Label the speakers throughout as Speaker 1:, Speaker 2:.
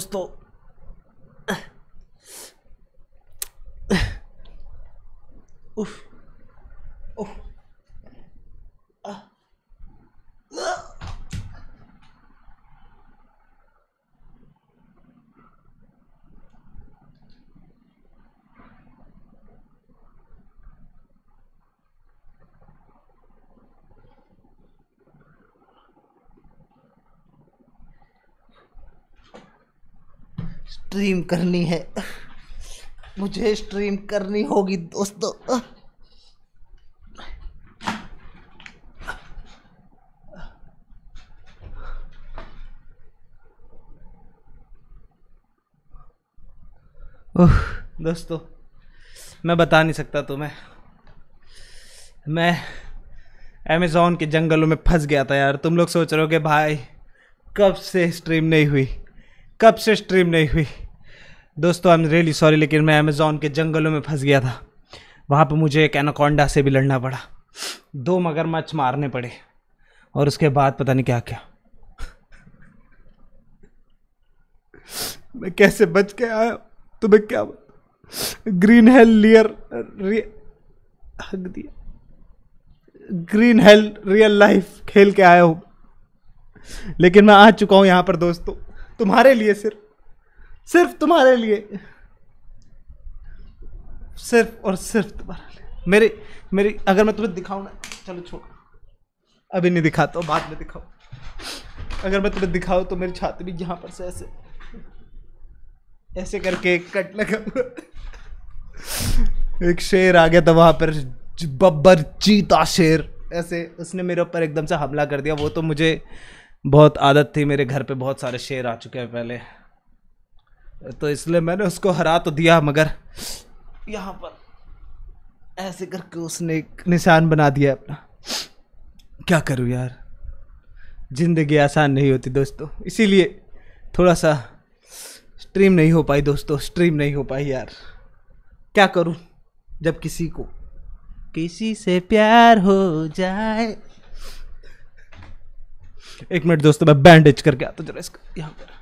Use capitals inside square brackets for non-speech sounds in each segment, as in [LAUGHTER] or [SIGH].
Speaker 1: दोस्तों स्ट्रीम करनी है मुझे स्ट्रीम करनी होगी दोस्तों ओह दोस्तों मैं बता नहीं सकता तुम्हें मैं अमेज़ोन के जंगलों में फंस गया था यार तुम लोग सोच रहे हो कि भाई कब से स्ट्रीम नहीं हुई कब से स्ट्रीम नहीं हुई दोस्तों आई एम रियली सॉरी लेकिन मैं अमेज़ोन के जंगलों में फंस गया था वहाँ पर मुझे एक एनाकोंडा से भी लड़ना पड़ा दो मगरमच्छ मारने पड़े और उसके बाद पता नहीं क्या क्या मैं कैसे बच के आया तुम्हें क्या ग्रीन हेल लियर हक दिया ग्रीन हेल रियल लाइफ खेल के आया हूँ लेकिन मैं आ चुका हूँ यहाँ पर दोस्तों तुम्हारे लिए सिर्फ सिर्फ तुम्हारे लिए सिर्फ और सिर्फ तुम्हारे लिए मेरी मेरी अगर मैं तुम्हें दिखाऊ ना चलो छोड़ अभी नहीं दिखाता बाद में दिखाओ अगर मैं तुम्हें दिखाऊँ तो मेरी छाती भी यहाँ पर से ऐसे ऐसे करके कट लगा एक शेर आ गया था वहाँ पर बब्बर चीता शेर ऐसे उसने मेरे ऊपर एकदम से हमला कर दिया वो तो मुझे बहुत आदत थी मेरे घर पे बहुत सारे शेर आ चुके हैं पहले तो इसलिए मैंने उसको हरा तो दिया मगर यहाँ पर ऐसे करके उसने एक निशान बना दिया अपना क्या करूँ यार ज़िंदगी आसान नहीं होती दोस्तों इसीलिए थोड़ा सा स्ट्रीम नहीं हो पाई दोस्तों स्ट्रीम नहीं हो पाई यार क्या करूँ जब किसी को किसी से प्यार हो जाए एक मिनट दोस्तों मैं बैंडेज करके आता तो जरा इसको यहाँ पर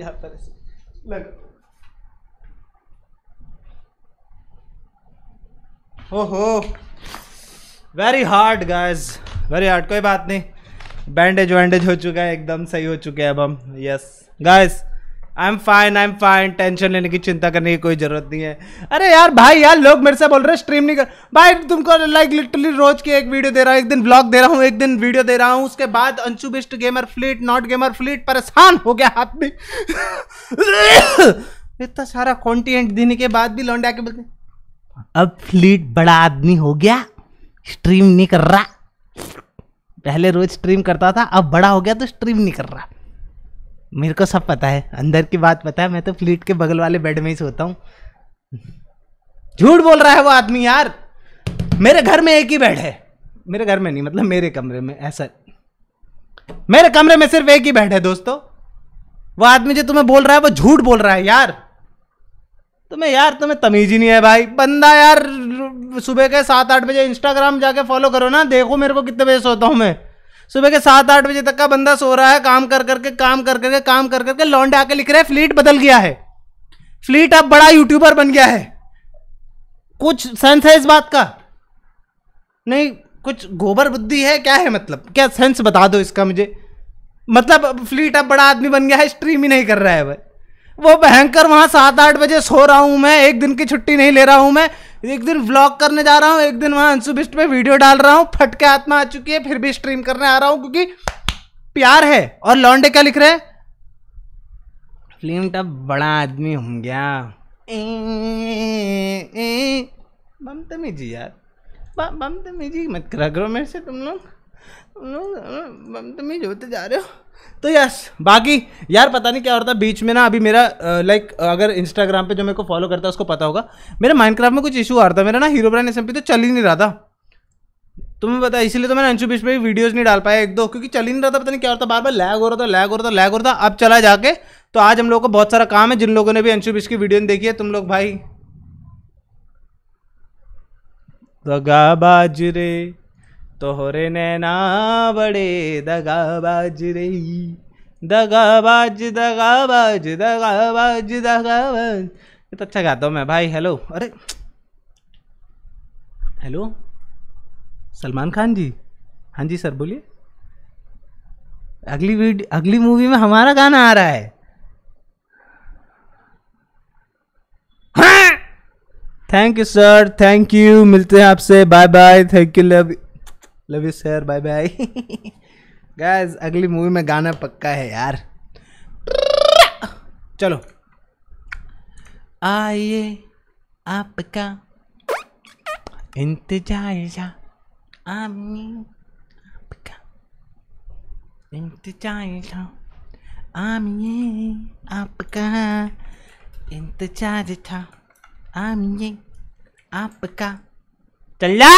Speaker 1: यहाँ तरह से लग हो very hard guys very hard कोई बात नहीं बैंडेज वैंडेज हो चुका है एकदम सही हो चुके हैं अब हम yes guys I am fine I am fine tension लेने की चिंता करने की कोई जरूरत नहीं है अरे यार भाई यार लोग मेरे से बोल रहे हैं स्ट्रीम नहीं कर भाई तुमको लाइक लिटरली रोज की एक वीडियो दे रहा हूँ एक दिन ब्लॉग दे रहा हूँ एक दिन वीडियो दे रहा हूँ उसके बाद Anshu Bisht gamer fleet not gamer fleet परेशान हो गया हाथ में इतना सारा कॉन्टेंट देने के बाद भी लौंडा के बोलते अब फ्लीट बड़ा आदमी हो गया स्ट्रीम नहीं कर रहा पहले रोज स्ट्रीम करता था अब बड़ा हो गया तो स्ट्रीम नहीं कर रहा मेरे को सब पता है अंदर की बात पता है मैं तो फ्लीट के बगल वाले बेड में ही सोता हूँ झूठ बोल रहा है वो आदमी यार मेरे घर में एक ही बेड है मेरे घर में नहीं मतलब मेरे कमरे में ऐसा मेरे कमरे में सिर्फ एक ही बेड है दोस्तों वो आदमी जो तुम्हें बोल रहा है वो झूठ बोल रहा है यार तुम्हें यार तुम्हें तमीज ही नहीं है भाई बंदा यार सुबह के सात आठ बजे इंस्टाग्राम जाके फॉलो करो ना देखो मेरे को कितने बजे सोता हूँ मैं सुबह के सात आठ बजे तक का बंदा सो रहा है काम कर करके काम कर करके काम कर करके लौंडे आके लिख रहे हैं फ्लीट बदल गया है फ्लीट अब बड़ा यूट्यूबर बन गया है कुछ सेंस है इस बात का नहीं कुछ गोबर बुद्धि है क्या है मतलब क्या सेंस बता दो इसका मुझे मतलब फ्लीट अब बड़ा आदमी बन गया है स्ट्रीम ही नहीं कर रहा है भाई वो भयंकर वहाँ सात आठ बजे सो रहा हूँ मैं एक दिन की छुट्टी नहीं ले रहा हूँ मैं एक दिन व्लॉग करने जा रहा हूँ एक दिन वहाँ अंशु बिस्ट वीडियो डाल रहा हूँ फट के आत्मा आ चुकी है फिर भी स्ट्रीम करने आ रहा हूँ क्योंकि प्यार है और लॉन्डे क्या लिख रहे हैं फिल्म टब बड़ा आदमी हूँ गया बम तमी जी यार बम तमी जी मत करा करो मेरे से तुम लोग बदतमीज तो होते जा रहे हो तो यस बाकी यार पता नहीं क्या होता बीच में ना अभी मेरा लाइक अगर इंस्टाग्राम पे जो मेरे को फॉलो करता है उसको पता होगा मेरे माइनक्राफ्ट में कुछ इशू आ रहा था मेरा ना हीरो ब्रांड एसएमपी तो चल ही नहीं रहा था तुम्हें पता इसलिए तो मैंने अंशु बीच में भी वीडियोज़ नहीं डाल पाया एक दो क्योंकि चल ही नहीं रहा था पता नहीं क्या होता बार बार लैग हो रहा था लैग हो रहा था लैग हो रहा था अब चला जाके तो आज हम लोग को बहुत सारा काम है जिन लोगों ने भी अंशु बीच की वीडियो नहीं देखी है तुम लोग भाई दगाबाज रे तोहरे नैना बड़े दगाबाज रे दगाबाज दगाबाज दगाबाज दगाबाज ये तो अच्छा गाता हूँ मैं भाई हेलो अरे हेलो सलमान खान जी हाँ जी सर बोलिए अगली वीडियो अगली मूवी में हमारा गाना आ रहा है thank you sir thank you मिलते हैं आपसे bye bye thank you love love you sir bye bye guys अगली मूवी में गाना पक्का है यार चलो आइए आपका इंतजार आपका इंतजार आमिए आपका इंतजार था आमिए आपका चला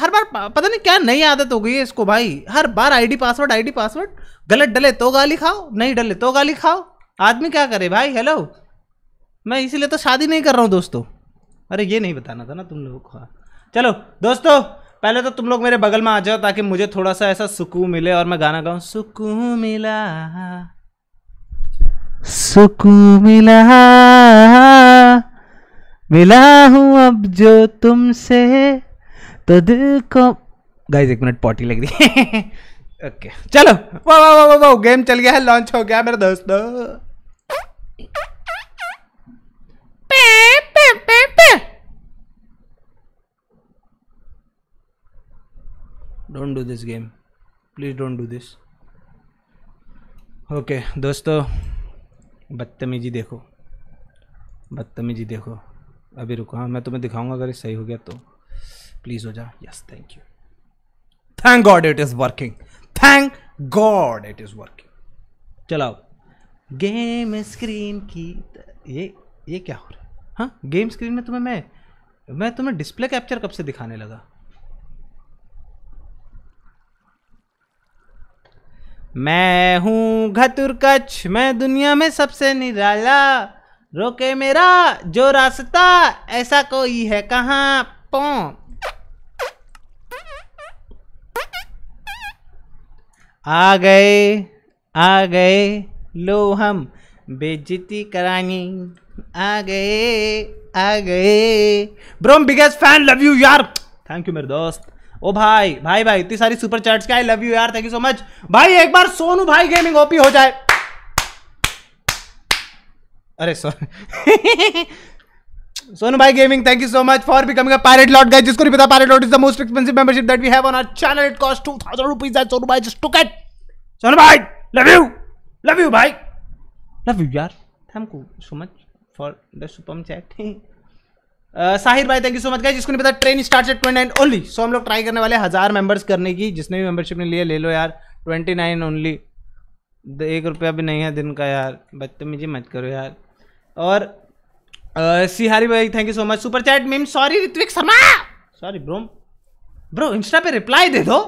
Speaker 1: हर बार पता नहीं क्या नई आदत हो गई है इसको भाई हर बार आईडी पासवर्ड आईडी पासवर्ड गलत डले तो गाली खाओ नहीं डले तो गाली खाओ आदमी क्या करे भाई हेलो मैं इसीलिए तो शादी नहीं कर रहा हूँ दोस्तों अरे ये नहीं बताना था ना तुम लोगों को चलो दोस्तों पहले तो तुम लोग मेरे बगल में आ जाओ ताकि मुझे थोड़ा सा ऐसा सुकून मिले और मैं गाना गाऊँ सुकून मिला सुकून मिला मिला हूँ अब जो तुमसे तो दिल को गाइस एक मिनट पॉटी लग रही है ओके [LAUGHS] चलो वाह वाह वाह वाह गेम चल गया है लॉन्च हो गया मेरे दोस्तों don't do this game please don't do this okay दोस्तों बदतमीजी देखो बदतमीजी देखो अभी रुको हाँ मैं तुम्हें दिखाऊंगा अगर सही हो गया तो प्लीज हो जा yes thank you thank God it is working thank God it is working चलाओ गेम स्क्रीन की ये ये क्या हो रहा है हाँ गेम स्क्रीन में तुम्हें मैं मैं तुम्हें डिस्प्ले कैप्चर कब से दिखाने लगा मैं हूं घतुर कच्छ मैं दुनिया में सबसे निराला रोके मेरा जो रास्ता ऐसा कोई है कहाँ पौ आ गए आ गए लो हम बेजती करानी आ गए आ गए ब्रोम बिगेस्ट फैन लव यू यार थैंक यू मेरे दोस्त ओ भाई भाई भाई इतनी सारी सुपर चैट्स के आई लव यू यार थैंक यू सो मच भाई एक बार सोनू भाई गेमिंग ओपी हो जाए अरे सॉरी [LAUGHS] सोनू भाई gaming thank you so much for becoming a pirate lot guys जिसको नहीं पता pirate lot is the most expensive membership that we have on our channel it cost 2000 rupees that Sonu भाई just took it Sonu भाई love you love you भाई love you यार thank you so much for the super chat Sahir भाई thank you so much guys जिसको नहीं पता train starts at 29 only so हम लोग ट्राई करने वाले हज़ार मेंबर्स करने की जिसने भी मेंबरशिप ने लिया ले लो यार 29 ओनली एक रुपया भी नहीं है दिन का यार बदतमीजी मत करो यार और सिहारी भाई thank you so much super chat meme sorry Ritvik Sharma sorry bro bro insta पे रिप्लाई दे दो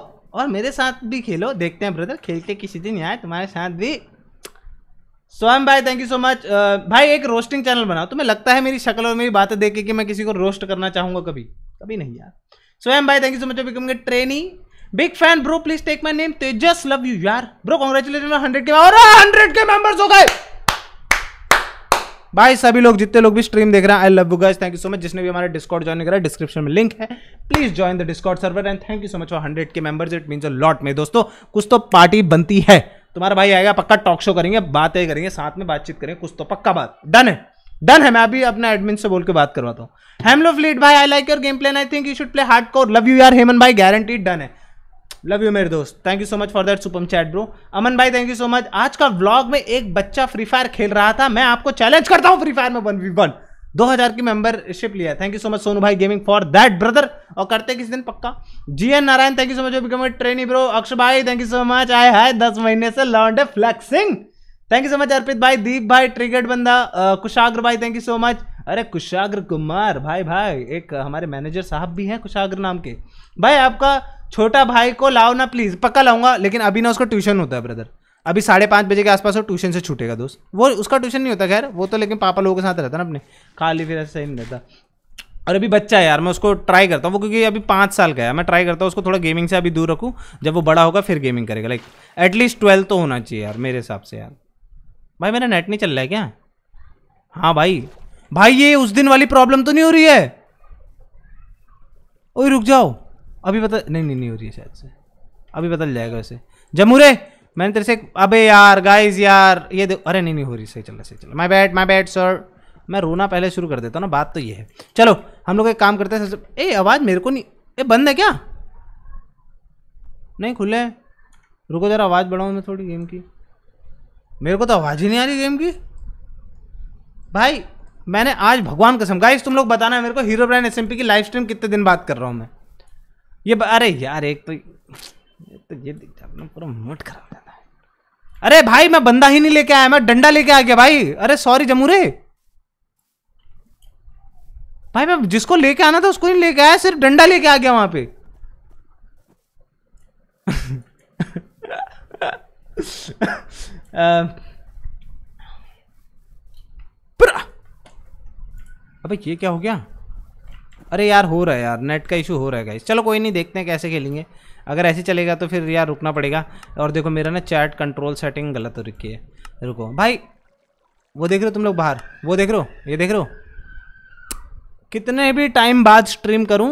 Speaker 1: और मेरे साथ भी खेलो देखते हैं ब्रदर खेलते किसी दिन यहाँ तुम्हारे साथ भी स्वयं भाई थैंक यू सो मच भाई एक रोस्टिंग चैनल बनाओ तुम्हें लगता है मेरी शक्ल और मेरी बातें देख के कि मैं किसी को रोस्ट करना चाहूंगा कभी कभी नहीं यार स्वयं भाई thank you so much become बिकमेंगे trainee big fan bro please take my name Tejas love you यार bro congratulation hundred K hundred K members हो गए भाई सभी लोग जितने लोग भी स्ट्रीम देख रहे हैं I love you guys thank you so much जिसने भी हमारे डिस्कॉर्ड ज्वाइन करा डिस्क्रिप्शन में लिंक है please join the discord server and thank you so much for hundred K members it means a lot में दोस्तों कुछ तो पार्टी बनती है तुम्हारा भाई आएगा पक्का टॉक शो करेंगे बातें करेंगे साथ में बातचीत करेंगे कुछ तो पक्का बात डन है डन है मैं अभी अपना एडमिन से बोल के बात करवाता हूँ हेमलो फ्लीट भाई I like your game plan I think you should play hardcore love you यार हेमन भाई गारंटी डन है लव यू मेरे दोस्त thank you so much for that super chat bro Aman भाई थैंक यू सो मच आज का vlog में एक बच्चा फ्री फायर खेल रहा था मैं आपको चैलेंज करता हूँ फ्री फायर में वन वी वन दो हजार की मेंबरशिप लिया thank you so much Sonu भाई गेमिंग फॉर दैट ब्रदर और करते किस दिन पक्का G N Narayan thank you so much become trainee bro Aksh भाई thank you so much I hi दस महीने से लॉन्ड flexing thank you so much Arpit भाई दीप भाई ट्रिकेट बंदा कुशाग्र भाई थैंक यू सो मच अरे कुशाग्र कुमार भाई भाई एक हमारे मैनेजर साहब भी हैं कुशाग्र नाम के भाई आपका छोटा भाई को लाओ ना प्लीज पक्का लाऊंगा लेकिन अभी ना उसका ट्यूशन होता है ब्रदर अभी साढ़े पाँच बजे के आसपास वो ट्यूशन से छूटेगा दोस्त वो उसका ट्यूशन नहीं होता खैर वो तो लेकिन पापा लोगों के साथ रहता ना अपने खाली फिर ऐसा ही नहीं रहता और अभी बच्चा है यार मैं उसको ट्राई करता हूँ वो क्योंकि अभी पाँच साल का है मैं ट्राई करता हूँ उसको थोड़ा गेमिंग से अभी दूर रखूँ जब वो बड़ा होगा फिर गेमिंग करेगा लाइक एटलीस्ट ट्वेल्थ तो होना चाहिए यार मेरे हिसाब से यार भाई मेरा नेट नहीं चल रहा है क्या हाँ भाई भाई ये उस दिन वाली प्रॉब्लम तो नहीं हो रही है ओ रुक जाओ अभी पता नहीं नहीं नहीं हो रही है शायद से अभी पता चल जाएगा वैसे जमूरे मैंने तेरे से अबे यार गाइज यार ये दे अरे नहीं नहीं हो रही सही चल रहा सही चल रहा my bat my bat sir मैं रोना पहले शुरू कर देता हूँ ना बात तो ये है चलो हम लोग एक काम करते हैं सबसे ए आवाज़ मेरे को नहीं ए बंद है क्या नहीं खुले हैं रुको ज़रा आवाज़ बढ़ाऊँ मैं थोड़ी गेम की मेरे को तो आवाज़ ही नहीं आ रही गेम की भाई मैंने आज भगवान कसम गाइस तुम लोग बताना है मेरे को हीरो ब्रांड एस की लाइव स्ट्रीम कितने दिन बात कर रहा हूँ मैं ये अरे यार एक तो ये तो ये दिख जाता पूरा मूड खराब जाता है अरे भाई मैं बंदा ही नहीं लेके आया मैं डंडा लेके आ गया भाई अरे सॉरी जमूरे भाई मैं जिसको लेके आना था उसको नहीं लेके आया सिर्फ डंडा लेके आ गया वहां पे [LAUGHS] अबे ये क्या हो गया अरे यार हो रहा है यार नेट का इशू हो रहा है गाइस चलो कोई नहीं देखते हैं कैसे खेलेंगे अगर ऐसे चलेगा तो फिर यार रुकना पड़ेगा और देखो मेरा ना चैट कंट्रोल सेटिंग गलत हो रखी है रुको भाई वो देख रहे हो तुम लोग बाहर वो देख रहे हो ये देख रहे हो कितने भी टाइम बाद स्ट्रीम करूं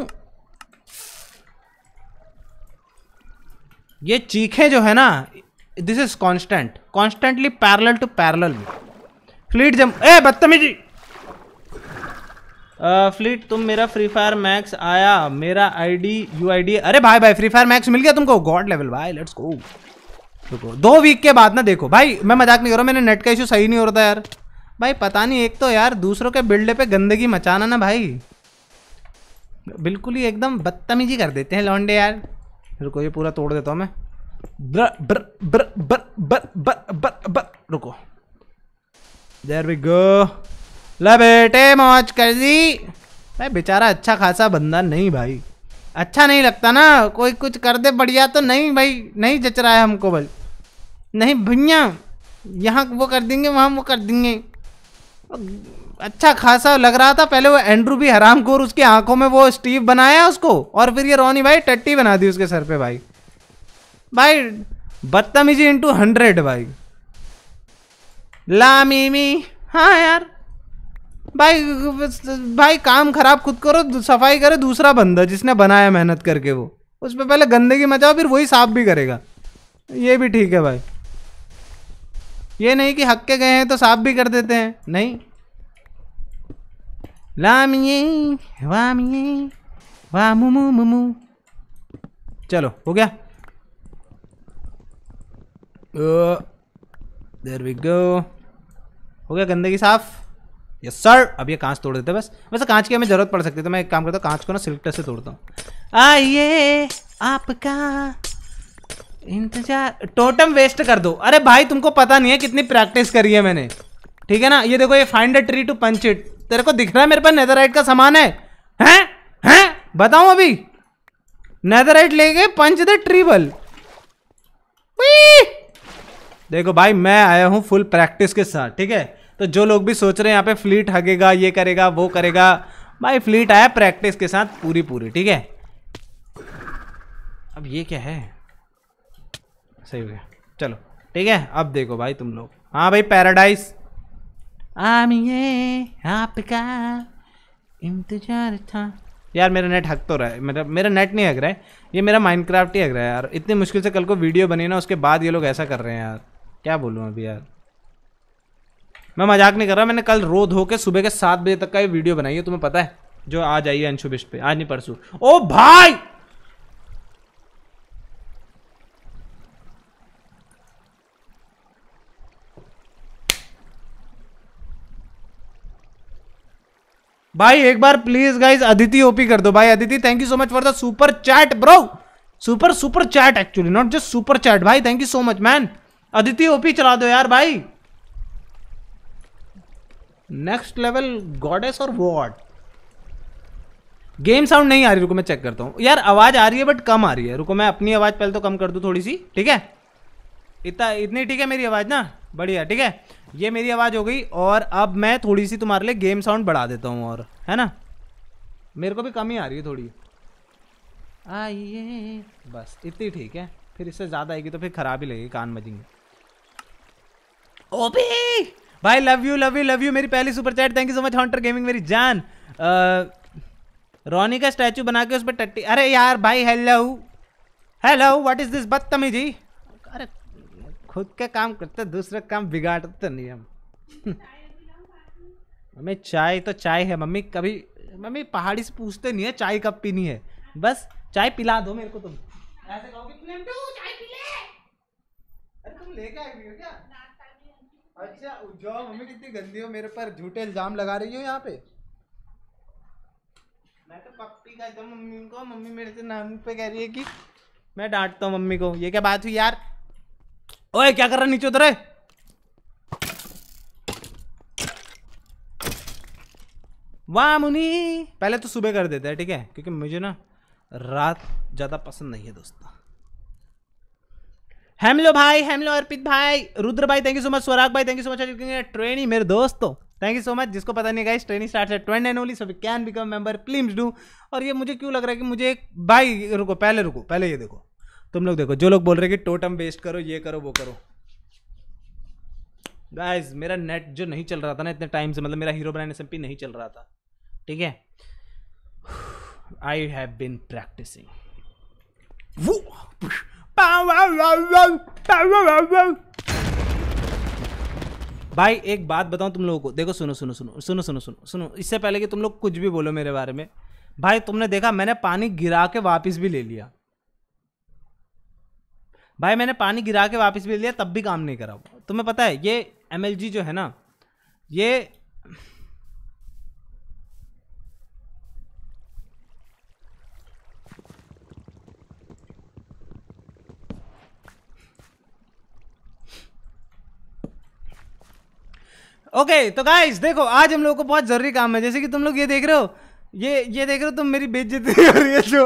Speaker 1: ये चीखें जो है ना this is constant constantly parallel to parallel fleet जम ए बदतमीजी फ्लिट तुम मेरा फ्री फायर मैक्स आया मेरा आईडी यूआईडी अरे भाई भाई फ्री फायर मैक्स मिल गया तुमको गॉड लेवल भाई लेट्स गो देखो दो वीक के बाद ना देखो भाई मैं मजाक नहीं कर रहा मैंने नेट का इशू सही नहीं हो रहा था यार भाई पता नहीं एक तो यार दूसरों के बिल्ड पे गंदगी मचाना ना भाई बिल्कुल ही एकदम बदतमीजी कर देते हैं लौंडे यार रुको ये पूरा तोड़ देता हूँ मैं ब्र ब्र ब्र ब्र ब्र ब्र ब्र रुको देर वी गो ले बेटे मौज कर दी भाई बेचारा अच्छा खासा बंदा नहीं भाई अच्छा नहीं लगता ना कोई कुछ कर दे बढ़िया तो नहीं भाई नहीं जच रहा है हमको भाई नहीं भैया यहाँ वो कर देंगे वहाँ वो कर देंगे अच्छा खासा लग रहा था पहले वो एंड्रू भी हराम खोर उसकी आंखों में वो स्टीव बनाया उसको और फिर ये रोनी भाई टट्टी बना दी उसके सर पे भाई भाई बदतमीजी इंटू हंड्रेड भाई लामीमी हाँ यार भाई भाई काम खराब खुद करो सफाई करे दूसरा बंदा जिसने बनाया मेहनत करके वो उस पर पहले गंदगी मचाओ फिर वही साफ भी करेगा ये भी ठीक है भाई ये नहीं कि हक के गए हैं तो साफ भी कर देते हैं नहीं लामिए वामिए वामू मुमु चलो हो गया देर वी गो हो गया गंदगी साफ़ यस सर अब ये कांच तोड़ देते बस वैसे कांच की हमें जरूरत पड़ सकती है तो मैं एक काम करता हूँ कांच को ना सिल्क से तोड़ता हूँ आइए आपका इंतजार टोटम वेस्ट कर दो अरे भाई तुमको पता नहीं है कितनी प्रैक्टिस करी है मैंने ठीक है ना ये देखो ये find a tree to punch it तेरे को दिख रहा है मेरे पास नेदरराइट का सामान है हैं हैं बताऊं अभी नेदरराइट लेके पंच द ट्रीबल देखो भाई मैं आया हूँ फुल प्रैक्टिस के साथ ठीक है तो जो लोग भी सोच रहे हैं यहाँ पे फ्लीट हगेगा ये करेगा वो करेगा भाई फ्लीट आया प्रैक्टिस के साथ पूरी पूरी ठीक है अब ये क्या है सही हो गया चलो ठीक है अब देखो भाई तुम लोग हाँ भाई पैराडाइज आम ये आपका इंतजार था यार मेरा नेट हक तो रहा है मेरा मेरा नेट नहीं हक रहा है ये मेरा माइनक्राफ्ट ही हक रहा है यार इतनी मुश्किल से कल को वीडियो बनी ना उसके बाद ये लोग ऐसा कर रहे हैं यार क्या बोलूँ अभी यार मैं मजाक नहीं कर रहा मैंने कल रो धो के सुबह के सात बजे तक का ये वीडियो बनाई है तुम्हें पता है जो आज आई है अंशु बिस्ट पे आज नहीं परसों ओ भाई भाई एक बार प्लीज गाइज अदिति ओपी कर दो भाई Aditi thank you so much for the super chat bro super super chat actually not just super chat भाई thank you so much man Aditi OP चला दो यार भाई नेक्स्ट लेवल गॉडेस और वॉट गेम साउंड नहीं आ रही रुको मैं चेक करता हूँ यार आवाज़ आ रही है बट कम आ रही है रुको मैं अपनी आवाज़ पहले तो कम कर दू थोड़ी सी ठीक है इतना इतनी ठीक है मेरी आवाज़ ना बढ़िया ठीक है ये मेरी आवाज़ हो गई और अब मैं थोड़ी सी तुम्हारे लिए गेम साउंड बढ़ा देता हूँ और है ना मेरे को भी कम ही आ रही है थोड़ी आइए बस इतनी ठीक है फिर इससे ज़्यादा आएगी तो फिर ख़राब ही लगेगी कान बजेंगे ओपी भाई love you love you love you मेरी पहली super chat thank you so much haunter gaming मेरी जान रोनी का स्टैचू बना के उस पर टट्टी अरे यार भाई hello hello what is this बदतमी जी अरे खुद के काम करते दूसरे काम बिगाड़ते नहीं हम [LAUGHS] मम्मी चाय तो चाय है मम्मी कभी मम्मी पहाड़ी से पूछते नहीं है चाय कब पीनी है बस चाय पिला दो मेरे को तुम ऐसे कहोगे चाय पी ले अरे तुम लेके आए हो क्या अच्छा उज्जवल मम्मी कितनी गंदी हो मेरे पर झूठे इल्जाम लगा रही हो यहाँ पे मैं तो पप्पी कहता हूँ मम्मी को मम्मी मेरे से नाम पे कह रही है कि मैं डांटता हूँ मम्मी को ये क्या बात हुई यार ओए क्या कर रहा नीचे उतरे वाह मुनि पहले तो सुबह कर देते हैं ठीक है क्योंकि मुझे ना रात ज़्यादा पसंद नहीं है दोस्तों हेमलो भाई हेमलो अर्पित भाई रुद्र भाई thank you so much Swarag भाई thank you so much trainee मेरे दोस्तों थैंक यू सो मच जिसको पता नहीं गाइस ट्रेनिंग स्टार्ट है twenty and only so we can become member please do और ये मुझे क्यों लग रहा है कि मुझे एक भाई रुको पहले रुको पहले ये देखो तुम लोग देखो जो लोग बोल रहे हैं कि टोटम वेस्ट करो ये करो वो करो गाइस मेरा नेट जो नहीं चल रहा था ना इतने टाइम से मतलब मेरा हीरो ब्रांड एस नहीं चल रहा था ठीक है आई हैव बिन प्रैक्टिसिंग वो भाई एक बात बताऊं तुम लोगों को देखो सुनो सुनो सुनो सुनो सुनो सुनो सुनो इससे पहले कि तुम लोग कुछ भी बोलो मेरे बारे में भाई तुमने देखा मैंने पानी गिरा के वापस भी ले लिया भाई मैंने पानी गिरा के वापस भी लिया तब भी काम नहीं करा तुम्हें पता है ये एम जो है ना ये ओके okay, तो गाइस देखो आज हम लोग को बहुत जरूरी काम है जैसे कि तुम लोग ये देख रहे हो ये ये देख रहे हो तुम मेरी बेइज्जती हो रही है जो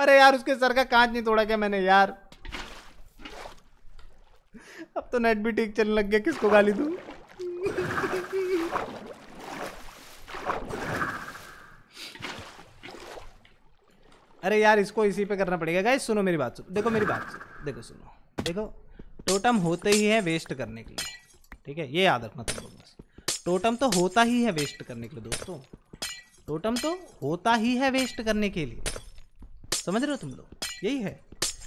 Speaker 1: अरे यार उसके सर का कांच नहीं तोड़ा क्या मैंने यार अब तो नेट भी ठीक चलने लग गया किसको गाली दूं अरे यार इसको इसी पे करना पड़ेगा गाइस सुनो मेरी बात सुनो देखो मेरी बात सुनो देखो सुनो देखो टोटम होते ही है वेस्ट करने के लिए ठीक है ये याद रखना तुम लोग बस टोटम तो होता ही है वेस्ट करने के लिए दोस्तों टोटम तो होता ही है वेस्ट करने के लिए समझ रहे हो तुम लोग यही है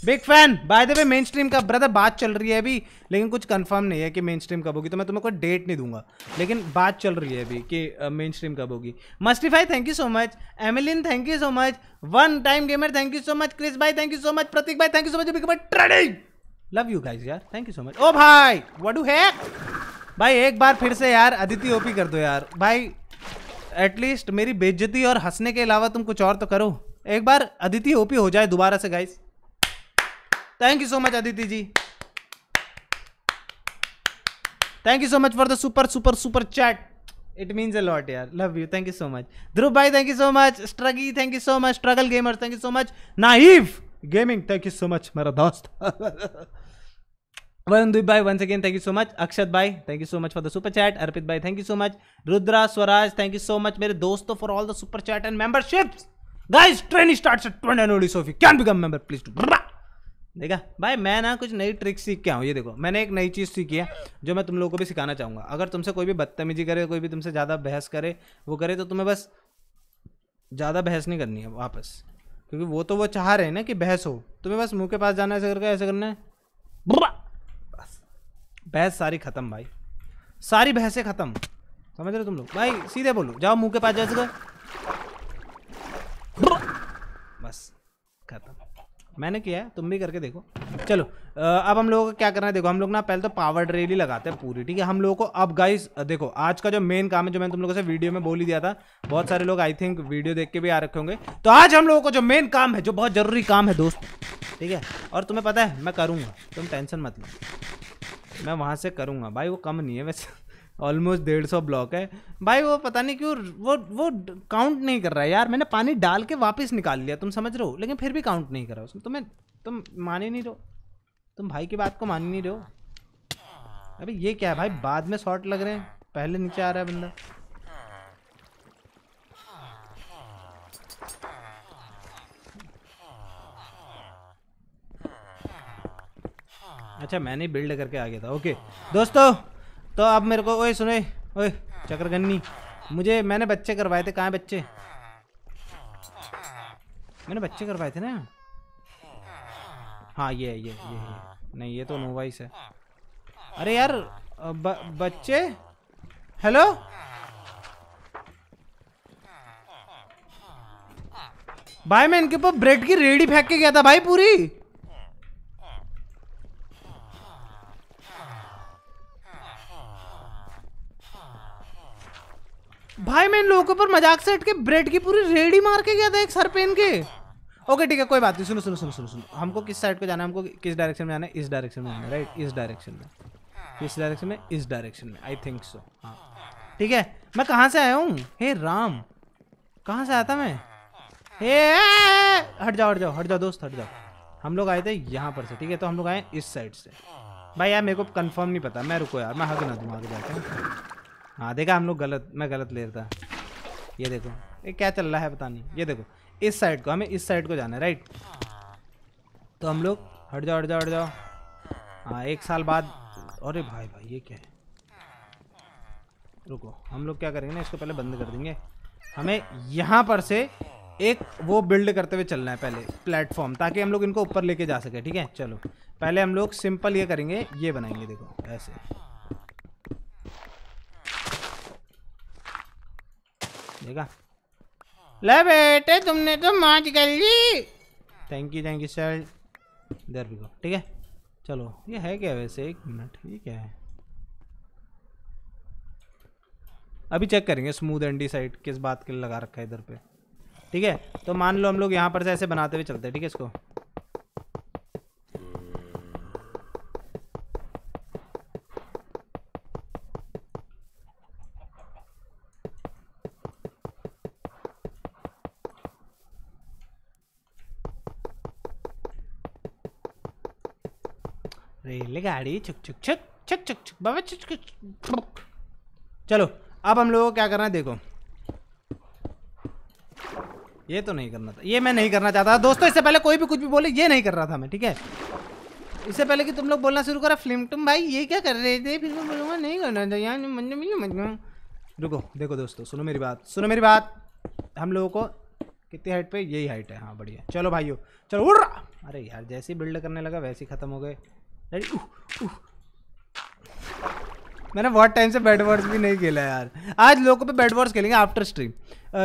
Speaker 1: big fan by the way mainstream का ब्रदर बात चल रही है अभी लेकिन कुछ कंफर्म नहीं है कि मेन स्ट्रीम कब होगी तो मैं तुम्हें कोई डेट नहीं दूंगा लेकिन बात चल रही है अभी कि मेन स्ट्रीम कब होगी मस्टिफाई thank you so much Emilin thank you so much one time gamer thank you so much Chris भाई thank you so much Prateek भाई thank you so much trading love you guys यार thank you so much oh भाई what do है भाई एक बार फिर से यार अदिति ओपी कर दो यार भाई एटलीस्ट मेरी बेज्जती और हंसने के अलावा तुम कुछ और तो करो एक बार अदिति ओपी हो जाए दोबारा से guys thank you so much Aditi ji thank you so much for the super super super chat it means a lot यार love you thank you so much Dhruv भाई थैंक यू सो मच स्ट्रगी thank you so much struggle gamer thank you so much knife gaming thank you so much मेरा दोस्त दीप भाई once again thank you so much Akshat भाई thank you so much for the super chat Arpit भाई thank you so much Rudra Swaraj thank you so much मेरे दोस्तों for all the super chat and membership guys train starts at 20 only so can become member please to देखा भाई मैं ना कुछ नई trick सीख के आऊँ ये देखो मैंने एक नई चीज़ सीखी है जो मैं तुम लोगों को भी सिखाना चाहूँगा अगर तुमसे कोई भी बदतमीजी करे कोई भी तुमसे ज़्यादा बहस करे वो करे तो तुम्हें बस ज़्यादा बहस नहीं करनी है वापस क्योंकि वो तो वो चाह रहे हैं ना कि बहस हो तुम्हें बस मुँह के पास जाना ऐसे करके ऐसे करना है बहस सारी खत्म भाई सारी बहसें खत्म समझ रहे तुम लोग भाई सीधे बोलो जाओ मुंह के पास जैसे गए बस खत्म मैंने किया है तुम भी करके देखो चलो अब हम लोगों को क्या करना है देखो हम लोग ना पहले तो पावर ड्रेल ही लगाते हैं पूरी ठीक है हम लोगों को अब गाइस देखो आज का जो मेन काम है जो मैंने तुम लोगों से वीडियो में बोल ही दिया था बहुत सारे लोग आई थिंक वीडियो देख के भी आ रखे होंगे तो आज हम लोगों को जो मेन काम है जो बहुत ज़रूरी काम है दोस्त ठीक है और तुम्हें पता है मैं करूँगा तुम टेंशन मत लो मैं वहाँ से करूँगा भाई वो कम नहीं है वैसे ऑलमोस्ट डेढ़ सौ ब्लॉक है भाई वो पता नहीं क्यों वो वो काउंट नहीं कर रहा है यार मैंने पानी डाल के वापस निकाल लिया तुम समझ रहे हो लेकिन फिर भी काउंट नहीं कर रहा उसमें तुम्हें तुम मान ही नहीं रहो तुम भाई की बात को मान नहीं रहो अभी ये क्या है भाई बाद में शॉर्ट लग रहे हैं पहले नीचे आ रहा है बंदा अच्छा मैंने बिल्ड करके आ गया था ओके दोस्तों तो अब मेरे को ओए सुने ओए चक्करगन्नी मुझे मैंने बच्चे करवाए थे कहाँ बच्चे मैंने बच्चे करवाए थे ना हाँ ये ये ये, ये। नहीं ये तो नोवाइस है अरे यार ब, बच्चे हेलो भाई मैं इनके ऊपर ब्रेड की रेडी फेंक के गया था भाई पूरी भाई मैं इन लोगों के ऊपर मजाक से हट के ब्रेड की पूरी रेडी मार के गया था एक सर पेन के ओके ठीक है कोई बात नहीं सुनो सुनो सुनो सुनो सुनो हमको किस साइड को जाना है हमको किस डायरेक्शन में जाना है इस डायरेक्शन में जाना राइट इस डायरेक्शन में किस डायरेक्शन में इस डायरेक्शन में आई थिंक सो हाँ ठीक है मैं कहाँ से आया हूँ हे राम कहाँ से आया था मैं हे हट जाओ हट जाओ हट जाओ दोस्त हट जाओ हम लोग आए थे यहाँ पर से ठीक है तो हम लोग आए इस साइड से भाई यार मेरे को कंफर्म नहीं पता मैं रुको यार मैं हक ना दूँ आगे जाकर हाँ देखा हम लोग गलत मैं गलत ले रहा था ये देखो ये क्या चल रहा है पता नहीं ये देखो इस साइड को हमें इस साइड को जाना है राइट तो हम लोग हट जाओ हट जाओ हट जाओ हाँ एक साल बाद अरे भाई भाई ये क्या है रुको हम लोग क्या करेंगे ना इसको पहले बंद कर देंगे हमें यहाँ पर से एक वो बिल्ड करते हुए चलना है पहले प्लेटफॉर्म ताकि हम लोग इनको ऊपर लेके जा सके ठीक है चलो पहले हम लोग सिंपल ये करेंगे ये बनाएंगे देखो ऐसे देखा ले बेटे तुमने तो माच कर ली thank you thank you sir इधर भी ठीक है चलो ये है क्या वैसे एक मिनट ये क्या है अभी चेक करेंगे स्मूथ एंडी साइड किस बात के लिए लगा रखा है इधर पे ठीक है तो मान लो हम लोग यहाँ पर से ऐसे बनाते हुए चलते हैं ठीक है इसको गाड़ी छुक छुक छुक छुक छुक छुक बाबा छुक छुक चलो अब हम लोगों को क्या करना है देखो ये तो नहीं करना था ये मैं नहीं करना चाहता दोस्तों इससे पहले कोई भी कुछ भी बोले ये नहीं कर रहा था मैं ठीक है इससे पहले कि तुम लोग बोलना शुरू करा फिल्म तुम भाई ये क्या कर रहे थे फिर बोलूँगा नहीं करना था यार मन रुको देखो दोस्तों सुनो मेरी बात सुनो मेरी बात हम लोगों को कितनी हाइट पे यही हाइट है हाँ बढ़िया चलो भाइयों चलो उड़ रहा अरे यार जैसे बिल्ड करने लगा वैसे ही ख़त्म हो गए मैंने बहुत टाइम से बैड वर्स भी नहीं खेला यार आज लोगों पे बैड वर्स खेलेंगे आफ्टर स्ट्रीम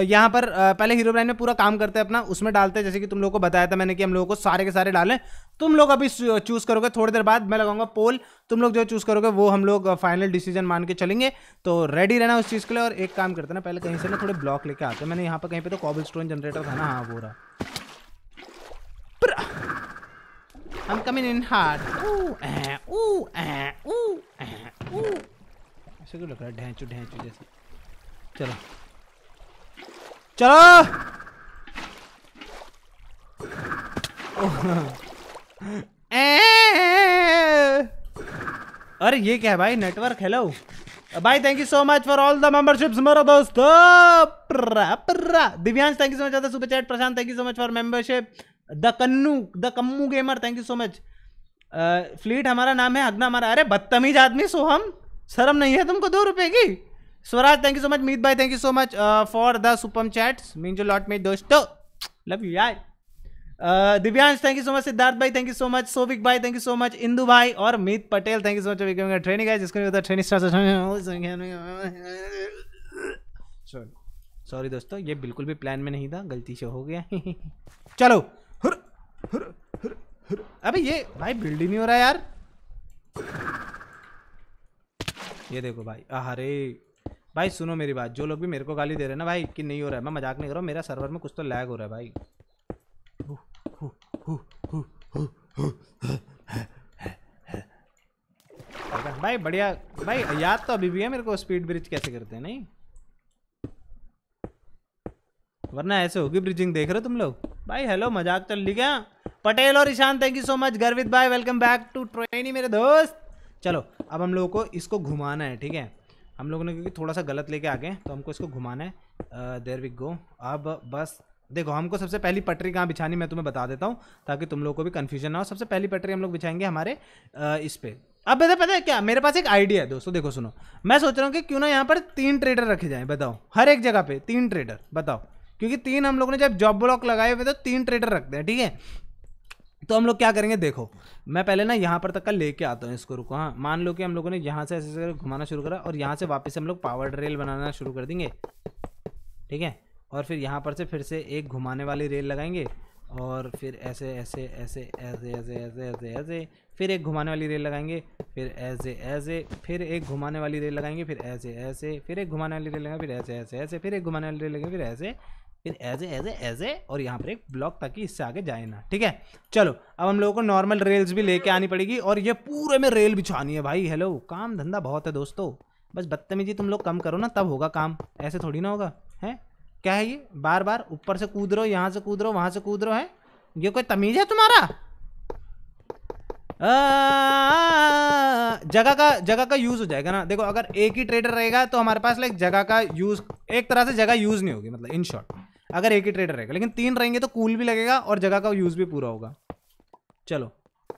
Speaker 1: यहाँ पर पहले हीरो ब्रांड में पूरा काम करते हैं अपना उसमें डालते हैं जैसे कि तुम लोगों को बताया था मैंने कि हम लोगों को सारे के सारे डालें तुम लोग अभी चूज़ करोगे थोड़ी देर बाद मैं लगाऊंगा पोल तुम लोग जो चूज़ करोगे वो हम लोग फाइनल डिसीजन मान के चलेंगे तो रेडी रहना उस चीज़ के लिए और एक काम करते ना पहले कहीं से ना थोड़े ब्लॉक लेके आते हैं मैंने यहाँ पर कहीं पर तो कॉबल स्टोन जनरेटर था ना हाँ बोरा I'm coming in hard. Ooh, ah, ooh, ah, ooh, ah, ooh. ऐसे क्यों लग रहा है ढैंचू ढैंचू जैसे चलो चलो [LAUGHS] अरे ये क्या है भाई नेटवर्क हेलो भाई thank you so much for all the memberships मेरा दोस्त Divyansh thank you so much super chat Prashant thank you so much for membership the Kannu the Kammu gamer thank you so much fleet हमारा नाम है अगना हमारा अरे बदतमीज आदमी सो हम शर्म नहीं है तुमको दो रुपए की Swaraj thank you so much Meet भाई thank you so much for the super chats mean जो लॉट मेट दोस्तों लव यू यार Divyansh thank you so much Siddharth भाई thank you so much Sovik भाई thank you so much Indu भाई और Meet Patel thank you so much training है जिसको ट्रेनिंग ट्रेनिंग सॉरी दोस्तों ये बिल्कुल भी प्लान में नहीं था गलती से हो गया [LAUGHS] चलो अबे ये भाई बिल्ड ही नहीं हो रहा यार ये देखो भाई अरे भाई सुनो मेरी बात जो लोग भी मेरे को गाली दे रहे हैं ना भाई कि नहीं हो रहा है मैं मजाक नहीं कर रहा हूँ मेरा सर्वर में कुछ तो लैग हो रहा है भाई भाई बढ़िया भाई याद तो अभी भी है मेरे को स्पीड ब्रिज कैसे करते हैं नहीं वरना ऐसे होगी ब्रिजिंग देख रहे हो तुम लोग भाई हेलो मजाक चल ली क्या पटेल और Ishan thank you so much Garvit भाई वेलकम बैक टू ट्रेनी मेरे दोस्त चलो अब हम लोगों को इसको घुमाना है ठीक है हम लोगों ने क्योंकि थोड़ा सा गलत लेके आ गए तो हमको इसको घुमाना है देर वी गो अब बस देखो हमको सबसे पहली पटरी कहाँ बिछानी मैं तुम्हें बता देता हूँ ताकि तुम लोगों को भी कन्फ्यूजन ना हो सबसे पहली पटरी हम लोग बिछाएंगे हमारे आ, इस पर अब पता पता है क्या मेरे पास एक आइडिया है दोस्तों देखो सुनो मैं सोच रहा हूँ कि क्यों ना यहाँ पर तीन ट्रेडर रखे जाएँ बताओ हर एक जगह पे तीन ट्रेडर बताओ क्योंकि तीन हम लोग ने जब जॉब ब्लॉक लगाए हुए तो तीन ट्रेडर रखते हैं ठीक है तो हम लोग क्या करेंगे देखो मैं पहले ना यहाँ पर तक का लेके आता हूँ इसको रुको हाँ मान लो कि हम लोगों ने यहाँ से ऐसे ऐसे घुमाना शुरू करा और यहाँ से वापस हम लोग पावर रेल बनाना शुरू कर देंगे ठीक है और फिर यहाँ पर से फिर से एक घुमाने वाली रेल लगाएंगे और फिर ऐसे ऐसे ऐसे ऐसे ऐसे ऐसे ऐसे ऐसे फिर एक घुमाने वाली रेल लगाएंगे फिर ऐसे ऐसे फिर एक घुमाने वाली रेल लगाएंगे फिर ऐसे ऐसे फिर एक घुमाने वाली रेल लगाएंगे फिर ऐसे ऐसे ऐसे फिर एक घुमाने वाली रेल लगेंगे फिर ऐसे फिर एज एज एज ए और यहाँ पर एक ब्लॉक ताकि इससे आगे जाए ना ठीक है चलो अब हम लोगों को नॉर्मल रेल्स भी लेके आनी पड़ेगी और ये पूरे में रेल बिछानी है भाई हेलो काम धंधा बहुत है दोस्तों बस बदतमीजी तुम लोग कम करो ना तब होगा काम ऐसे थोड़ी ना होगा है क्या है ये बार बार ऊपर से कूद रहो यहाँ से कूद रहो वहाँ से कूद रहो है ये कोई तमीज है तुम्हारा जगह का जगह का यूज़ हो जाएगा ना देखो अगर एक ही ट्रेडर रहेगा तो हमारे पास लाइक जगह का यूज़ एक तरह से जगह यूज़ नहीं होगी मतलब इन शॉर्ट अगर एक ही ट्रेडर रहेगा लेकिन तीन रहेंगे तो कूल भी लगेगा और जगह का यूज़ भी पूरा होगा चलो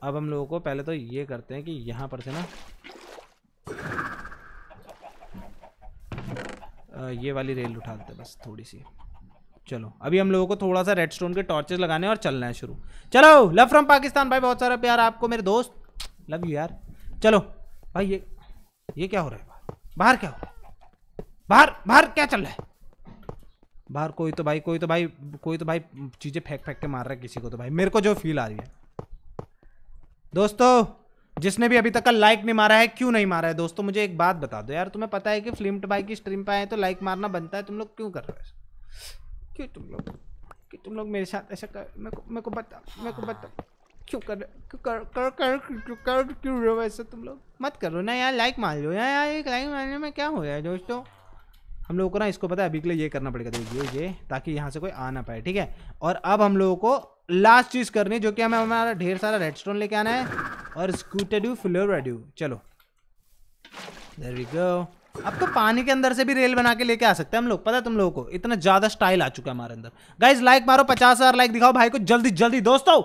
Speaker 1: अब हम लोगों को पहले तो ये करते हैं कि यहाँ पर से ना ये वाली रेल उठा देते बस थोड़ी सी चलो अभी हम लोगों को थोड़ा सा रेड स्टोन के टॉर्चेस लगाने और चलना है शुरू चलो लव फ्रॉम पाकिस्तान भाई बहुत सारा प्यार आपको मेरे दोस्त लव यू यार चलो भाई ये ये क्या हो रहा है बाहर क्या हो रहा है बाहर बाहर क्या चल रहा है बाहर कोई तो भाई कोई तो भाई कोई तो भाई चीज़ें फेंक फेंक के मार रहा है किसी को तो भाई मेरे को जो फील आ रही है दोस्तों जिसने भी अभी तक का लाइक नहीं मारा है क्यों नहीं मारा है दोस्तों मुझे एक बात बता दो यार तुम्हें पता है कि फ्लिम्ट भाई की स्ट्रीम पे आए तो लाइक मारना बनता है तुम लोग क्यों कर रहे हो क्यों तुम लोग कि तुम लोग मेरे साथ ऐसा कर मेरे को बता मेरे को बता क्यों कर कर कर क्यों कर क्यों रहे हो ऐसा तुम लोग मत करो ना यार लाइक मार लो यार यार एक लाइक मारने में क्या हो रहा है दोस्तों हम लोगों को ना इसको पता है अभी के लिए ये करना पड़ेगा देखिए ये ये ताकि यहाँ से कोई आ ना पाए ठीक है और अब हम लोगों को लास्ट चीज़ करनी है जो कि हमें हमारा ढेर सारा रेड स्टोन लेके आना है और फ्लोर फ्लोराडू चलो देर वी गो अब तो पानी के अंदर से भी रेल बना के लेके आ सकते हैं हम लोग पता है तुम लोगों को इतना ज्यादा स्टाइल आ चुका है हमारे अंदर गाइज लाइक मारो पचास हजार लाइक दिखाओ भाई को जल्दी जल्दी दोस्तों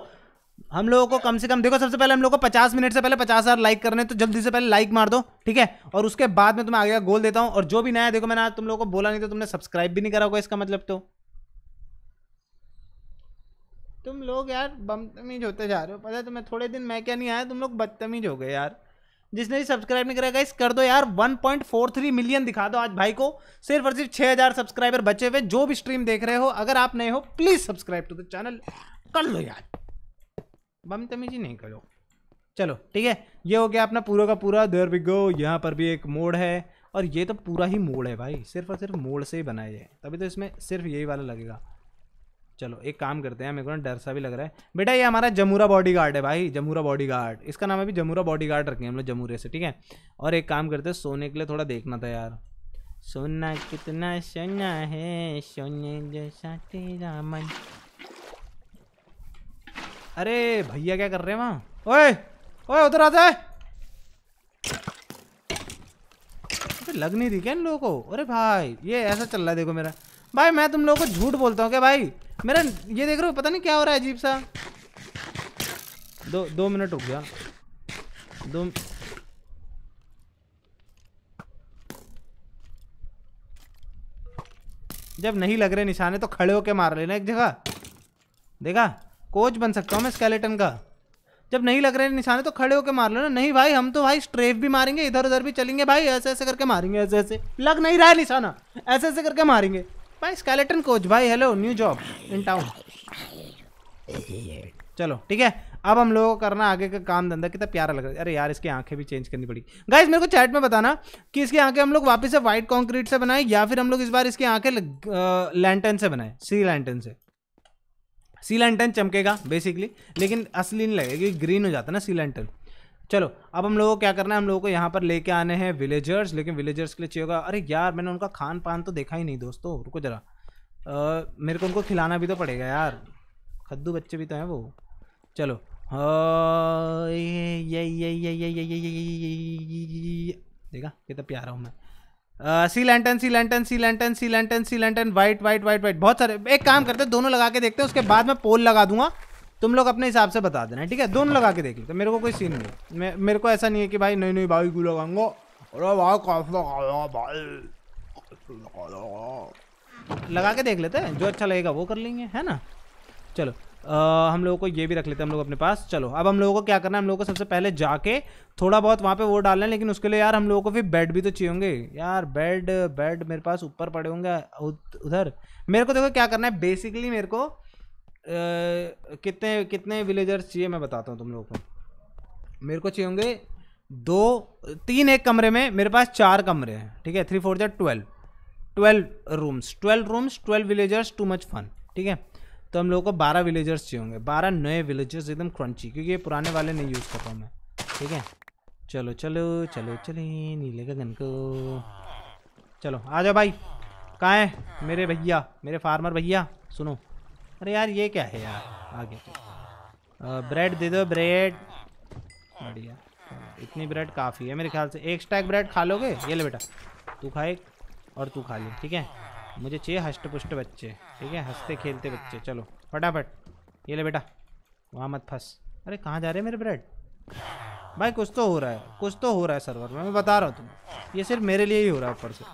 Speaker 1: हम लोगों को कम से कम देखो सबसे पहले हम लोग को पचास मिनट से पहले पचास हज़ार लाइक करने तो जल्दी से पहले लाइक मार दो ठीक है और उसके बाद में तुम्हें आगे का गोल देता हूँ और जो भी नया देखो मैंने आज तुम लोगों को बोला नहीं तो तुमने सब्सक्राइब भी नहीं करा होगा इसका मतलब तो तुम लोग यार बदतमीज होते जा रहे हो पता है तुम्हें थोड़े दिन मैं क्या नहीं आया तुम लोग बदतमीज हो गए यार जिसने भी सब्सक्राइब नहीं करेगा इस कर दो यार 1.43 मिलियन दिखा दो आज भाई को सिर्फ और सिर्फ 6000 सब्सक्राइबर बचे हुए जो भी स्ट्रीम देख रहे हो अगर आप नए हो please subscribe to the channel कर लो यार बमतमीजी नहीं करो चलो ठीक है ये हो गया अपना पूरा का पूरा देर बिगो यहाँ पर भी एक मोड़ है और ये तो पूरा ही मोड़ है भाई सिर्फ और सिर्फ मोड़ से ही बनाया जाए तभी तो इसमें सिर्फ यही वाला लगेगा चलो एक काम करते हैं मेरे को ना डर सा भी लग रहा है बेटा ये हमारा जमूरा बॉडी गार्ड है भाई जमूरा बॉडी गार्ड इसका नाम अभी जमूरा बॉडी गार्ड रखें हम लोग जमूरे से ठीक है और एक काम करते हैं सोने के लिए थोड़ा देखना था यार सोना कितना सोना है सोने जैसा तेरा मन अरे भैया क्या कर रहे हैं ओए ओए उधर आ जाए लग नहीं रही क्या इन लोगों को अरे भाई ये ऐसा चल रहा है देखो मेरा भाई मैं तुम लोगों को झूठ बोलता हूँ क्या भाई मेरा ये देख रहे हो पता नहीं क्या हो रहा है अजीब सा दो दो मिनट हो गया दो जब नहीं लग रहे निशाने तो खड़े होके मार लेना एक जगह देखा कोच बन सकता हूँ मैं स्केलेटन का जब नहीं लग रहे निशाने तो खड़े होकर मार लो ना नहीं भाई हम तो भाई स्ट्रेफ भी मारेंगे इधर उधर भी चलेंगे भाई ऐसे ऐसे करके मारेंगे ऐसे ऐसे लग नहीं रहा है निशाना ऐसे ऐसे करके मारेंगे भाई स्केलेटन कोच भाई hello new job in town चलो ठीक है अब हम लोगों को करना आगे का काम धंधा कितना प्यारा लग रहा है अरे यार इसकी आंखें भी चेंज करनी पड़ी गाइज मेरे को चैट में बताना कि इसकी आंखें हम लोग वापस से वाइट कंक्रीट से बनाए या फिर हम लोग इस बार इसकी आंखें लैंटन से बनाए सी लैंटन से सी लैंटन चमकेगा बेसिकली लेकिन असली नहीं लगेगा क्योंकि ग्रीन हो जाता है ना सी चलो अब हम लोगों को क्या करना है हम लोगों को यहाँ पर लेके आने हैं विलेजर्स लेकिन विलेजर्स के लिए चाहिए होगा अरे यार मैंने उनका खान पान तो देखा ही नहीं दोस्तों रुको ज़रा मेरे को उनको खिलाना भी तो पड़ेगा यार खद्दू बच्चे भी तो हैं वो चलो देखा कितना प्यारा हूँ मैं sea lantern sea lantern sea lantern sea lantern sea lantern white white white white बहुत सारे एक काम करते हैं दोनों लगा के देखते हैं उसके बाद मैं पोल लगा दूंगा तुम लोग अपने हिसाब से बता देना ठीक है दोनों लगा के देख लेते तो मेरे को कोई सीन नहीं है मेरे को ऐसा नहीं है कि भाई नई नई भाई क्यों लगाऊंगा लगा के देख लेते हैं जो अच्छा लगेगा वो कर लेंगे है ना चलो आ, हम लोगों को ये भी रख लेते हैं हम लोग अपने पास चलो अब हम लोगों को क्या करना है हम लोगों को सबसे पहले जाके थोड़ा बहुत वहाँ पे वो डालना है लेकिन उसके लिए यार हम लोगों को फिर बेड भी तो चाहिए होंगे यार बेड बेड मेरे पास ऊपर पड़े होंगे उधर मेरे को देखो क्या करना है बेसिकली मेरे को आ, कितने कितने विलेजर्स चाहिए मैं बताता हूँ तुम लोगों को मेरे को चाहिए होंगे दो तीन एक कमरे में मेरे पास चार कमरे हैं ठीक है थ्री फोर जै twelve twelve rooms twelve rooms twelve villagers too much fun ठीक है तो हम लोगों को बारह विलेजर्स चाहिए होंगे बारह नए विलेजर्स एकदम क्रंची क्योंकि ये पुराने वाले नहीं यूज़ करता हूँ मैं ठीक है चलो चलो चलो चले नीले का गन को चलो आ जाओ भाई कहाँ है मेरे भैया मेरे फार्मर भैया सुनो अरे यार ये क्या है यार आगे ब्रेड दे दो ब्रेड बढ़िया इतनी ब्रेड काफ़ी है मेरे ख्याल से एक स्टैक ब्रेड खा लोगे ये ले बेटा तू खाए और तू खा ले ठीक है मुझे चाहिए हष्ट पुष्ट बच्चे ठीक है हंसते खेलते बच्चे चलो फटाफट ये ले बेटा वहाँ मत फंस अरे कहाँ जा रहे हैं मेरे ब्रेड भाई कुछ तो हो रहा है कुछ तो हो रहा है सर्वर में मैं बता रहा हूँ तुम्हें ये सिर्फ मेरे लिए ही हो रहा है ऊपर से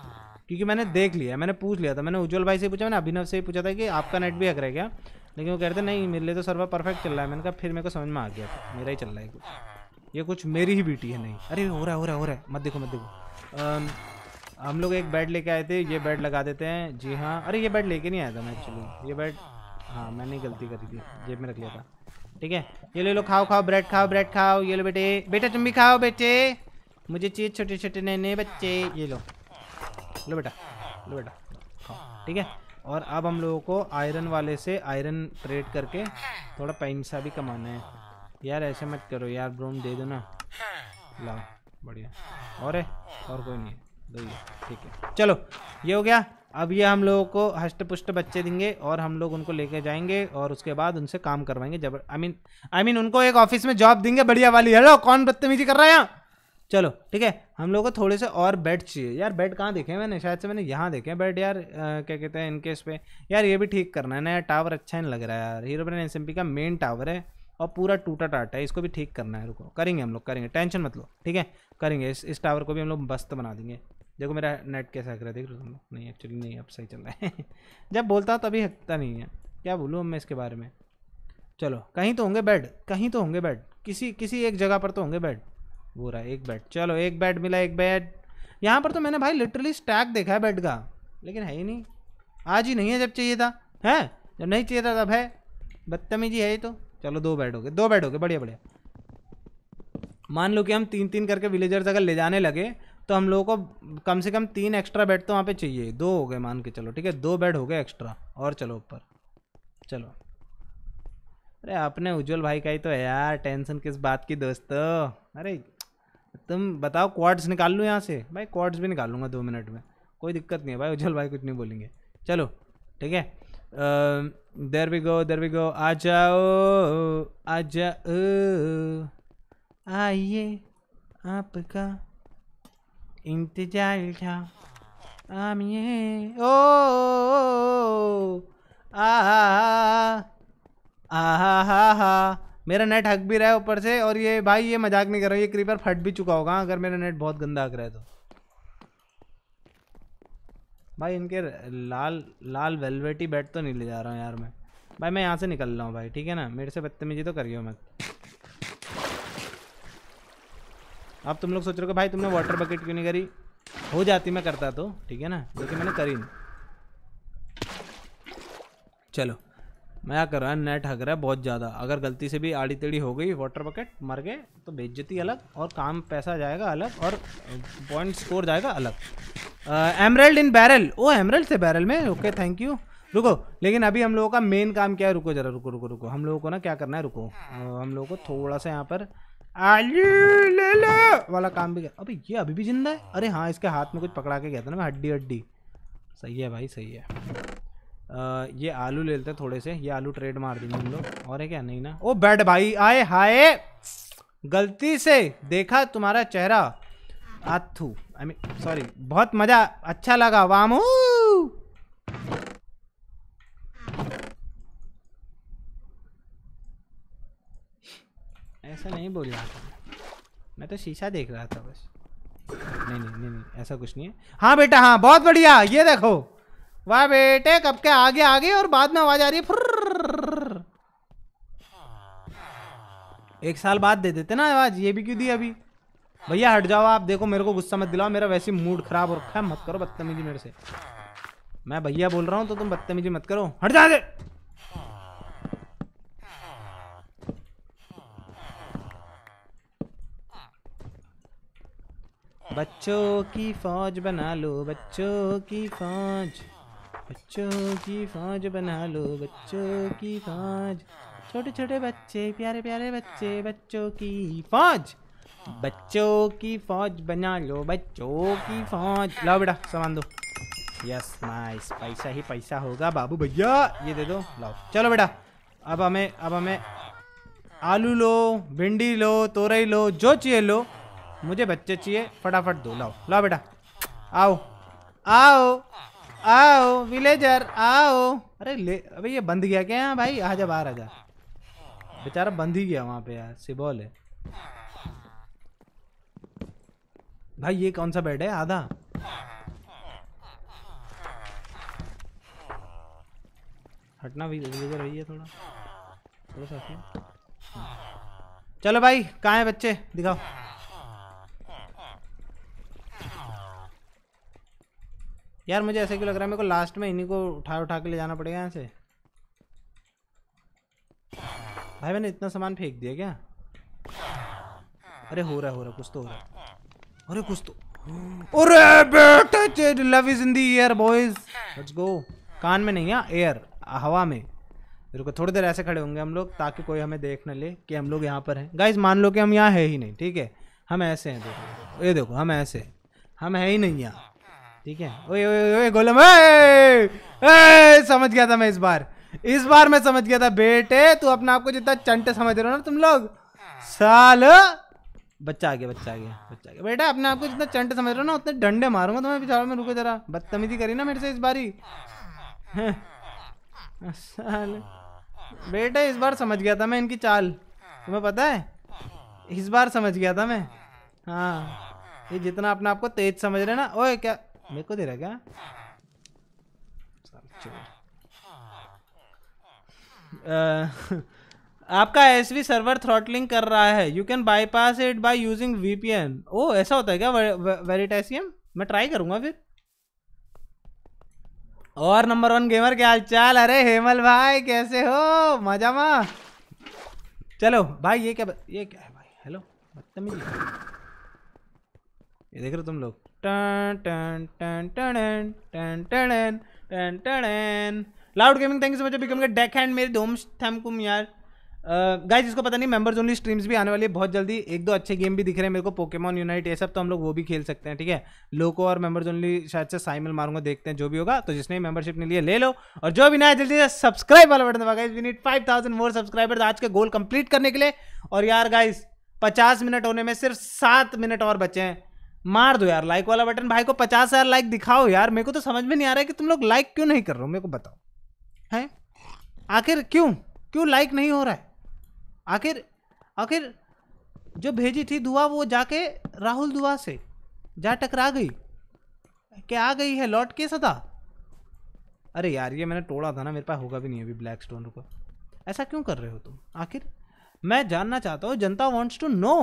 Speaker 1: क्योंकि मैंने देख लिया मैंने पूछ लिया था मैंने उज्ज्वल भाई से पूछा मैंने अभिनव से पूछा था कि आपका नेट भी हक रहा है क्या लेकिन वो कहते नहीं मेरे लिए तो सर्वर परफेक्ट चल रहा है मैंने कहा फिर मेरे को समझ में आ गया था मेरा ही चल रहा है कुछ ये कुछ मेरी ही बेटी है नहीं अरे हो रहा है हो रहा है हो रहा है मत देखो मत देखो हम लोग एक बेड लेके आए थे ये बेड लगा देते हैं जी हाँ अरे ये बेड लेके नहीं आया था मैं एक्चुअली ये बेड हाँ मैंने गलती करी थी जेब में रख लिया था ठीक है ये ले लो खाओ खाओ ब्रेड खाओ ब्रेड खाओ ये लो बेटे बेटा तुम भी खाओ बेटे मुझे चीज़ छोटे छोटे नए नए बच्चे ये लो लो बेटा लो बेटा खाओ ठीक है और अब हम लोगों को आयरन वाले से आयरन ट्रेड करके थोड़ा पैसा भी कमाना है यार ऐसे मत करो यार ब्रोम दे दो ना लाओ बढ़िया और है और कोई नहीं ठीक है चलो ये हो गया अब ये हम लोगों को हष्ट पुष्ट बच्चे देंगे और हम लोग उनको लेके जाएंगे और उसके बाद उनसे काम करवाएंगे जब आई मीन आई मीन उनको एक ऑफिस में जॉब देंगे बढ़िया वाली हेलो कौन बदतमीजी कर रहा है यहाँ चलो ठीक है हम लोग को थोड़े से और बेड चाहिए यार बेड कहाँ देखे मैंने शायद से मैंने यहाँ देखे बेड यार क्या कहते हैं इनकेस पे यार ये भी ठीक करना है नया टावर अच्छा नहीं लग रहा है यार हीरो ब्रेन एस का मेन टावर है और पूरा टूटा टाटा है इसको भी ठीक करना है रुको करेंगे हम लोग करेंगे टेंशन मत लो ठीक है करेंगे इस इस टावर को भी हम लोग बस्त बना देंगे देखो मेरा नेट कैसा हक रहा है देख रहे नहीं एक्चुअली नहीं अब सही चल रहा है [LAUGHS] जब बोलता हूँ तभी हकता नहीं है क्या बोलूँ अब मैं इसके बारे में चलो कहीं तो होंगे बेड कहीं तो होंगे बेड किसी किसी एक जगह पर तो होंगे बेड वो रहा एक बेड चलो एक बेड मिला एक बेड यहाँ पर तो मैंने भाई लिटरली स्टैक देखा है बेड का लेकिन है ही नहीं आज ही नहीं है जब चाहिए था है जब नहीं चाहिए था तब है बदतमीजी है ही तो चलो दो बेड हो गए दो बेड हो गए बढ़िया बढ़िया मान लो कि हम तीन तीन करके विलेजर्स अगर ले जाने लगे तो हम लोगों को कम से कम तीन एक्स्ट्रा बेड तो वहाँ पे चाहिए दो हो गए मान के चलो ठीक है दो बेड हो गए एक्स्ट्रा और चलो ऊपर चलो अरे आपने उज्जवल भाई का ही तो है यार टेंशन किस बात की दोस्तों अरे तुम बताओ क्वार्ट्स निकाल लूँ यहाँ से भाई क्वार्ट्स भी निकाल लूँगा दो मिनट में कोई दिक्कत नहीं है भाई उज्जवल भाई कुछ नहीं बोलेंगे चलो ठीक है there we go there we go आ जाओ आ जाओ आइए आपका इंतजार था ये ओ आ हा हा मेरा नेट हक भी रहा है ऊपर से और ये भाई ये मजाक नहीं कर रहा ये क्रीपर फट भी चुका होगा अगर मेरा नेट बहुत गंदा हक रहा है तो भाई इनके लाल लाल वेलवेटी बैट तो नहीं ले जा रहा हूँ यार मैं भाई मैं यहाँ से निकल रहा हूँ भाई ठीक है ना मेरे से बदतमीजी तो करियो मत अब तुम लोग सोच रहे हो भाई तुमने वाटर बकेट क्यों नहीं करी हो जाती मैं करता तो ठीक है ना लेकिन मैंने करी नहीं चलो मैं कर रहा है नेट हक रहा है बहुत ज़्यादा अगर गलती से भी आड़ी तेड़ी हो गई वाटर बकेट मर गए तो देती अलग और काम पैसा जाएगा अलग और पॉइंट स्कोर जाएगा अलग emerald in barrel oh emerald से बैरल में ओके थैंक यू रुको लेकिन अभी हम लोगों का मेन काम क्या है रुको जरा रुको रुको रुको हम लोगों को ना क्या करना है रुको हम लोगों को थोड़ा सा यहाँ पर आलू ले लो वाला काम भी किया अबे ये अभी भी जिंदा है अरे हाँ इसके हाथ में कुछ पकड़ा के गया था ना मैं हड्डी हड्डी सही है भाई सही है आ, ये आलू ले लेते हैं थोड़े से ये आलू ट्रेड मार देंगे हम लोग और है क्या नहीं ना ओ बैड भाई आए हाय गलती से देखा तुम्हारा चेहरा आथू आई मीन सॉरी बहुत मज़ा अच्छा लगा वामू ऐसा नहीं बोल रहा था मैं तो शीशा देख रहा था बस नहीं नहीं नहीं नहीं ऐसा कुछ नहीं है हाँ बेटा हाँ बहुत बढ़िया ये देखो वाह बेटे कब के आगे आगे और बाद में आवाज आ रही है एक साल बाद दे देते ना आवाज ये भी क्यों दी अभी भैया हट जाओ आप देखो मेरे को गुस्सा मत दिलाओ मेरा वैसे तो मूड खराब हो रखा है मत करो बदतमीजी मेरे से मैं भैया बोल रहा हूँ तो तुम बदतमीजी मत करो हट जा दे बच्चों की फौज बना लो बच्चों की फौज बच्चों की फौज बना लो बच्चों की फौज छोटे छोटे बच्चे प्यारे प्यारे बच्चे बच्चों की फौज बच्चों की फौज बना लो बच्चों की फौज लाओ बेटा सामान दो यस नाइस पैसा ही पैसा होगा बाबू भैया ये दे दो लाओ चलो बेटा अब हमें अब हमें आलू लो भिंडी लो तोरई लो जो चाहिए लो मुझे बच्चे चाहिए फटाफट दो लाओ लाओ बेटा आओ आओ आओ विलेजर आओ अरे ले अबे ये बंद गया क्या यहाँ भाई आ जा बाहर आ जा बेचारा बंद ही गया वहाँ पे यार सिबॉल है भाई ये कौन सा बेड है आधा हटना भी विलेजर रही है थोड़ा थोड़ा सा चलो भाई कहाँ है बच्चे दिखाओ यार मुझे ऐसे क्यों लग रहा है मेरे को लास्ट में इन्हीं को उठा उठा के ले जाना पड़ेगा यहाँ से भाई मैंने इतना सामान फेंक दिया क्या अरे हो रहा है हो रहा कुछ तो हो रहा अरे कुछ तो अरे love is in the air boys let's go कान में नहीं है एयर हवा में रुको थोड़ी देर ऐसे खड़े होंगे हम लोग ताकि कोई हमें देख ना ले कि हम लोग यहाँ पर हैं गाइज मान लो कि हम यहाँ है ही नहीं ठीक है हम ऐसे हैं देखो ये देखो हम ऐसे हम है ही नहीं यहाँ ठीक है ओए ओए ओए गोलम समझ गया था मैं इस बार इस बार मैं समझ गया था बेटे तू अपने आप को जितना चंटे समझ रहे हो ना तुम लोग साल बच्चा आ गया बच्चा आ गया बच्चा आ गया बेटा अपने आप को जितना चंटे समझ रहे हो ना उतने डंडे मारूंगा तुम्हें पिछाड़ में रुको जरा बदतमीजी करी ना मेरे से इस बारी साल बेटा इस बार समझ गया था मैं इनकी चाल तुम्हें पता है इस बार समझ गया था मैं हाँ ये जितना अपने आपको तेज समझ रहे ना ओए क्या मेरे को दे रहा क्या [LAUGHS] आपका एस वी सर्वर थ्रॉटलिंग कर रहा है you can bypass it by using VPN oh ऐसा होता है क्या वेरिटेसियम मैं ट्राई करूंगा फिर और नंबर वन गेमर क्या हालचाल अरे हेमल भाई कैसे हो मजा मा चलो भाई ये क्या ये क्या है भाई हेलो बदतमीजी ये देख रहे हो तुम लोग टन टन टन टन टन टन टन टन loud gaming thank you so much become के डेक हैंड मेरे धूम थम कुम यार गाइज इसको पता नहीं मेंबर्स ओनली स्ट्रीम्स भी आने वाली है बहुत जल्दी एक दो अच्छे गेम भी दिख रहे हैं मेरे को पोकेमॉन यूनाइट ये सब तो हम लोग वो भी खेल सकते हैं ठीक है लोको और मेंबर्स ओनली शायद से साइमल मारूंगा देखते हैं जो भी होगा तो जिसने मेंबरशिप नहीं लिया ले लो और जो भी ना है जल्दी से सब्सक्राइब वाला बटन दबा guys we need five thousand more subscriber आज के गोल कंप्लीट करने के लिए और यार गाइज पचास मिनट होने में सिर्फ सात मिनट और बचे हैं मार दो यार लाइक वाला बटन भाई को पचास हजार लाइक दिखाओ यार मेरे को तो समझ में नहीं आ रहा है कि तुम लोग लाइक क्यों नहीं कर रहे हो मेरे को बताओ है आखिर क्यों क्यों लाइक नहीं हो रहा है आखिर आखिर जो भेजी थी दुआ वो जाके राहुल दुआ से जा टकरा गई क्या आ गई है लौट के सदा अरे यार ये मैंने तोड़ा था ना मेरे पास होगा भी नहीं अभी ब्लैक स्टोन रुको ऐसा क्यों कर रहे हो तुम आखिर मैं जानना चाहता हूँ जनता वांट्स टू नो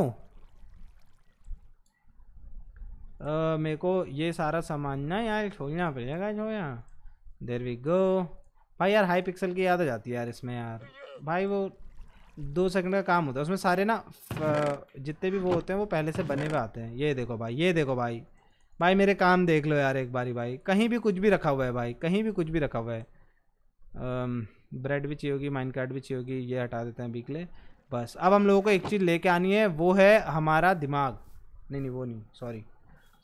Speaker 1: मेरे को ये सारा सामान ना यार छोड़ना पड़ेगा जो यहाँ देर वी गो भाई यार हाई पिक्सल की याद आ जाती है यार इसमें यार भाई वो दो सेकंड का काम होता है उसमें सारे ना जितने भी वो होते हैं वो पहले से बने हुए आते हैं ये देखो भाई ये देखो भाई भाई मेरे काम देख लो यार एक बारी भाई कहीं भी कुछ भी रखा हुआ है भाई कहीं भी कुछ भी रखा हुआ है ब्रेड भी चाहिए होगी माइंड कार्ड भी चाहिए होगी ये हटा देते हैं बीकले बस अब हम लोगों को एक चीज़ लेके आनी है वो है हमारा दिमाग नहीं नहीं वो नहीं सॉरी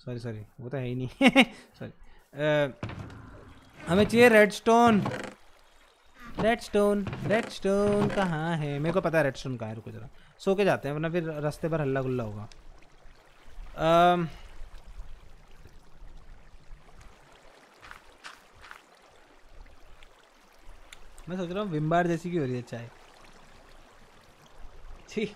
Speaker 1: सॉरी सॉरी वो तो है ही नहीं सॉरी [LAUGHS] हमें चाहिए redstone redstone redstone कहाँ है मेरे को पता है रेड स्टोन कहाँ है रुको जरा सो के जाते हैं वरना फिर रास्ते पर हल्ला गुल्ला होगा uh, मैं सोच रहा हूँ विम्बार जैसी की हो रही है चाय ठीक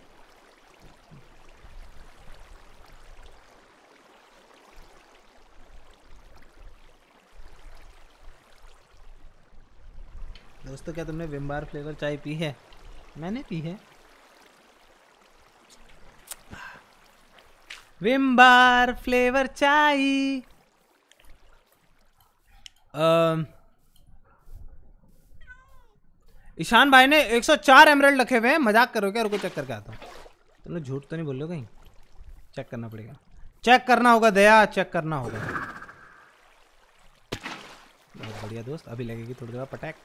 Speaker 1: दोस्तों क्या तुमने विम बार फ्लेवर चाय पी है मैंने पी है विम बार फ्लेवर चाय ईशान भाई ने 104 एमरल्ड रखे हुए हैं मजाक करोगे और कोई चेक करके आता हूँ तुमने झूठ तो नहीं बोल रहे कहीं चेक करना पड़ेगा चेक करना होगा दया चेक करना होगा बहुत बढ़िया दोस्त अभी लगेगी थोड़ी देर पटैक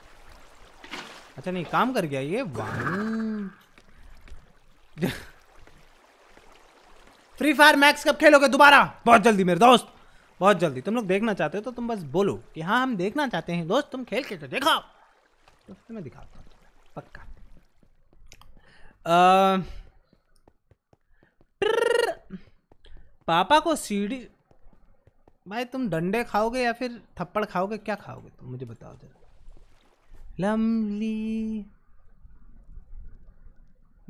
Speaker 1: अच्छा नहीं काम कर गया ये फ्री फायर मैक्स कब खेलोगे दोबारा बहुत जल्दी मेरे दोस्त बहुत जल्दी तुम लोग देखना चाहते हो तो तुम बस बोलो कि हाँ हम देखना चाहते हैं दोस्त तुम खेल के देखा तो मैं दिखाता हूँ पक्का पापा को सीढ़ी भाई तुम डंडे खाओगे या फिर थप्पड़ खाओगे क्या खाओगे तुम मुझे बताओ जरा लमली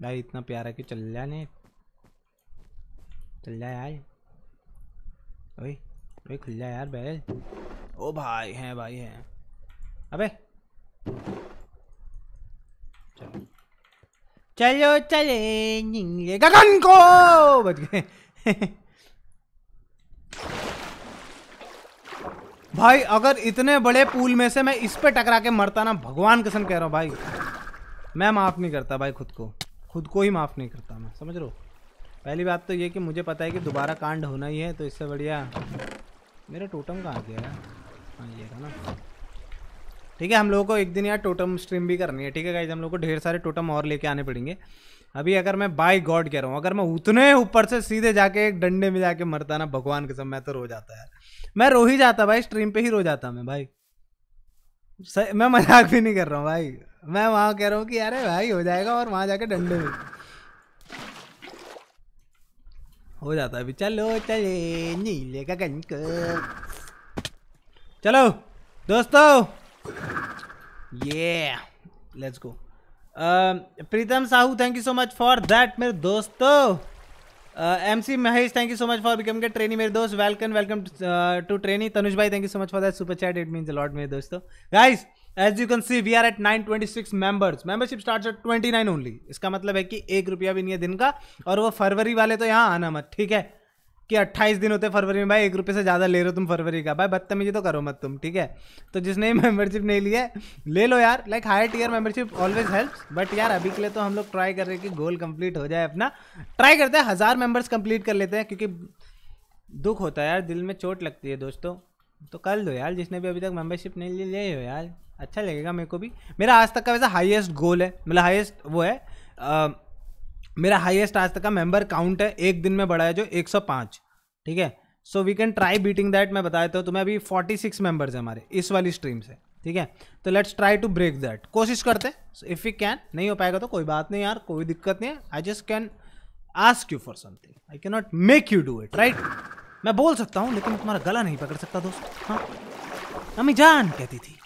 Speaker 1: भाई इतना प्यारा कि चल जाने चल जा यार ओए ओए खुल जा यार बैल ओ भाई हैं भाई हैं अबे चलो चलो चले गगन को बच गए [LAUGHS] भाई अगर इतने बड़े पूल में से मैं इस पे टकरा के मरता ना भगवान कसम कह रहा हूँ भाई मैं माफ़ नहीं करता भाई खुद को खुद को ही माफ़ नहीं करता मैं समझ रहा पहली बात तो ये कि मुझे पता है कि दोबारा कांड होना ही है तो इससे बढ़िया मेरा टोटम कहाँ गया है हाँ ये था ना ठीक है हम लोगों को एक दिन यार टोटम स्ट्रीम भी करनी है ठीक है गाइज हम लोग को ढेर सारे टोटम और लेके आने पड़ेंगे अभी अगर मैं बाय गॉड कह रहा हूँ अगर मैं उतने ऊपर से सीधे जाके एक डंडे में जाके मरता ना भगवान कसम मैं तो रो जाता है मैं रो ही जाता भाई स्ट्रीम पे ही रो जाता मैं भाई मैं मजाक भी नहीं कर रहा हूँ भाई मैं वहां कह रहा हूँ कि अरे भाई हो जाएगा और वहां जाके डंडे में हो जाता अभी चलो चले नीले का गंज चलो दोस्तों ये let's go Pritam Sahu thank you so much for that मेरे दोस्तों M C Mahesh thank you so much for become के ट्रेनी मेरे दोस्त welcome welcome to trainee Tanuj भाई thank you so much for that super chat it mean a lot मेरे दोस्तों guys as you can see we are at 926 members membership starts at 29 only इसका मतलब है कि एक रुपया भी नहीं है दिन का और वो फरवरी वाले तो यहाँ आना मत ठीक है कि 28 दिन होते फरवरी में भाई एक रुपये से ज़्यादा ले रहे हो तुम फरवरी का भाई बदतमीजी तो करो मत तुम ठीक है तो जिसने मेम्बरशिप नहीं ली है ले लो यार like higher tier membership always helps but यार अभी के लिए तो हम लोग ट्राई कर रहे हैं कि गोल कंप्लीट हो जाए अपना ट्राई करते हैं हज़ार मेम्बर्स कंप्लीट कर लेते हैं क्योंकि दुख होता है यार दिल में चोट लगती है दोस्तों तो कर दो यार जिसने भी अभी तक मेम्बरशिप नहीं ली ले हो यार अच्छा लगेगा मेरे को भी मेरा आज तक का वैसा हाईएस्ट गोल है मतलब हाईएस्ट वो है मेरा हाईएस्ट आज तक का मेंबर काउंट है एक दिन में बढ़ा है जो 105 ठीक है so we can try beating that मैं बता देता हूँ तुम्हें अभी 46 मेंबर्स हैं हमारे इस वाली स्ट्रीम से ठीक है तो let's try to break that कोशिश करते इफ़ यू कैन नहीं हो पाएगा तो कोई बात नहीं यार कोई दिक्कत नहीं है I just can ask you for something I can not make you do it right मैं बोल सकता हूँ लेकिन तुम्हारा गला नहीं पकड़ सकता दोस्त हाँ अम्मी जान कहती थी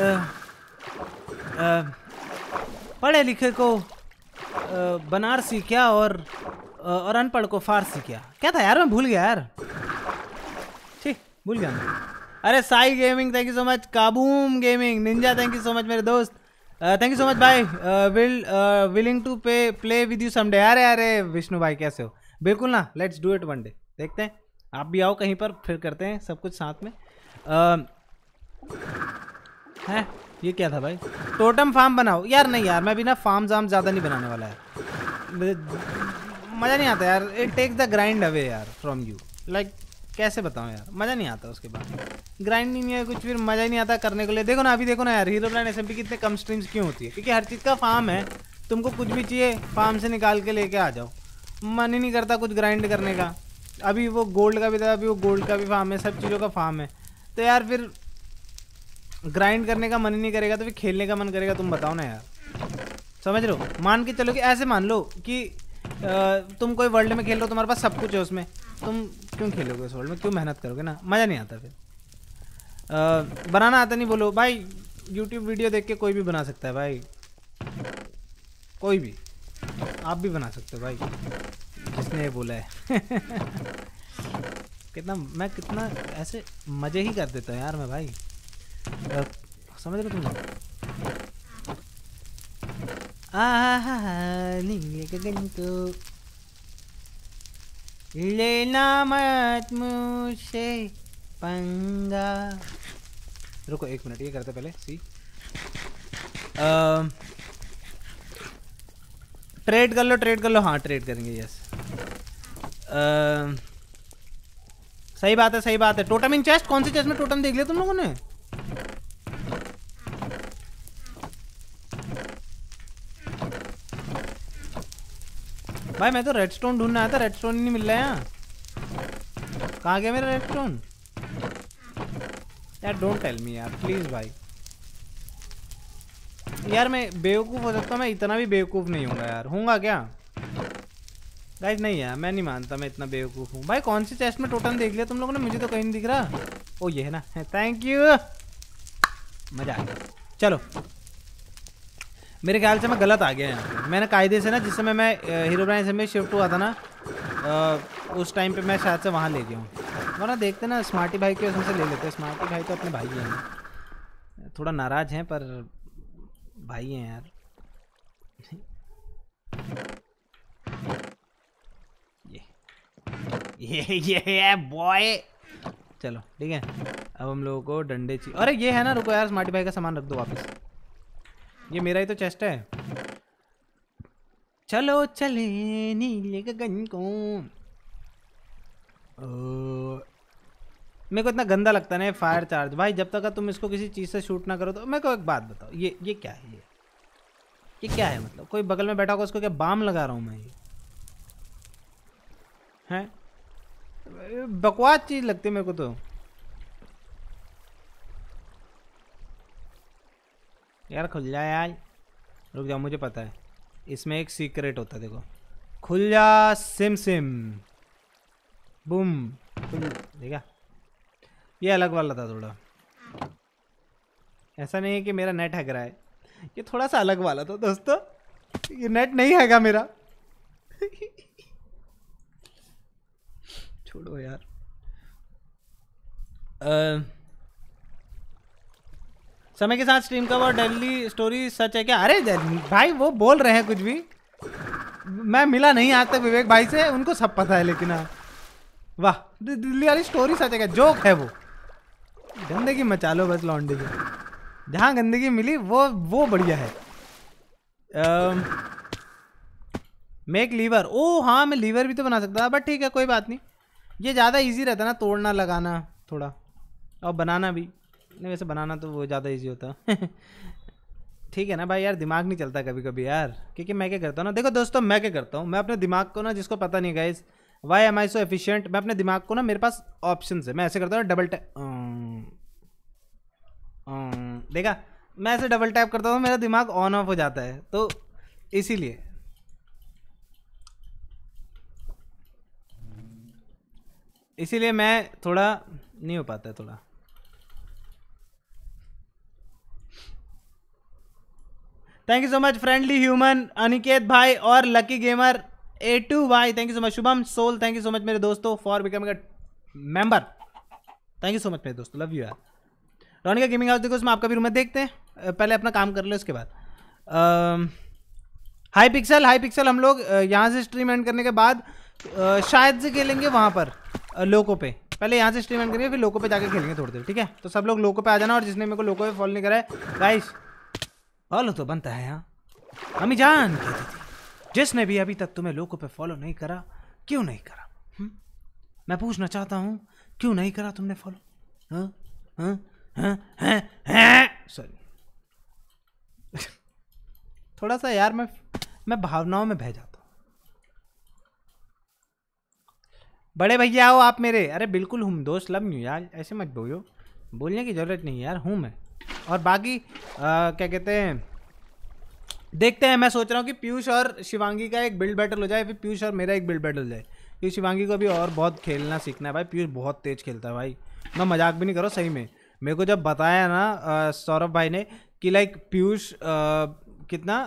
Speaker 1: आ, पढ़े लिखे को बनारसी क्या और और अनपढ़ को फारसी क्या क्या था यार मैं भूल गया यार ठीक भूल गया मैं अरे Sai gaming thank you so much kaboom gaming ninja thank you so much मेरे दोस्त थैंक यू सो मच भाई will willing to pay play with you someday अरे अरे विष्णु भाई कैसे हो बिल्कुल ना let's do it one day देखते हैं आप भी आओ कहीं पर फिर करते हैं सब कुछ साथ में uh, है ये क्या था भाई टोटम फार्म बनाओ यार नहीं यार मैं भी ना फार्म जाम ज़्यादा नहीं बनाने वाला है मज़ा नहीं आता यार it takes the grind away यार फ्रॉम यू लाइक कैसे बताऊँ यार मज़ा नहीं आता उसके बाद ग्राइंड नहीं है कुछ फिर मज़ा ही नहीं आता करने के लिए देखो ना अभी देखो ना यार हीरो ब्रांड एस कितने कम स्ट्रीम्स क्यों होती है क्योंकि हर चीज़ का फार्म है तुमको कुछ भी चाहिए फार्म से निकाल के लेके आ जाओ मन ही नहीं करता कुछ ग्राइंड करने का अभी वो गोल्ड का भी था अभी वो गोल्ड का भी फार्म है सब चीज़ों का फार्म है तो यार फिर ग्राइंड करने का मन ही नहीं करेगा तो फिर खेलने का मन करेगा तुम बताओ ना यार समझ लो मान के चलो कि ऐसे मान लो कि तुम कोई वर्ल्ड में खेल रहे हो तुम्हारे पास सब कुछ है उसमें तुम क्यों खेलोगे उस वर्ल्ड में क्यों मेहनत करोगे ना मज़ा नहीं आता फिर बनाना आता नहीं बोलो भाई यूट्यूब वीडियो देख के कोई भी बना सकता है भाई कोई भी आप भी बना सकते हो भाई जिसने ये बोला है [LAUGHS] कितना मैं कितना ऐसे मज़े ही कर देता हूँ यार मैं भाई समझ रहे तुम Ah, नीले करते पहले ट्रेड कर लो ट्रेड कर लो हाँ ट्रेड करेंगे यस आ, सही बात है सही बात है टोटम इन चेस्ट कौन सी चेस्ट में टोटम देख लिया तुम लोगों ने भाई मैं तो रेडस्टोन ढूंढना आया था रेडस्टोन नहीं मिल रहा है यहाँ कहाँ गया मेरा रेडस्टोन यार डोंट टेल मी यार प्लीज़ भाई यार मैं बेवकूफ़ हो सकता हूँ मैं इतना भी बेवकूफ़ नहीं हूँ यार हूँगा क्या गाइज नहीं यार मैं नहीं मानता मैं इतना बेवकूफ़ हूँ भाई कौन सी चेस्ट में टोटल देख लिया तुम लोगों ने मुझे तो कहीं नहीं दिख रहा ओ ये है ना थैंक [LAUGHS] यू मजा आ गया चलो मेरे ख्याल से मैं गलत आ गया यहाँ मैंने कायदे से ना जिस समय मैं हीरो ब्राइन शिफ्ट हुआ था ना उस टाइम पे मैं शायद से वहाँ ले गया हूँ वरना देखते ना स्मार्टी भाई के उसमें से ले लेते हैं स्मार्टी भाई तो अपने भाई हैं थोड़ा नाराज़ हैं पर भाई हैं यार ये ये ये बॉय चलो ठीक है अब हम लोगों को डंडे चाहिए अरे ये है ना रुको यार स्मार्टी भाई का सामान रख दो वापस ये मेरा ही तो चेस्ट है चलो चले नीले गन को मेरे को इतना गंदा लगता है ना फायर चार्ज भाई जब तक तुम इसको किसी चीज़ से शूट ना करो तो मेरे को एक बात बताओ ये ये क्या है ये ये क्या है मतलब कोई बगल में बैठा होगा उसको क्या बाम लगा रहा हूँ मैं ये हैं बकवास चीज लगती है मेरे को तो यार खुल जाए यार रुक जाओ मुझे पता है इसमें एक सीक्रेट होता है देखो खुल जा सिम सिम खुल देखा ये अलग वाला था थोड़ा ऐसा नहीं है कि मेरा नेट हैग रहा है ये थोड़ा सा अलग वाला था दोस्तों ये नेट नहीं हैगा मेरा [LAUGHS] छोड़ो यार आ, समय के साथ स्ट्रीम कवर डेली स्टोरी सच है क्या अरे भाई वो बोल रहे हैं कुछ भी मैं मिला नहीं आज तक विवेक भाई से उनको सब पता है लेकिन हाँ। वाह दिल्ली वाली स्टोरी सच है क्या जोक है वो गंदगी मचा लो बस लॉन्डी की जहाँ गंदगी मिली वो वो बढ़िया है मेक लीवर ओ हाँ मैं लीवर भी तो बना सकता था बट ठीक है कोई बात नहीं ये ज़्यादा इजी रहता ना तोड़ना लगाना थोड़ा और बनाना भी नहीं वैसे बनाना तो वो ज़्यादा इजी होता [LAUGHS] ठीक है ना भाई यार दिमाग नहीं चलता कभी कभी यार क्योंकि मैं क्या करता हूँ ना देखो दोस्तों मैं क्या करता हूँ मैं अपने दिमाग को ना जिसको पता नहीं guys why am I so efficient मैं अपने दिमाग को ना मेरे पास ऑप्शन है मैं ऐसे करता हूँ डबल टैप देखा मैं ऐसे डबल टैप करता हूँ मेरा दिमाग ऑन ऑफ हो जाता है तो इसीलिए इसीलिए मैं थोड़ा नहीं हो पाता है थोड़ा thank you so much friendly human Aniket भाई और लकी गेमर ए टू भाई thank you so much Shubham soul thank you so much मेरे दोस्तों for becoming a member thank you so much मेरे दोस्तों लव यू यार रोनिका गेमिंग हाउस देखो उसमें आपका भी रूम देखते हैं पहले अपना काम कर लो उसके बाद हाई पिक्सल हाई पिक्सल हम लोग यहाँ से स्ट्रीम एंड करने के बाद शायद से खेलेंगे वहाँ पर लोको पे पहले यहाँ से स्ट्रीम एंड करेंगे फिर लोको पे जाके खेलेंगे थोड़ी देर ठीक है तो सब लोग लोको पे आ जाना और जिसने मेरे को लोको पे फॉल नहीं करा है गाइस फॉलो तो बनता है यहाँ अमी जान जिसने भी अभी तक तुम्हें लोको पे फॉलो नहीं करा क्यों नहीं करा हम्म? मैं पूछना चाहता हूँ क्यों नहीं करा तुमने फॉलो सॉरी हाँ? हाँ? हाँ? [LAUGHS] थोड़ा सा यार मैं मैं भावनाओं में बह जाता बड़े भैया हो आप मेरे अरे बिल्कुल हूँ दोस्त लव यू यार ऐसे मत बोलो बोलने की ज़रूरत नहीं यार हूँ मैं और बाकी आ, क्या कहते हैं देखते हैं मैं सोच रहा हूँ कि पीयूष और शिवांगी का एक बिल्ड बैटल हो जाए फिर पीयूष और मेरा एक बिल्ड बैटल हो जाए क्योंकि शिवांगी को भी और बहुत खेलना सीखना है भाई पीयूष बहुत तेज़ खेलता है भाई मैं मजाक भी नहीं करो सही में मेरे को जब बताया ना सौरभ भाई ने कि लाइक पीयूष कितना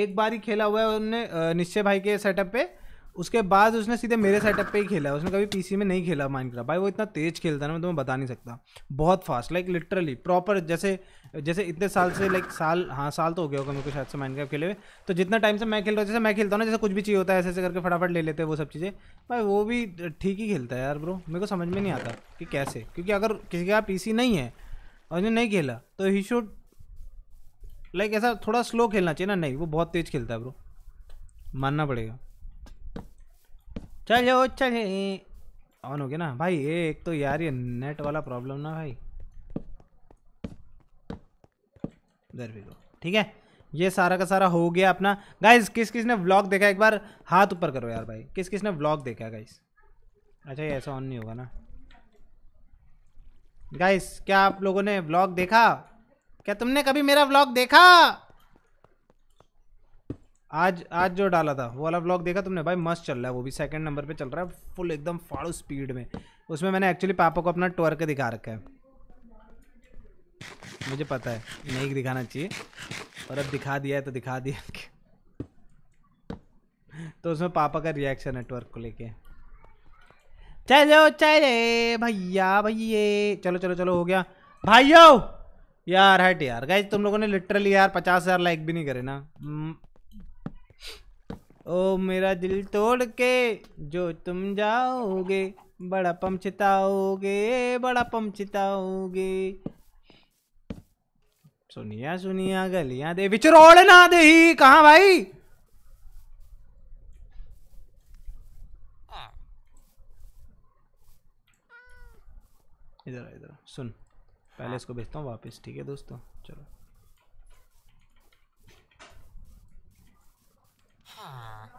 Speaker 1: एक बार ही खेला हुआ है उनने निश्चय भाई के सेटअप पे उसके बाद उसने सीधे मेरे सेटअप पे ही खेला उसने कभी पीसी में नहीं खेला माइनक्राफ्ट भाई वो इतना तेज खेलता है ना मैं तुम्हें बता नहीं सकता बहुत फास्ट लाइक लिटरली प्रॉपर जैसे जैसे इतने साल से लाइक साल हाँ साल तो हो गया होगा मेरे को शायद से माइनक्राफ्ट खेले हुए तो जितना टाइम से मैं खेल रहा हूँ जैसे मैं खेलता हूँ ना जैसे कुछ भी चाहिए होता है ऐसे ऐसे करके फटाफट ले लेते हैं वो सब चीज़ें भाई वो भी ठीक ही खेलता है यार ब्रो मेरे को समझ में नहीं आता कि कैसे क्योंकि अगर किसी का पी नहीं है और उसने नहीं खेला तो ही शुड लाइक ऐसा थोड़ा स्लो खेलना चाहिए ना नहीं वो बहुत तेज़ खेलता है ब्रो मानना पड़ेगा चलो चले ऑन हो गया ना भाई ये एक तो यार ये नेट वाला प्रॉब्लम ना भाई देर भी ठीक है ये सारा का सारा हो गया अपना गाइस किस किस ने व्लॉग देखा एक बार हाथ ऊपर करो यार भाई किस किस ने व्लॉग देखा गाइस अच्छा ये ऐसा ऑन नहीं होगा ना गाइस क्या आप लोगों ने व्लॉग देखा क्या तुमने कभी मेरा व्लॉग देखा आज आज जो डाला था वो वाला ब्लॉग देखा तुमने भाई मस्त चल रहा है वो भी सेकंड नंबर पे चल रहा है फुल एकदम फाड़ू स्पीड में उसमें मैंने एक्चुअली पापा को अपना ट्वर्क दिखा रखा है मुझे पता है नहीं दिखाना चाहिए और अब दिखा दिया है तो दिखा दिया [LAUGHS] तो उसमें पापा का रिएक्शन है ट्वर्क को लेके चलो चले भैया भैया चलो चलो चलो हो गया भाइयो यार हट यार गाइज तुम लोगों ने लिटरली यार पचास हज़ार लाइक भी नहीं करे ना हम्म, ओ मेरा दिल तोड़ के जो तुम जाओगे बड़ा पम बड़ा पम सुनिया सुनिया गलियां दे विच रोड ना दे ही कहा भाई इधर इधर सुन पहले इसको भेजता हूँ वापस ठीक है दोस्तों चलो हाँ।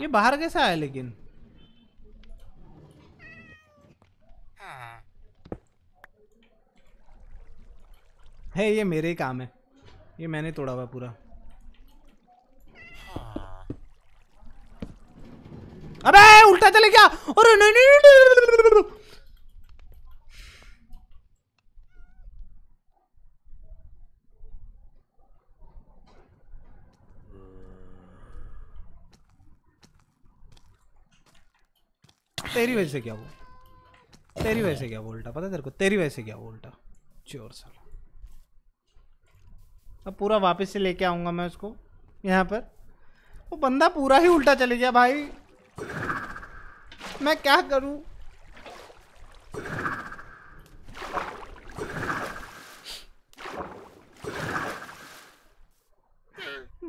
Speaker 1: ये बाहर कैसे आया लेकिन हाँ। है ये मेरे ही काम है ये मैंने तोड़ा हुआ पूरा हाँ। अबे उल्टा चले क्या अरे नहीं नहीं, नहीं, नहीं, नहीं, नहीं, नहीं, नहीं, नहीं, नहीं तेरी वजह से क्या हुआ तेरी वजह से क्या वो उल्टा पता तेरे को तेरी वजह से क्या वो उल्टा चोर साला अब पूरा वापस से लेके आऊंगा मैं उसको यहाँ पर वो बंदा पूरा ही उल्टा चले गया भाई मैं क्या करूं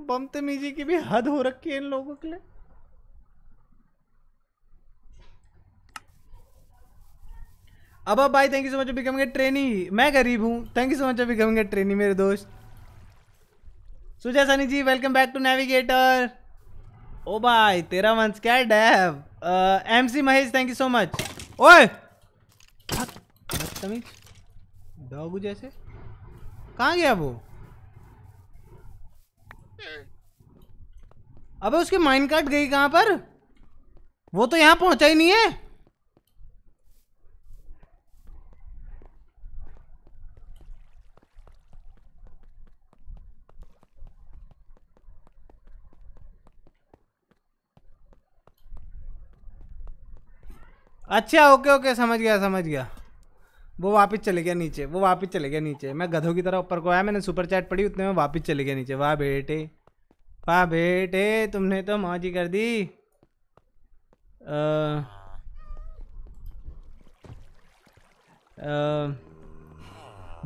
Speaker 1: बम तमीजी की भी हद हो रखी है इन लोगों के लिए अब अब भाई thank you so much becoming a trainee मैं गरीब हूँ thank you so much becoming a trainee मेरे दोस्त Suja Sunny ji welcome back to navigator oh भाई तेरा मंस क्या डैब M C Mahesh thank you so much ओए बदतमीज डॉगू जैसे कहाँ गया वो अबे उसकी माइंड कार्ड गई कहाँ पर वो तो यहाँ पहुँचा ही नहीं है अच्छा ओके ओके समझ गया समझ गया वो वापस चले गया नीचे वो वापस चले गया नीचे मैं गधों की तरह ऊपर को आया मैंने सुपर चैट पढ़ी उतने में वापस चले गया नीचे वाह बेटे वाह बेटे तुमने तो मौजी कर दी आ,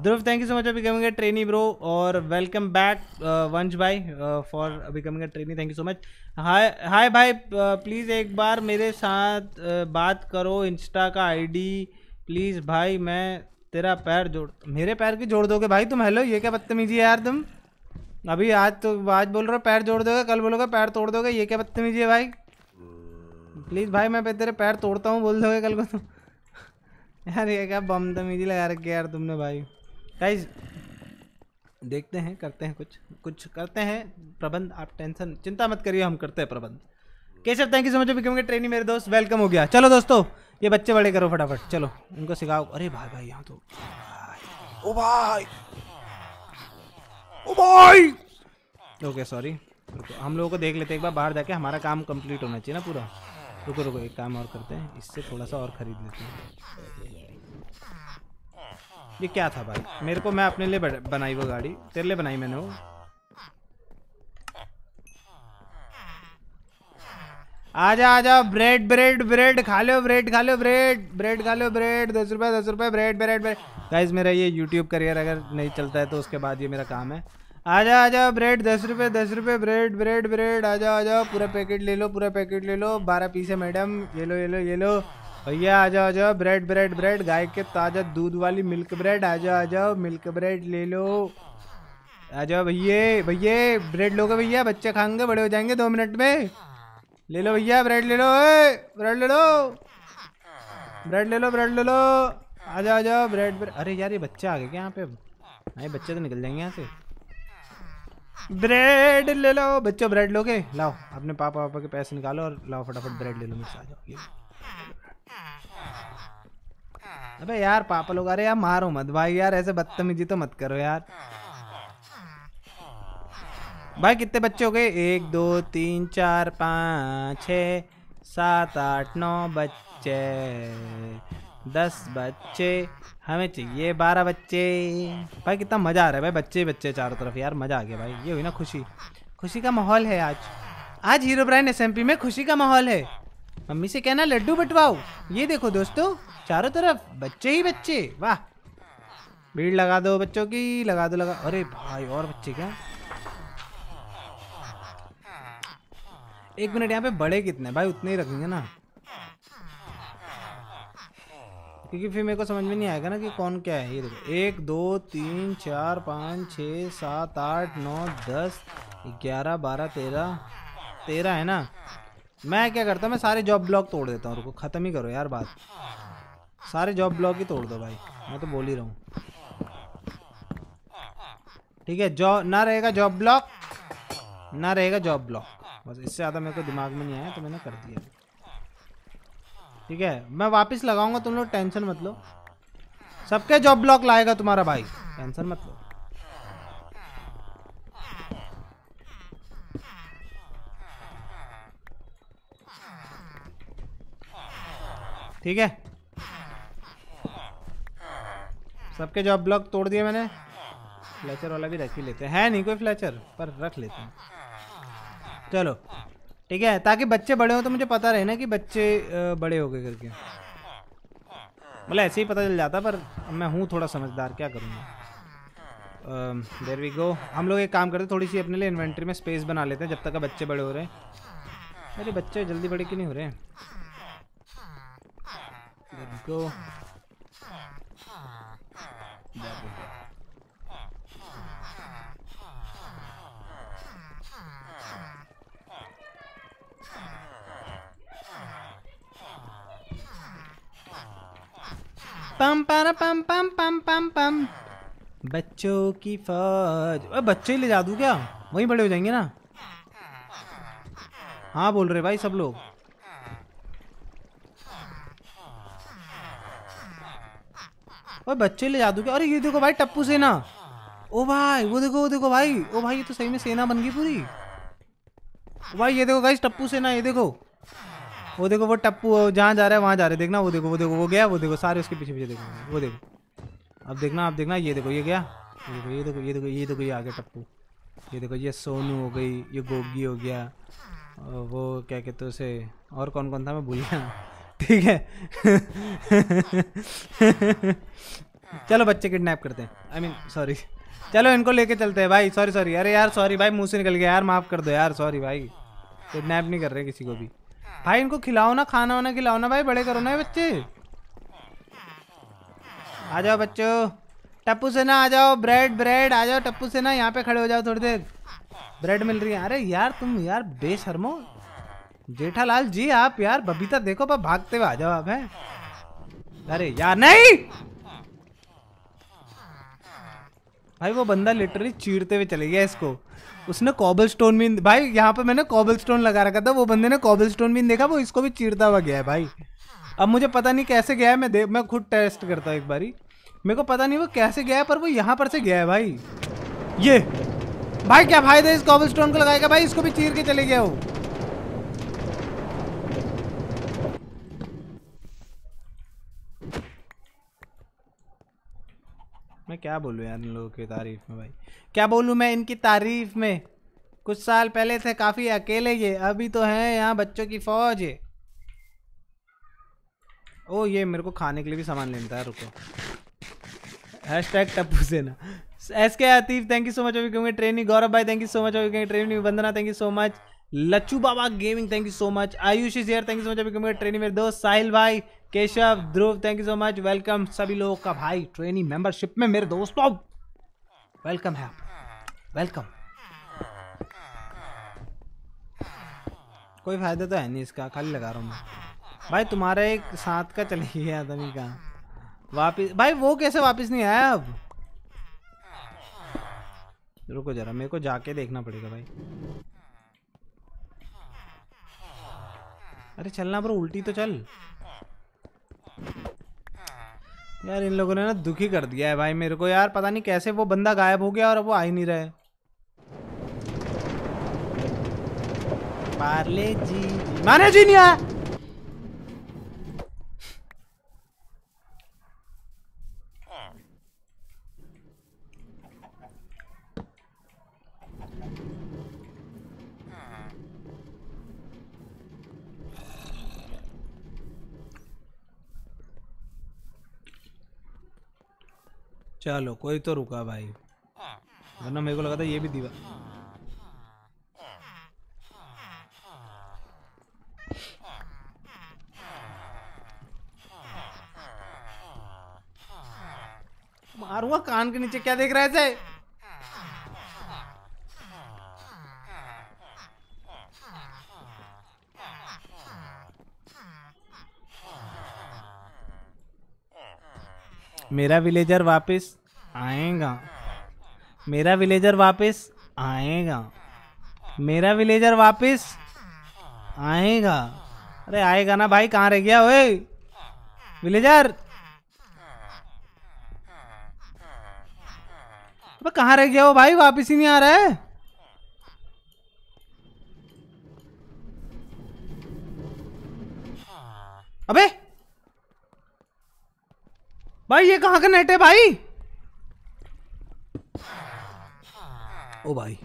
Speaker 1: Dhruv thank you so much अभी कमिंग ट्रेनी ब्रो और वेलकम बैक वंश भाई फॉर अभी coming trainee thank you so much hi hi भाई प्लीज़ एक बार मेरे साथ बात करो इंस्टा का आईडी प्लीज़ भाई मैं तेरा पैर जोड़ मेरे पैर की जोड़ दोगे भाई तुम हेलो ये क्या बदतमीजी है यार तुम अभी आज तो आज बोल रहे हो पैर जोड़ दोगे कल बोलोगे पैर तोड़ दोगे ये क्या बदतमीजी है भाई प्लीज़ भाई मैं तेरे पैर तोड़ता हूँ बोल दोगे कल को तुम तो। [LAUGHS] यार ये क्या बमतमीजी लगा रखी यार तुमने भाई गाइज देखते हैं करते हैं कुछ कुछ करते हैं प्रबंध आप टेंशन चिंता मत करिए हम करते हैं प्रबंध Keshav thank you so much क्योंकि ट्रेनिंग मेरे दोस्त वेलकम हो गया चलो दोस्तों ये बच्चे बड़े करो फटाफट चलो उनको सिखाओ अरे भाई भाई यहाँ तो ओ भाई ओ भाई ओके सॉरी रुको हम लोगों को देख लेते हैं एक बार बाहर जाके हमारा काम कंप्लीट होना चाहिए ना पूरा रुको रुको एक काम और करते हैं इससे थोड़ा सा और ख़रीद लेते हैं ये क्या था भाई मेरे को मैं अपने लिए बनाई वो गाड़ी तेरे लिए बनाई मैंने वो आजा आजा ब्रेड ब्रेड ब्रेड खा लो ब्रेड खा लो ब्रेड ब्रेड खा लो ब्रेड दस रुपये दस रुपये ब्रेड ब्रेड ब्रेड गाइज मेरा ये यूट्यूब करियर अगर नहीं चलता है तो उसके बाद ये मेरा काम है आजा आजा ब्रेड दस रुपये दस रुपये ब्रेड ब्रेड ब्रेड आजा आजा पूरा पैकेट ले लो पूरा पैकेट ले लो बारह पीस है मैडम ये लो ये लो ये लो भैया आ जाओ आ जाओ ब्रेड ब्रेड ब्रेड गाय के ताज़ा दूध वाली मिल्क ब्रेड आ जाओ आ जाओ मिल्क ब्रेड ले लो आ जाओ भैया भैया ब्रेड लोगे भैया बच्चे खाएंगे बड़े हो जाएंगे दो मिनट में ले लो भैया ब्रेड ले लो ब्रेड ले लो ब्रेड ले लो ब्रेड ले लो आ जाओ आ जाओ ब्रेड ब्रेड अरे यार ये बच्चे आ गए क्या यहाँ पे अरे हाँ, बच्चे तो निकल जाएंगे यहाँ से ब्रेड ले लो बच्चों ब्रेड लोगे लाओ अपने पापा पापा के पैसे निकालो और लाओ फटाफट ब्रेड ले लो मुझसे आ जाओ अबे यार पापा लोग अरे यार मारो मत भाई यार ऐसे बदतमीजी तो मत करो यार भाई कितने बच्चे हो गए एक दो तीन चार पाँच छ सात आठ नौ बच्चे दस बच्चे हमें चाहिए बारह बच्चे भाई कितना मज़ा आ रहा है भाई बच्चे बच्चे चारों तरफ यार मज़ा आ गया भाई ये हुई ना खुशी खुशी का माहौल है आज आज हीरो ब्राइन एस में खुशी का माहौल है मम्मी से कहना लड्डू बटवाओ ये देखो दोस्तों चारों तरफ बच्चे ही बच्चे वाह भीड़ लगा दो बच्चों की लगा दो लगा अरे भाई और बच्चे क्या एक मिनट यहाँ पे बड़े कितने भाई उतने ही रखेंगे ना क्योंकि फिर मेरे को समझ में नहीं आएगा ना कि कौन क्या है ये देखो एक दो तीन चार पाँच छ सात आठ नौ दस ग्यारह बारह तेरह तेरह है ना मैं क्या करता हूँ मैं सारे जॉब ब्लॉक तोड़ देता हूँ ख़त्म ही करो यार बात सारे जॉब ब्लॉक ही तोड़ दो भाई मैं तो बोल ही रहा हूँ ठीक है जॉब ना रहेगा जॉब ब्लॉक ना रहेगा जॉब ब्लॉक बस इससे ज़्यादा मेरे को दिमाग में नहीं आया तो मैंने कर दिया ठीक है मैं वापस लगाऊंगा तुम लोग टेंशन मत लो सबके जॉब ब्लॉक लाएगा तुम्हारा भाई टेंशन मत लो ठीक है सबके जॉब ब्लॉक तोड़ दिए मैंने फ्लैचर वाला भी रख ही लेते हैं है नहीं कोई फ्लैचर पर रख लेते हैं चलो ठीक है ताकि बच्चे बड़े हों तो मुझे पता रहे ना कि बच्चे बड़े हो गए करके मतलब ऐसे ही पता चल जाता पर मैं हूँ थोड़ा समझदार क्या करूँगा देर वी गो हम लोग एक काम करते थोड़ी सी अपने लिए इन्वेंट्री में स्पेस बना लेते हैं जब तक बच्चे बड़े हो रहे हैं अरे बच्चे जल्दी बड़े क्यों नहीं हो रहे हैं There we go. There
Speaker 2: we go.
Speaker 1: पम पारा पम पम पम पम पम बच्चों की फौज अरे बच्चे ही ले जा दूँ क्या वहीं बड़े हो जाएंगे ना हाँ बोल रहे भाई सब लोग और बच्चे ले जादू के अरे ये देखो भाई टप्पू सेना ओ भाई वो देखो वो देखो भाई ओ भाई ये तो सही में सेना बन गई पूरी भाई ये देखो भाई टप्पू सेना ये देखो वो देखो वो टप्पू जहाँ जा रहा है वहाँ जा रहे हैं देखना वो देखो वो देखो वो गया वो देखो सारे उसके पीछे पीछे देखो वो देखो अब देखना अब देखना ये देखो ये गया ये देखो ये देखो ये देखो ये आ गया टप्पू ये देखो ये सोनू हो गई ये गोगी हो गया वो क्या कहते उसे और कौन कौन था मैं भूल गया ठीक है चलो बच्चे किडनैप करते हैं आई मीन सॉरी चलो इनको लेके चलते हैं भाई सॉरी सॉरी अरे यार सॉरी भाई मुंह से निकल गया यार माफ़ कर दो यार सॉरी भाई किडनैप नहीं कर रहे किसी को भी भाई इनको खिलाओ ना खाना वाना खिलाओ ना भाई बड़े करो ना बच्चे आ जाओ बच्चों टप्पू से ना आ जाओ ब्रेड ब्रेड आ जाओ टप्पू से ना यहाँ पे खड़े हो जाओ थोड़ी देर ब्रेड मिल रही है अरे यार तुम यार बेशर्मो जेठालाल जी आप यार बबीता देखो पर भागते हुए आ जाओ आप है अरे यार नहीं भाई वो बंदा लिटरली चीरते हुए चले गया इसको उसने कॉबल स्टोन भी भाई यहाँ पे मैंने कॉबल स्टोन लगा रखा था वो बंदे ने कॉबल स्टोन भी देखा वो इसको भी चीरता हुआ गया है भाई अब मुझे पता नहीं कैसे गया है मैं देख मैं खुद टेस्ट करता हूँ एक बारी मेरे को पता नहीं वो कैसे गया है पर वो यहाँ पर से गया है भाई ये भाई क्या फायदा इस कॉबल स्टोन को लगाएगा भाई इसको भी चीर के चले गया वो मैं क्या बोलूँ यार इन लोगों की तारीफ में भाई क्या बोलूँ मैं इनकी तारीफ में कुछ साल पहले थे काफ़ी अकेले ये अभी तो हैं यहाँ बच्चों की फौज है ओ ये मेरे को खाने के लिए भी सामान लेना था रुको hash tag Tappu Sena S K Atif thank you so much अभी क्योंकि ट्रेनिंग गौरव भाई थैंक यू सो मच अभी क्योंकि training Vandana thank you so much Lacchu Baba gaming thank you so much Ayush is thank you so much अभी ट्रेनिंग मेरे दोस्त साहिल भाई Keshav Dhruv thank you so much welcome सभी लोगों का भाई ट्रेनिंग मेंबरशिप में मेरे दोस्तों वेलकम है वेलकम कोई फायदा तो है नहीं इसका खाली लगा रहा हूँ मैं भाई तुम्हारा एक साथ का चले गया था नहीं कहा वापिस भाई वो कैसे वापस नहीं आया अब रुको जरा मेरे को जाके देखना पड़ेगा भाई अरे चलना पर उल्टी तो चल यार इन लोगों ने ना दुखी कर दिया है भाई मेरे को यार पता नहीं कैसे वो बंदा गायब हो गया और अब वो आ ही नहीं रहे पार्ले जी माने जी नहीं आया चलो कोई तो रुका भाई वरना मेरे को लगा था ये भी दीवार मारूंगा कान के नीचे क्या देख रहा है मेरा विलेजर वापस आएगा मेरा विलेजर वापस आएगा मेरा विलेजर वापस आएगा अरे आएगा ना भाई कहाँ रह गया ओए विलेजर अबे कहाँ रह गया वो भाई वापस ही नहीं आ रहा है अबे भाई ये कहाँ का नेट है भाई ओ भाई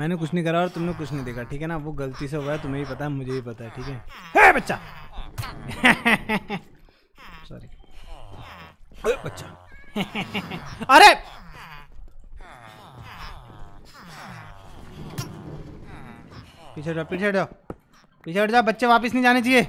Speaker 1: मैंने कुछ नहीं करा और तुमने कुछ नहीं देखा ठीक है ना वो गलती से हुआ है तुम्हें ही पता है मुझे भी पता है ठीक है हे बच्चा सॉरी [LAUGHS] बच्चा [LAUGHS] अरे पीछे जाओ पीछे जाओ पीछे हट जाओ बच्चे वापस नहीं जाने चाहिए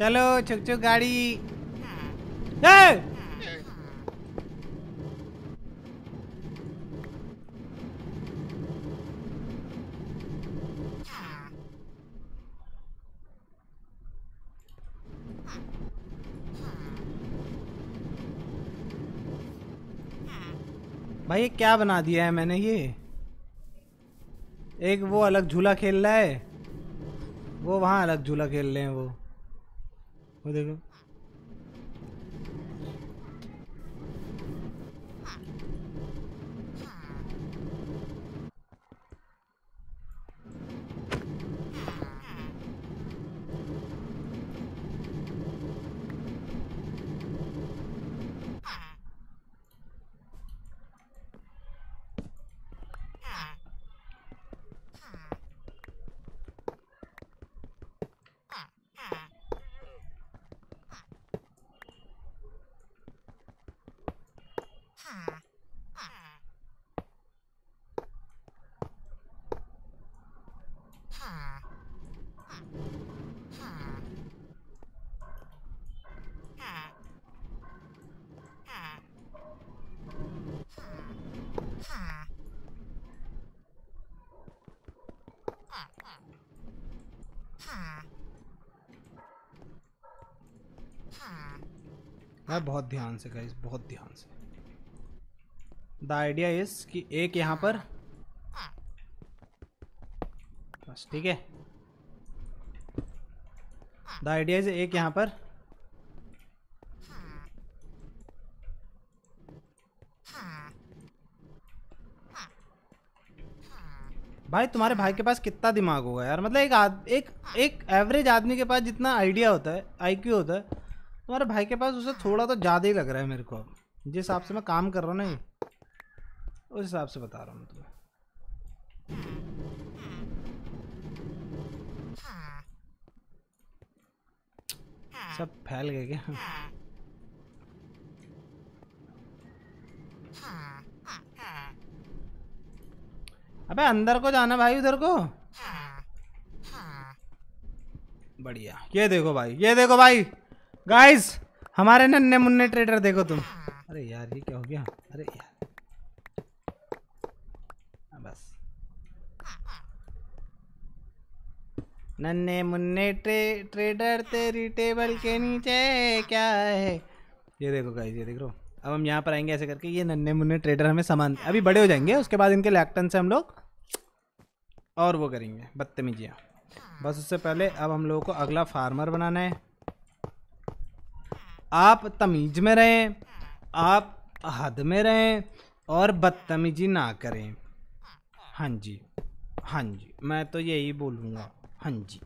Speaker 1: चलो चुक चुक गाड़ी हाँ। ए! भाई क्या बना दिया है मैंने ये एक वो अलग झूला खेल रहा है वो वहाँ अलग झूला खेल रहे हैं वो वो देखो है बहुत ध्यान से गाइस बहुत ध्यान से द आइडिया इज कि एक यहाँ पर बस ठीक है द आइडिया इज एक यहाँ पर भाई तुम्हारे भाई के पास कितना दिमाग होगा यार मतलब एक आद, एक एक एवरेज आदमी के पास जितना आइडिया होता है आईक्यू होता है तुम्हारे भाई के पास उसे थोड़ा तो ज़्यादा ही लग रहा है मेरे को जिस हिसाब से मैं काम कर रहा हूँ ना उस हिसाब से बता रहा हूँ तुम्हें सब फैल गए क्या अबे अंदर को जाना भाई उधर को बढ़िया ये देखो भाई ये देखो भाई गाइस हमारे नन्हे मुन्ने ट्रेडर देखो तुम अरे यार ये क्या हो गया अरे यार हाँ, बस नन्हे मुन्ने ट्रे ट्रेडर तेरी टेबल के नीचे क्या है ये देखो गाइस ये देख रो अब हम यहाँ पर आएंगे ऐसे करके ये नन्हे मुन्ने ट्रेडर हमें सामान अभी बड़े हो जाएंगे उसके बाद इनके लैक्टन से हम लोग और वो करेंगे बदतमीजियाँ बस उससे पहले अब हम लोगों को अगला फार्मर बनाना है आप तमीज में रहें आप हद में रहें और बदतमीजी ना करें हाँ जी हाँ जी मैं तो यही बोलूँगा हाँ जी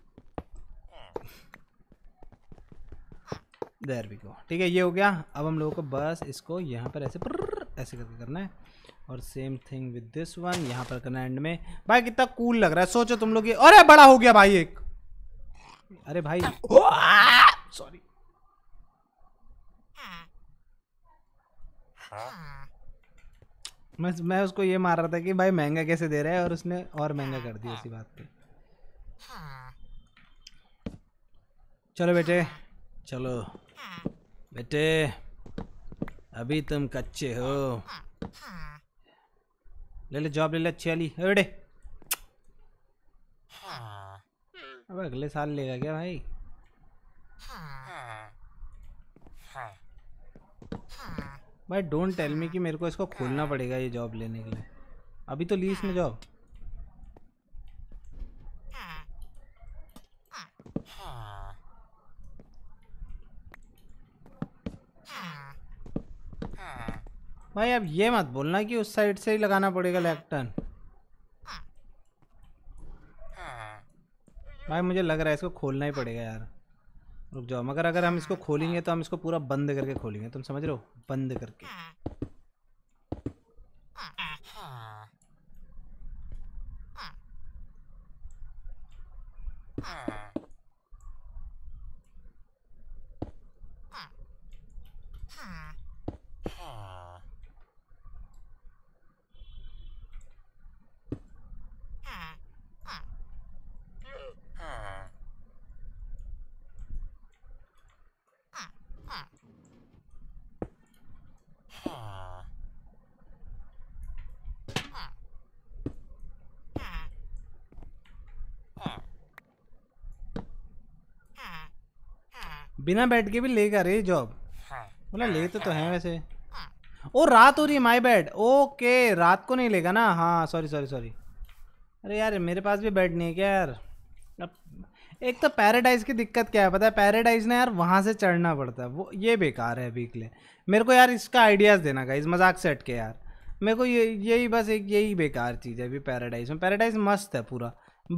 Speaker 1: देर भी को ठीक है ये हो गया अब हम लोगों को बस इसको यहाँ पर ऐसे ऐसे करके करना है और same thing with this one यहाँ पर करना एंड में भाई कितना कूल लग रहा है सोचो तुम लोग ये अरे बड़ा हो गया भाई एक अरे भाई सॉरी [LAUGHS] हाँ। मैं मैं उसको ये मार रहा था कि भाई महंगा कैसे दे रहा है और उसने और महंगा हाँ, कर दिया इसी हाँ। बात पे चलो बेटे चलो बेटे अभी तुम कच्चे हो ले ले जॉब ले ले अच्छी वाली बेटे अब अगले साल लेगा क्या भाई भाई डोंट टेल मी कि मेरे को इसको खोलना हाँ। पड़ेगा ये जॉब लेने के लिए अभी तो लीज में जॉब भाई अब ये मत बोलना कि उस साइड से ही लगाना पड़ेगा लैक्टन भाई मुझे लग रहा है इसको खोलना ही पड़ेगा यार रुक जाओ मगर अगर हम इसको खोलेंगे तो हम इसको पूरा बंद करके खोलेंगे तुम समझ रहे हो बंद करके Ah. बिना बैठ के भी लेगा रे जॉब बोला ले तो तो है हाँ। वैसे हाँ। ओ रात हो रही है माई बैड ओके रात को नहीं लेगा ना हाँ सॉरी सॉरी सॉरी अरे यार मेरे पास भी बेड नहीं है क्या यार अब एक तो पैराडाइज की दिक्कत क्या है पता है पैराडाइज ना यार वहाँ से चढ़ना पड़ता है वो ये बेकार है अभी के लिए मेरे को यार इसका आइडियाज़ देना का इस मजाक से हट के यार मेरे को ये यही बस एक यही बेकार चीज़ है अभी पैराडाइज में पैराडाइज मस्त है पूरा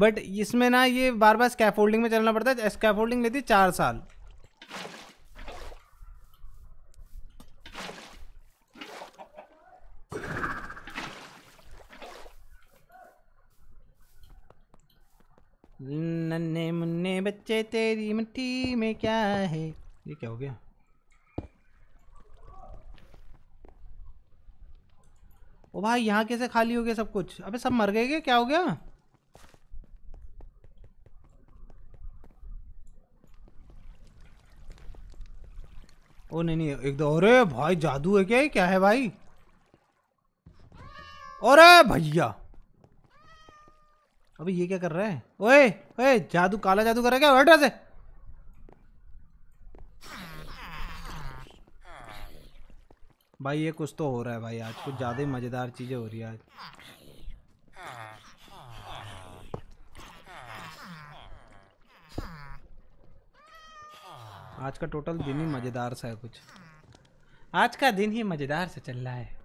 Speaker 1: बट इसमें ना ये बार बार स्कैफोल्डिंग में चलना पड़ता है स्कैफोल्डिंग लेती चार साल नन्हे मुन्ने बच्चे तेरी मिट्टी में क्या है ये क्या हो गया ओ भाई यहाँ कैसे खाली हो गया सब कुछ अबे सब मर गए क्या क्या हो गया ओ नहीं नहीं दो अरे भाई जादू है क्या क्या है भाई अरे भैया अभी ये क्या कर रहा है ओए ओए जादू काला जादू कर रहा है क्या हट से भाई ये कुछ तो हो रहा है भाई आज कुछ ज़्यादा ही मज़ेदार चीज़ें हो रही है आज आज का टोटल दिन ही मज़ेदार सा है कुछ आज का दिन ही मज़ेदार से चल रहा है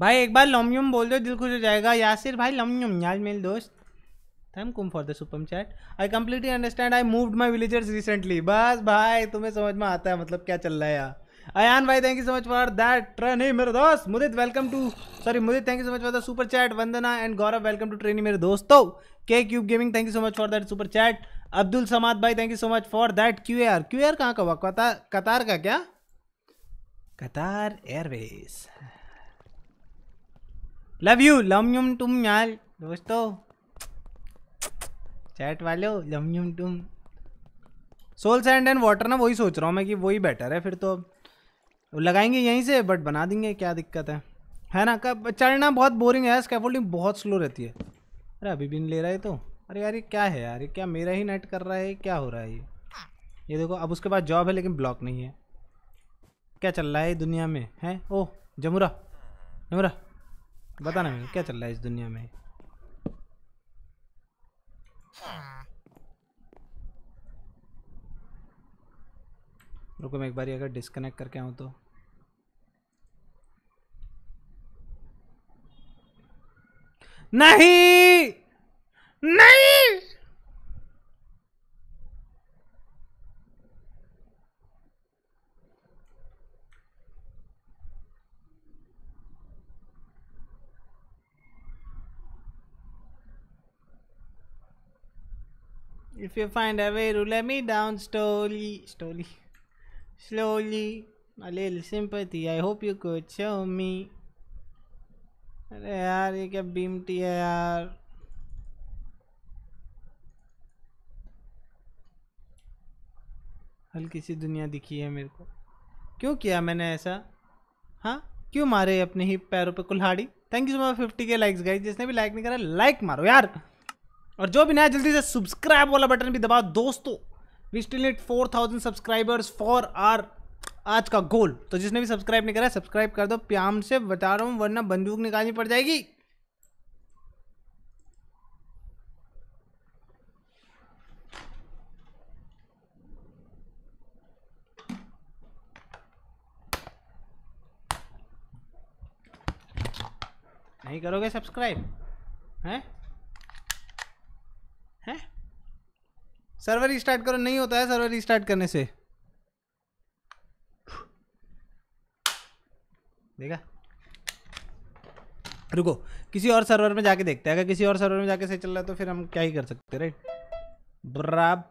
Speaker 1: भाई एक बार लमयुम बोल दो दिल खुश हो जाएगा यासिर भाई लमयुम यार मेरे दोस्त थैंक कुम for the super chat I completely understand I moved my villagers recently बस भाई तुम्हें समझ में आता है मतलब क्या चल रहा है यार अयान भाई thank you so much for that train ही मेरे दोस्त Mudit welcome to sorry Mudit thank you so much for the super chat Vandana and Gaurav welcome to training मेरे दोस्तों के cube gaming thank you so much for that super chat Abdul Samad भाई thank you so much for that Q R Q R कहाँ का हुआ कतार का क्या कतार एयरवेज लव यू लम यूम टुम यार दोस्तों चैट वाले लम यूम टुम सोल सैंड एंड वाटर ना वही सोच रहा हूँ मैं कि वही बेटर है फिर तो लगाएंगे यहीं से बट बना देंगे क्या दिक्कत है है ना कब चढ़ना बहुत बोरिंग है स्कैफोल्डिंग बहुत स्लो रहती है अरे अभी भी नहीं ले रहा है तो अरे यार ये क्या है यार ये क्या मेरा ही नेट कर रहा है क्या हो रहा है ये ये देखो अब उसके पास जॉब है लेकिन ब्लॉक नहीं है क्या चल रहा है दुनिया में है ओह जमुरा जमुरा ना मेरे क्या चल रहा है इस दुनिया में रुको मैं एक बार अगर डिस्कनेक्ट करके आऊँ तो नहीं नहीं If you find a way to let me down slowly, slowly, slowly, a little sympathy, I hope you could show me. अरे यार ये क्या बीमटी है यार हल्की सी दुनिया दिखी है मेरे को क्यों किया मैंने ऐसा हाँ क्यों मारे अपने ही पैरों पे कुल्हाड़ी thank you so much fifty K likes guys जिसने भी लाइक नहीं करा लाइक मारो यार और जो भी नया जल्दी से सब्सक्राइब वाला बटन भी दबाओ दोस्तों we still need four thousand subscribers for our आज का गोल तो जिसने भी सब्सक्राइब नहीं करा सब्सक्राइब कर दो प्याम से बता रहा हूँ वरना बंदूक निकालनी पड़ जाएगी नहीं करोगे सब्सक्राइब हैं हैं सर्वर रिस्टार्ट करो नहीं होता है सर्वर रिस्टार्ट करने से देखा रुको किसी और सर्वर में जाके देखते हैं अगर किसी और सर्वर में जाके सही चल रहा है तो फिर हम क्या ही कर सकते राइट बराब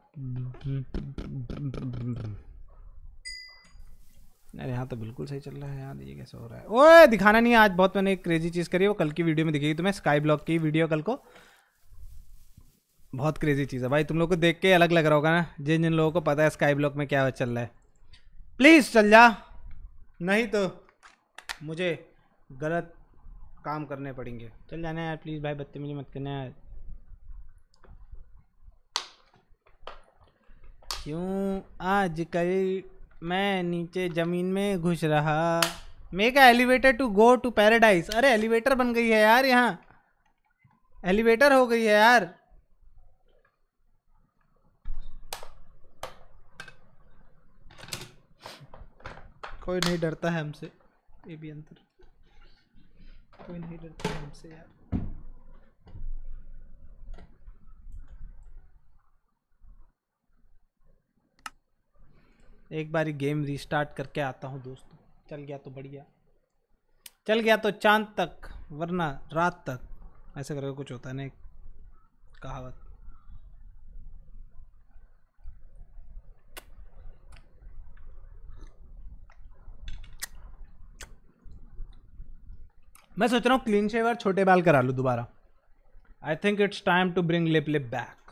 Speaker 1: अरे यहाँ तो बिल्कुल सही चल रहा है यार ये कैसे हो रहा है ओए दिखाना नहीं है आज बहुत मैंने एक क्रेजी चीज़ करी वो कल की वीडियो में दिखेगी तुम्हें स्काई ब्लॉक की वीडियो कल को बहुत क्रेजी चीज़ है भाई तुम लोग को देख के अलग लग रहा होगा ना जिन जिन लोगों को पता है स्काई ब्लॉक में क्या चल रहा है प्लीज़ चल जा नहीं तो मुझे गलत काम करने पड़ेंगे चल जाना यार प्लीज़ भाई मुझे मत करना यार क्यों कल मैं नीचे ज़मीन में घुस रहा make elevator to go to paradise अरे एलिवेटर बन गई है यार यहाँ एलिवेटर हो गई है यार कोई नहीं डरता है हमसे ये भी अंतर कोई नहीं डरता हमसे यार एक बार गेम रिस्टार्ट करके आता हूँ दोस्तों चल गया तो बढ़िया चल गया तो चांद तक वरना रात तक ऐसे करके कुछ होता नहीं कहावत मैं सोच रहा हूँ क्लीन शेवर छोटे बाल करा लूँ दोबारा I think it's time to bring lip lip back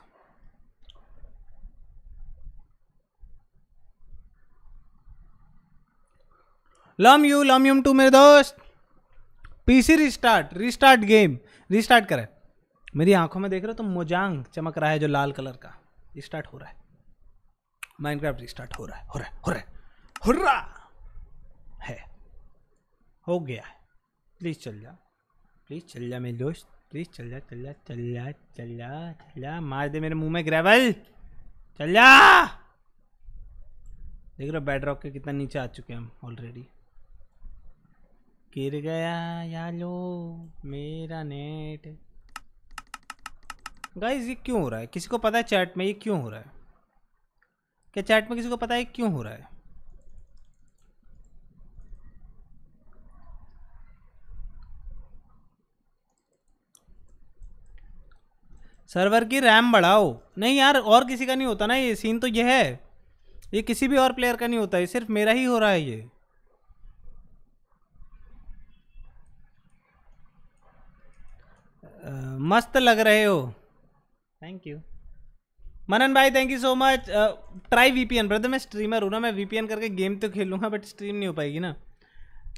Speaker 1: लम यू लम यूम टू मेरे दोस्त PC restart restart game restart करें मेरी आंखों में देख रहे हो तो मोजांग चमक रहा है जो लाल कलर का रिस्टार्ट हो रहा है माइनक्राफ्ट रिस्टार्ट हो रहा है हो रहा है हो रहा है हुर्रा है हो गया है प्लीज़ चल जा प्लीज़ चल जा मेरे दोस्त प्लीज़ चल जा चल जा चल जा चल जा चल जा मार दे मेरे मुंह में ग्रेवल चल जा देख रहे हो बेड रॉक के कितना नीचे आ चुके हैं हम ऑलरेडी गिर गया यालो मेरा नेट गाइज ये क्यों हो रहा है किसी को पता है चैट में ये क्यों हो रहा है क्या चैट में किसी को पता है क्यों हो रहा है सर्वर की रैम बढ़ाओ नहीं यार और किसी का नहीं होता ना ये सीन तो ये है ये किसी भी और प्लेयर का नहीं होता ये सिर्फ मेरा ही हो रहा है ये मस्त लग रहे हो थैंक यू मनन भाई thank you so much try VPN brother मैं स्ट्रीमर हूँ ना मैं वीपीएन करके गेम तो खेलूंगा बट स्ट्रीम नहीं हो पाएगी ना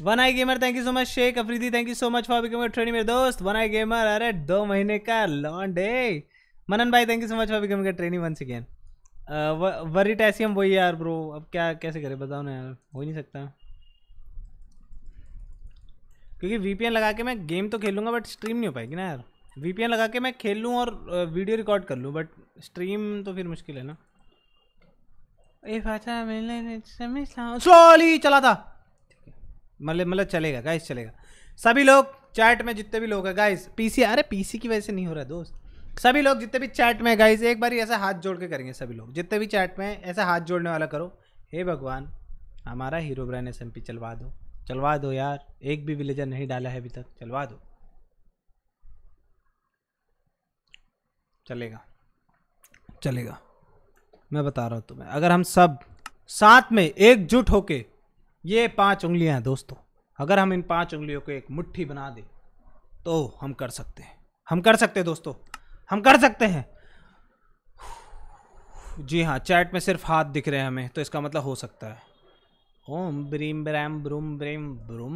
Speaker 1: one I gamer thank you so much Sheikh Afridi thank you so much for becoming training मेरे दोस्त वन आई गेमर अरे दो महीने का लॉन्ड डे मनन भाई thank you so much for becoming training one second worry टैसियम वही यार ब्रो अब क्या कैसे करें बताओ ना यार हो ही नहीं सकता क्योंकि वीपीएन लगा के मैं गेम तो खेलूंगा बट स्ट्रीम नहीं हो पाएगी ना यार वीपीएन लगा के मैं खेल लूँ और वीडियो रिकॉर्ड कर लूँ बट स्ट्रीम तो फिर मुश्किल है ना स्लोली चला था मतलब मतलब चलेगा गाइस चलेगा सभी लोग चैट में जितने भी लोग हैं गाइस पीसी अरे पीसी की वजह से नहीं हो रहा दोस्त सभी लोग जितने भी चैट में गाइस एक बार ऐसा हाथ जोड़ के करेंगे सभी लोग जितने भी चैट में ऐसा हाथ जोड़ने वाला करो हे भगवान हमारा हीरो ब्रैन एस चलवा दो चलवा दो यार एक भी विलेजर नहीं डाला है अभी तक चलवा दो चलेगा चलेगा मैं बता रहा हूँ तुम्हें अगर हम सब साथ में एकजुट होके ये पांच उंगलियां हैं दोस्तों अगर हम इन पांच उंगलियों को एक मुट्ठी बना दें तो हम कर सकते हैं हम कर सकते हैं दोस्तों हम कर सकते हैं जी हाँ चैट में सिर्फ हाथ दिख रहे हैं हमें तो इसका मतलब हो सकता है ओम ब्रीम ब्रैम ब्रूम ब्रीम ब्रूम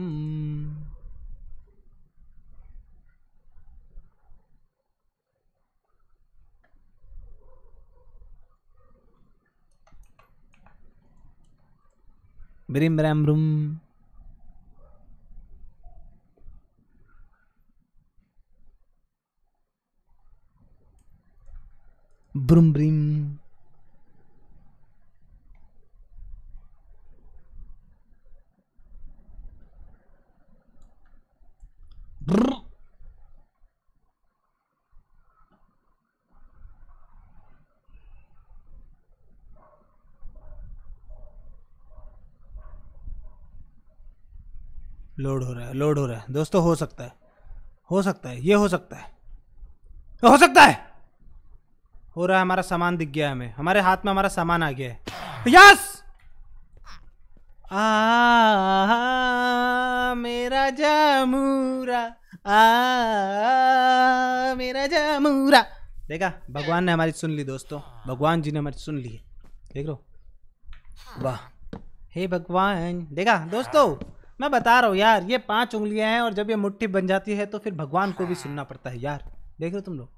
Speaker 1: Brim ram brum Brum brim. Load हो रहा है लोड हो रहा है दोस्तों हो सकता है हो सकता है ये हो सकता है हो सकता है हो रहा है हमारा सामान दिख गया हमें हमारे हाथ में हमारा सामान आ गया है यस आ मेरा जमूरा आ मेरा जमूरा देखा भगवान ने हमारी सुन ली दोस्तों भगवान जी ने हमारी सुन ली देख लो वाह हे भगवान देखा दोस्तों मैं बता रहा हूँ यार ये पांच उंगलियां हैं और जब ये मुट्ठी बन जाती है तो फिर भगवान को भी हाँ। सुनना पड़ता है यार देख रहे हो तुम लोग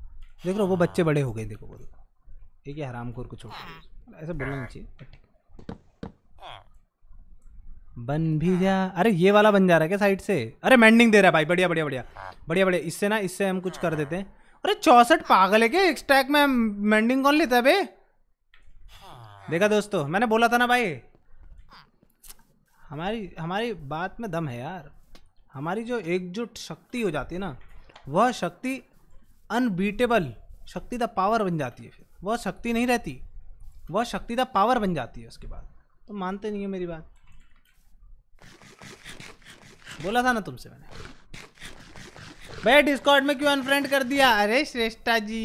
Speaker 1: देख रहे हो वो बच्चे बड़े हो गए देखो वो देखो ठीक है हराम को छोड़ हाँ। ऐसे बोलना नहीं चाहिए हाँ। बन भी जा अरे ये वाला बन जा रहा है क्या साइड से अरे मैंडिंग दे रहा है भाई बढ़िया बढ़िया बढ़िया बढ़िया बढ़िया इससे ना इससे हम कुछ कर देते हैं अरे चौसठ पागल है क्या एक स्टैक में मैंडिंग कौन लेता है भाई देखा दोस्तों मैंने बोला था ना भाई हमारी हमारी बात में दम है यार हमारी जो एकजुट शक्ति हो जाती है ना वह शक्ति अनबीटेबल शक्ति द पावर बन जाती है फिर वह शक्ति नहीं रहती वह शक्ति द पावर बन जाती है उसके बाद तुम तो मानते नहीं हो मेरी बात बोला था ना तुमसे मैंने भाई डिस्कॉर्ड में क्यों अनफ्रेंड कर दिया अरे श्रेष्ठा जी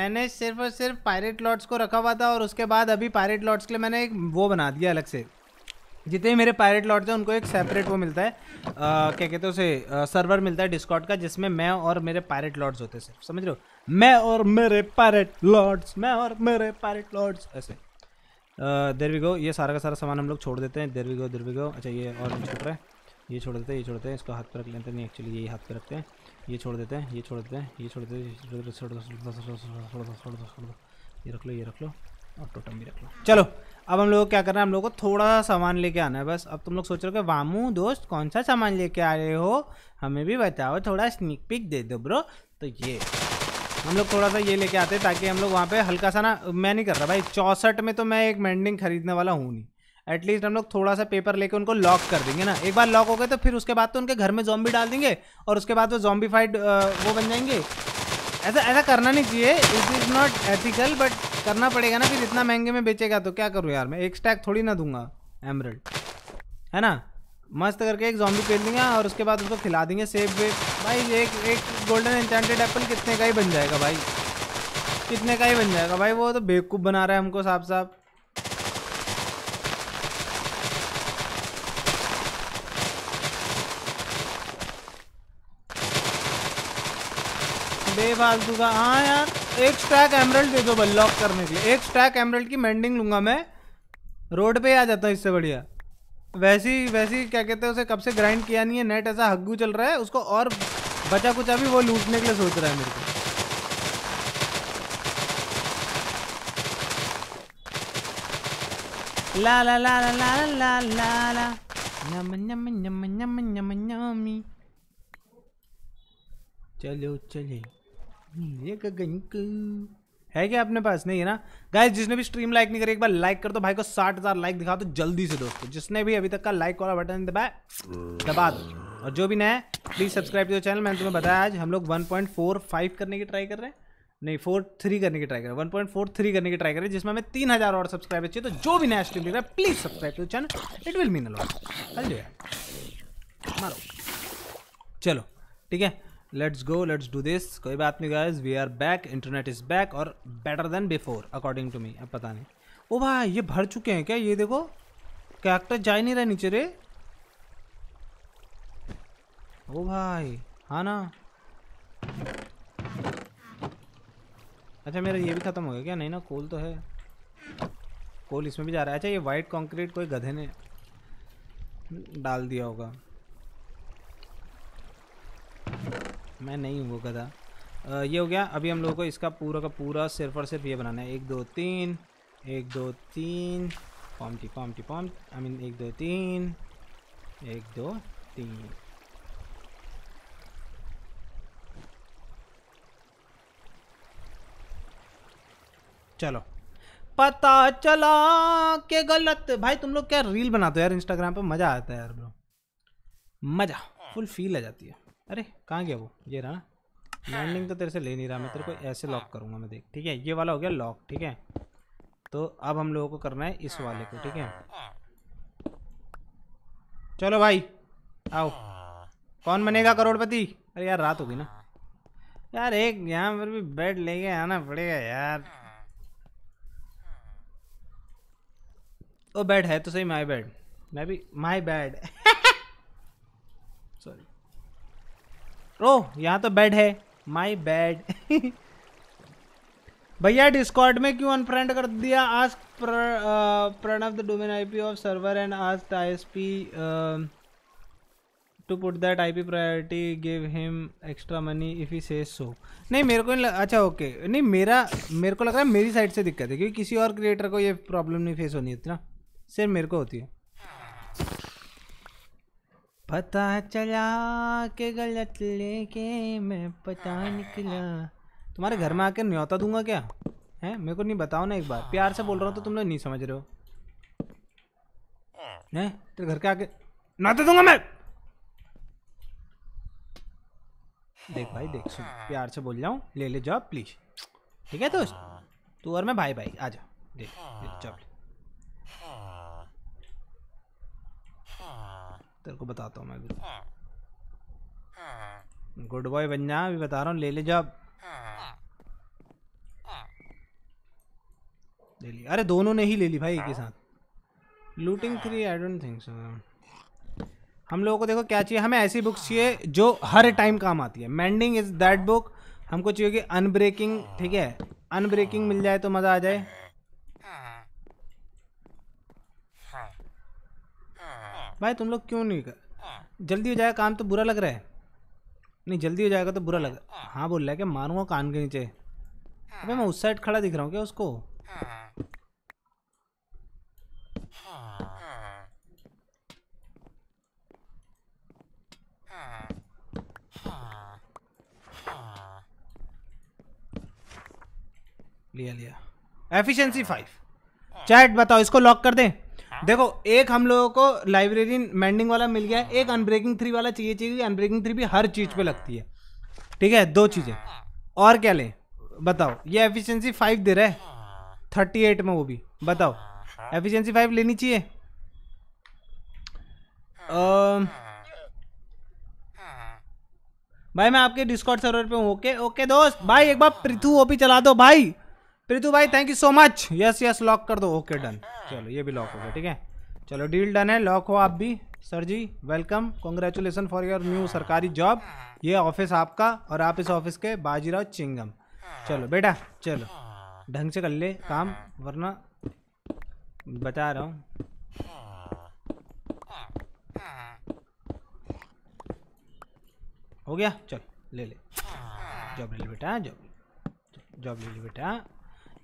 Speaker 1: मैंने सिर्फ और सिर्फ पायरेट लॉट्स को रखा हुआ था और उसके बाद अभी पायरेट लॉट्स के लिए मैंने एक वो बना दिया अलग से जितने मेरे पायरेट लॉट हैं उनको एक सेपरेट वो मिलता है क्या कहते हैं उसे सर्वर मिलता है डिस्कॉर्ड का जिसमें मैं और मेरे पायरेट लॉर्ड्स होते हैं सिर्फ समझ रहे हो मैं और मेरे पायरेट लॉर्ड्स मैं और मेरे पायरेट लॉर्ड्स ऐसे देर वी गो ये सारा का सारा सामान हम लोग छोड़ देते हैं there we go there we go अच्छा ये और छोड़ रहा है ये छोड़ देते हैं ये छोड़ देते हैं इसको हाथ पर रख लेते नहीं एक्चुअली यही हाथ पर रखते हैं ये छोड़ देते हैं ये छोड़ देते हैं ये छोड़ देते हैं ये रख लो ये रख लो और टोटम भी रख लो चलो अब हम लोग क्या कर रहे हैं हम लोग को थोड़ा सामान लेके आना है बस अब तुम लोग सोच रहे हो कि वामू दोस्त कौन सा सामान लेके आ रहे हो हमें भी बताओ थोड़ा स्निक पिक दे दो ब्रो तो ये हम लोग थोड़ा सा ये लेके आते हैं ताकि हम लोग वहाँ पे हल्का सा ना मैं नहीं कर रहा भाई चौंसठ में तो मैं एक मैंडिंग खरीदने वाला हूँ नहीं एटलीस्ट हम लोग थोड़ा सा पेपर लेके उनको लॉक कर देंगे ना एक बार लॉक हो गए तो फिर उसके बाद तो उनके घर में जॉम्बी डाल देंगे और उसके बाद वो जॉम्बी फाइट वो बन जाएंगे ऐसा ऐसा करना नहीं चाहिए it is not ethical but करना पड़ेगा ना फिर इतना महंगे में बेचेगा तो क्या करूँ यार मैं एक स्टैक थोड़ी ना दूंगा एमरल्ड है ना मस्त करके एक जॉम्बी खेल लेंगे और उसके बाद उसको खिला देंगे सेब वे भाई एक एक गोल्डन एंटेड एप्पल कितने का ही बन जाएगा भाई कितने का ही बन जाएगा भाई वो तो बेवकूफ़ बना रहा है हमको साफ साफ बेफालतू का हाँ यार एक स्ट्रैक एमरल्ड दे दो बल लॉक करने के लिए एक स्ट्रैक एमरल्ड की मेंडिंग लूंगा मैं रोड पे आ जाता इससे बढ़िया वैसी वैसी क्या कहते हैं उसे कब से ग्राइंड किया नहीं है नेट ऐसा हग्गू चल रहा है उसको और बचा कुचा भी वो लूटने के लिए सोच रहा है मेरे को ला ला ला ला ला ला ला ला नम नम नम नम नम नमी चलो चलिए है क्या अपने पास नहीं है ना गाइस जिसने भी स्ट्रीम लाइक नहीं करी एक बार लाइक कर दो भाई को साठ हजार लाइक दिखा दो तो जल्दी से दोस्तों जिसने भी अभी तक का लाइक वाला बटन दबाया दबा दो और जो भी नया है प्लीज सब्सक्राइब टू चैनल मैंने तुम्हें बताया आज हम लोग 1.45 करने की ट्राई कर रहे हैं नहीं फोर थ्री करने की ट्राई कर रहे हैं 1.43 करने की ट्राई कर रहे हैं जिसमें हमें तीन हजार और सब्सक्राइबर चाहिए तो जो भी नया स्ट्रीम दिख रहा है please subscribe to channel it will mean a lot मारो चलो ठीक है let's go let's do this कोई बात नहीं guys we are back internet is back और better than before according to me अब पता नहीं ओ भाई ये भर चुके हैं क्या ये देखो कैरेक्टर जा ही नहीं रहे नीचे रे ओ भाई हाँ ना अच्छा मेरा ये भी ख़त्म हो गया क्या नहीं ना कोल तो है कोल इसमें भी जा रहा है अच्छा ये वाइट कंक्रीट कोई गधे ने डाल दिया होगा मैं नहीं हूँ वो गधा ये हो गया अभी हम लोगों को इसका पूरा का पूरा सिर्फ और सिर्फ ये बनाना है एक दो तीन एक दो तीन पॉम्टी पॉम्टी पॉम आई मीन एक दो तीन एक दो तीन चलो पता चला के गलत भाई तुम लोग क्या रील बनाते हो यार इंस्टाग्राम पे मज़ा आता है यार ब्रो मज़ा फुल फील आ जाती है अरे कहाँ गया वो ये रहा लैंडिंग तो तेरे से ले नहीं रहा मैं तेरे को हाँ। ऐसे लॉक करूँगा मैं देख ठीक है ये वाला हो गया लॉक ठीक है तो अब हम लोगों को करना है इस वाले को ठीक है चलो भाई आओ कौन बनेगा करोड़पति अरे यार रात होगी ना यार एक यहाँ पर भी बेड लेके आना पड़ेगा यार ओ बेड है तो सही माय बेड मैं भी माय बेड सॉरी ओ यहाँ तो बेड है माई बेड [LAUGHS] भैया डिस्कॉर्ड में क्यों अनफ्रेंड कर दिया आज Pranav the domain IP of server and ask ISP to put that IP priority give him extra money if he say so नहीं मेरे को नहीं लग, अच्छा ओके okay. नहीं मेरा मेरे को लग रहा है मेरी साइड से दिक्कत है क्योंकि किसी और क्रिएटर को ये प्रॉब्लम नहीं फेस होनी होती ना सिर्फ मेरे को होती है पता चला के गलत लेके मैं पता निकला तुम्हारे घर में आके न्योता दूंगा क्या है मेरे को नहीं बताओ ना एक बार प्यार से बोल रहा हूँ तो तुम लोग नहीं समझ रहे हो नहीं तेरे घर के आके न्योता दूंगा मैं देख भाई देख सुन प्यार से बोल जाऊँ ले ले जॉब प्लीज ठीक है दोस्त तू और मैं भाई भाई आ जा देख, देख जॉब तेरे को बताता हूँ मैं भी हाँ। हाँ। गुड बॉय बन जा अभी बता रहा हूँ ले ले जॉब हाँ। ले ली अरे दोनों ने ही ले ली भाई एक ही साथ looting three I don't think so हम लोगों को देखो क्या चाहिए हमें ऐसी बुक्स चाहिए जो हर टाइम काम आती है मैंडिंग इज दैट बुक हमको चाहिए कि अनब्रेकिंग ठीक है अनब्रेकिंग मिल जाए तो मज़ा आ जाए भाई तुम लोग क्यों नहीं कर हाँ। जल्दी हो जाएगा काम तो बुरा लग रहा है नहीं जल्दी हो जाएगा तो बुरा लग हाँ, हाँ बोल रहा है कि मारूंगा कान के नीचे हाँ। अबे मैं उस साइड खड़ा दिख रहा हूँ क्या उसको लिया लिया एफिशिएंसी फाइव चैट बताओ इसको लॉक कर दें हाँ। देखो एक हम लोगों को लाइब्रेरी मेंडिंग वाला मिल गया एक अनब्रेकिंग थ्री वाला चाहिए चाहिए अनब्रेकिंग थ्री भी हर चीज़ पे हाँ। लगती है ठीक है दो चीज़ें हाँ। और क्या ले बताओ ये एफिशिएंसी फाइव दे रहा है थर्टी एट में वो भी बताओ एफिशिएंसी फाइव लेनी चाहिए भाई मैं आपके डिस्कॉर्ड सर्वर पे हूँ ओके ओके दोस्त भाई एक बार पृथ्वी ओपी चला दो भाई प्रीतु भाई thank you so much yes yes lock कर दो ओके डन चलो ये भी लॉक हो गया ठीक है चलो डील डन है लॉक हो आप भी sir ji welcome congratulation for your new सरकारी जॉब ये ऑफिस आपका और आप इस ऑफिस के बाजीराव चिंगम चलो बेटा चलो ढंग से कर ले काम वरना बता रहा हूँ हो गया चल ले ले जॉब ले ले बेटा जॉब जॉब ले ले बेटा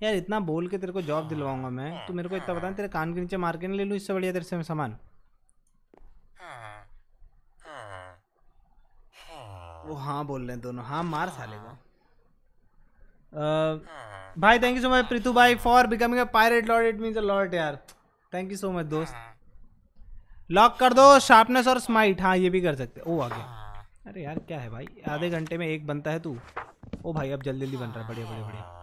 Speaker 1: यार इतना बोल के तेरे को जॉब हाँ, दिलवाऊंगा मैं हाँ, तू मेरे को इतना बता तेरे हाँ। कान के नीचे मार के नहीं ले लूँ इससे बढ़िया तेरे से मैं सामान वो हाँ बोल रहे हैं दोनों हाँ मार साले को uh, भाई thank you so much Pritu भाई for becoming a pirate lord it means a lord यार थैंक यू सो मच दोस्त लॉक कर दो शार्पनेस और स्माइट हाँ ये भी कर सकते ओ आगे अरे यार क्या है भाई आधे घंटे में एक बनता है तू ओ भाई अब जल्दी जल्दी बन रहा है बढ़िया बढ़िया बढ़िया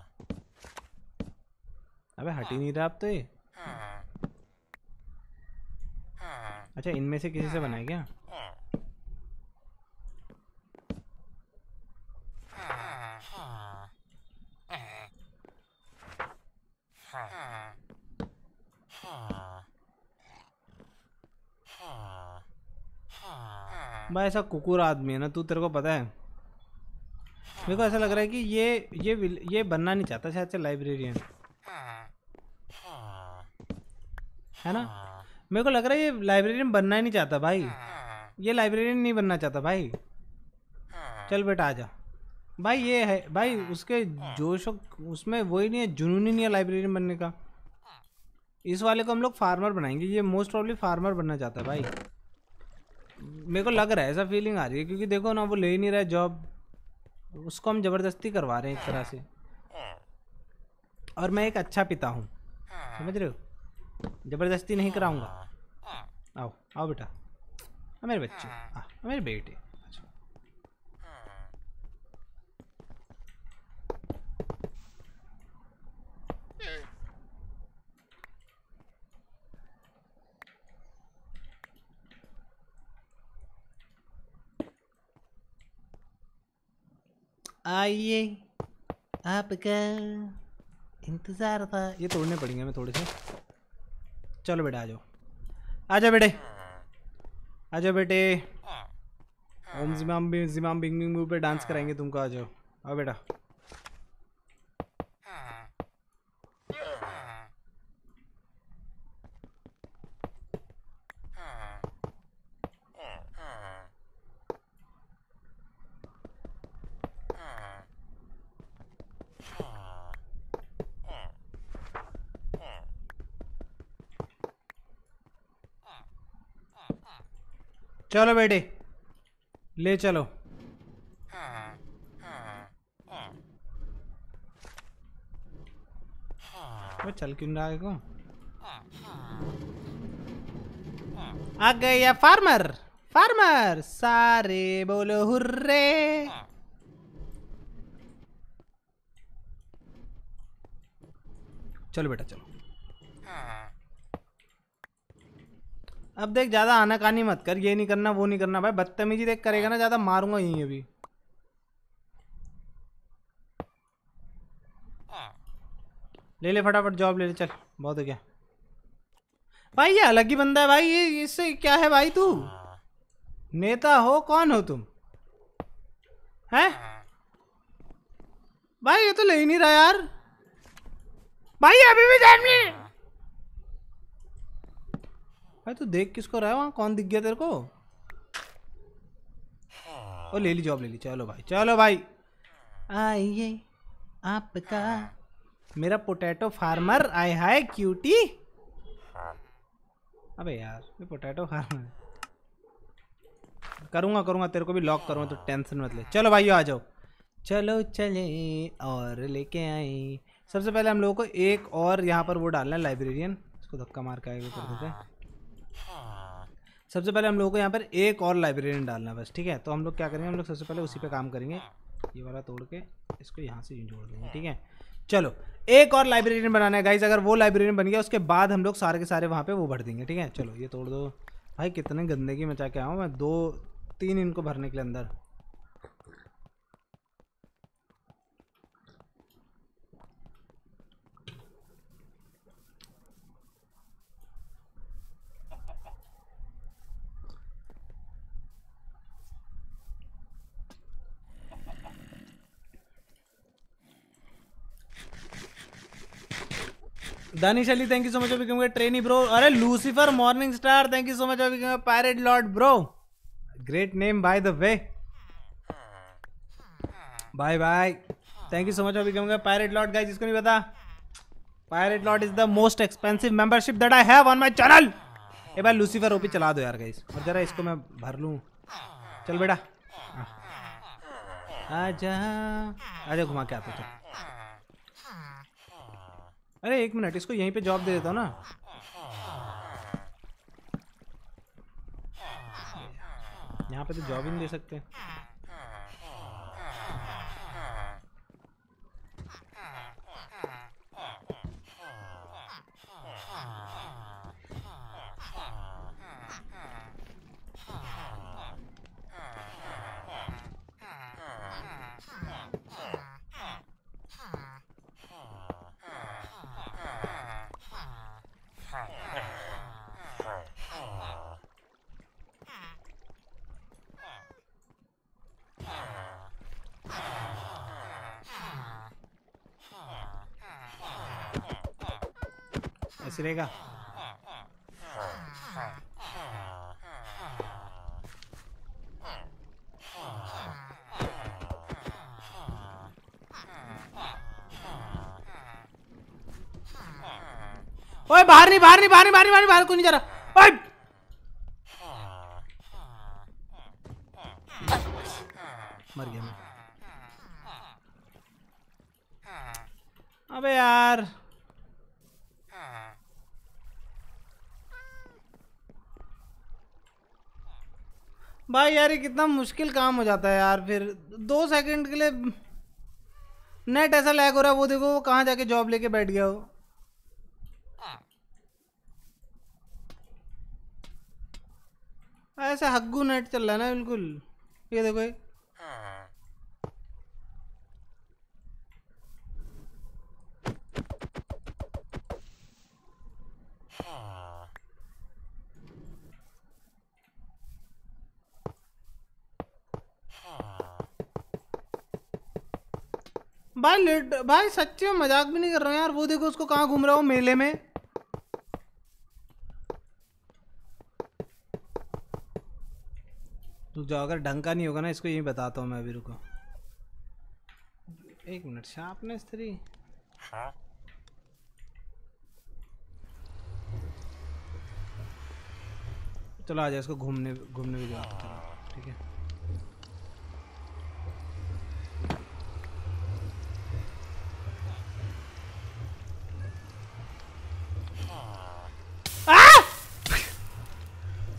Speaker 1: अबे हट ही हाँ। नहीं रहा अब तो ये हाँ। अच्छा इनमें से किसी से हाँ। बनाए क्या भाई ऐसा कुकुर आदमी है ना तू तेरे को पता है मेरे को ऐसा लग रहा है कि ये ये ये बनना नहीं चाहता शायद से लाइब्रेरियन है ना हाँ। मेरे को लग रहा है ये लाइब्रेरियन बनना ही नहीं चाहता भाई हाँ। ये लाइब्रेरियन नहीं बनना चाहता भाई हाँ। चल बेटा आ जा भाई ये है भाई उसके जोश उसमें वही नहीं है जुनून ही नहीं है लाइब्रेरियन बनने का इस वाले को हम लोग फार्मर बनाएंगे ये मोस्ट प्रॉब्ली फार्मर बनना चाहता है भाई मेरे को लग रहा है ऐसा फीलिंग आ रही है क्योंकि देखो ना वो ले ही नहीं रहा है जॉब उसको हम ज़बरदस्ती करवा रहे हैं एक तरह से और मैं एक अच्छा पिता हूँ समझ रहे हो जबरदस्ती नहीं कराऊंगा हाँ, हाँ। आओ आओ बेटा मेरे बच्चे हाँ। मेरे बेटे अच्छा। आइए आपका इंतज़ार था ये तोड़ने पड़ेंगे हमें थोड़े से चलो बेटा आ जाओ आ जाओ बेटे आ जाओ बेटे ओम हाँ। जिमाम जिमाम बिंग बिंग पे डांस हाँ। कराएंगे तुमको आ जाओ आओ बेटा चलो बेटे ले चलो मैं चल क्यों रहा है आ गया फार्मर फार्मर सारे बोलो हुर्रे चलो बेटा चलो अब देख ज़्यादा आना मत कर ये नहीं करना वो नहीं करना भाई बदतमीजी देख करेगा ना ज़्यादा मारूंगा यहीं अभी ले ले फटाफट जॉब ले ले चल बहुत हो गया भाई ये अलग ही बंदा है भाई ये इससे क्या है भाई तू नेता हो कौन हो तुम है भाई ये तो ले ही नहीं रहा यार भाई अभी भी जान भाई तू देख किसको रहा है वहाँ कौन दिख गया तेरे को ओ ले ली जॉब ले ली चलो भाई चलो भाई आइए आपका मेरा पोटैटो फार्मर आए हाय क्यूटी अबे यार ये पोटैटो फार्मर करूँगा करूँगा तेरे को भी लॉक करूँगा तो टेंशन मत ले चलो भाई आ जाओ चलो चले और लेके आए सबसे पहले हम लोगों को एक और यहाँ पर वो डालना है लाइब्रेरियन इसको धक्का मार के आएगा कर देते हैं हाँ। सबसे पहले हम लोगों को यहाँ पर एक और लाइब्रेरियन डालना बस ठीक है तो हम लोग क्या करेंगे हम लोग सबसे पहले उसी पे काम करेंगे ये वाला तोड़ के इसको यहाँ से यूँ जोड़ देंगे ठीक है चलो एक और लाइब्रेरियन बनाना है गाइज अगर वो लाइब्रेरियन बन गया उसके बाद हम लोग सारे के सारे वहाँ पे वो भर देंगे ठीक है चलो ये तोड़ दो भाई कितने गंदगी मचा के आऊँ मैं दो तीन इनको भरने के लिए अंदर Danish Ali thank you so much become trainee bro अरे Lucifer morning star thank you so much become pirate lord bro great name by the way bye bye thank you so much become pirate lord guys जिसको नहीं पता pirate lord is the most expensive membership that I have on my channel ए भाई Lucifer OP चला दो यार guys और जरा इसको मैं भर लूं चल बेटा आजा आजा घुमा के आते चल अरे एक मिनट इसको यहीं पे जॉब दे देता हूँ ना यहाँ पे तो जॉब ही नहीं दे सकते रहेगा ओए बाहर नहीं बाहर नहीं बाहर नहीं बाहर नहीं बाहर बाहर को नहीं जा रहा ओए मर गया मैं अबे यार भाई यार ये कितना मुश्किल काम हो जाता है यार फिर दो सेकंड के लिए नेट ऐसा लैग हो रहा है वो देखो वो कहाँ जाके जॉब लेके बैठ गया हो ऐसा हग्गू नेट चल रहा है ना बिल्कुल ये देखो ये भाई लेट भाई सच्ची में मजाक भी नहीं कर रहा हूँ यार वो देखो उसको कहाँ घूम रहा हूँ मेले में रुक जाओ अगर ढंग का नहीं होगा ना इसको यही बताता हूँ मैं अभी रुको एक मिनट शार्पनेस थ्री हाँ चलो आ जाए इसको घूमने घूमने भी जाओ हाँ। ठीक है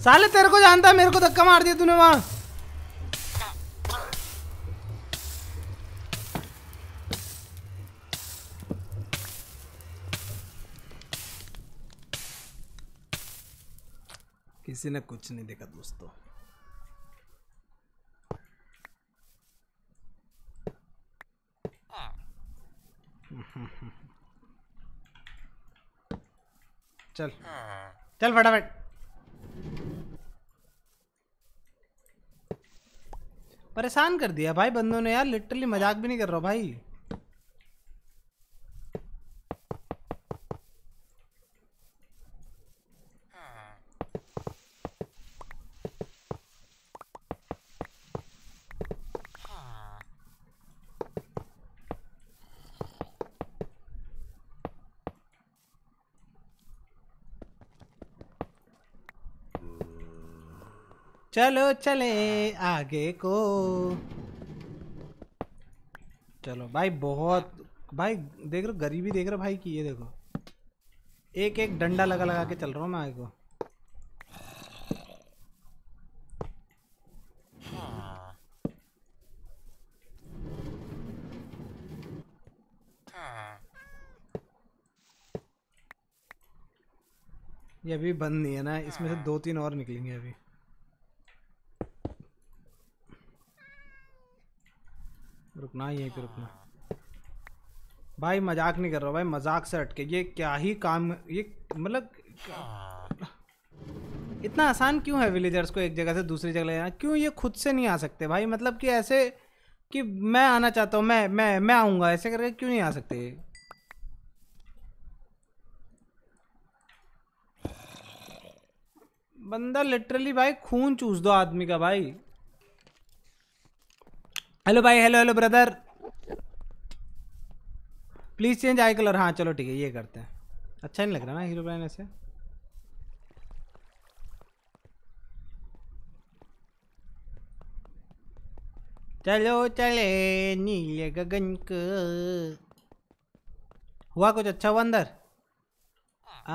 Speaker 1: साले तेरे को जानता है मेरे को धक्का मार दिया तूने वहां किसी ने कुछ नहीं देखा दोस्तों चल चल फटाफट परेशान कर दिया भाई बंदों ने यार लिटरली मजाक भी नहीं कर रहा भाई चलो चले आगे को चलो भाई बहुत भाई देख रहे गरीबी देख रहे भाई की ये देखो एक एक डंडा लगा लगा के चल रहा हूँ मैं आगे को ये अभी बंद नहीं है ना इसमें से दो तीन और निकलेंगे अभी रुकना यहीं पे रुकना भाई मजाक नहीं कर रहा भाई मजाक से हटके ये क्या ही काम ये मतलब इतना आसान क्यों है विलेजर्स को एक जगह से दूसरी जगह ले जाना क्यों ये खुद से नहीं आ सकते भाई मतलब कि ऐसे कि मैं आना चाहता हूँ मैं मैं मैं आऊँगा ऐसे करके क्यों नहीं आ सकते बंदा लिटरली भाई खून चूस दो आदमी का भाई हेलो भाई hello hello brother please change eye colour हाँ चलो ठीक है ये करते हैं अच्छा नहीं लग रहा ना हीरो ब्रैन ऐसे चलो चले नीले गगन को हुआ कुछ अच्छा हुआ अंदर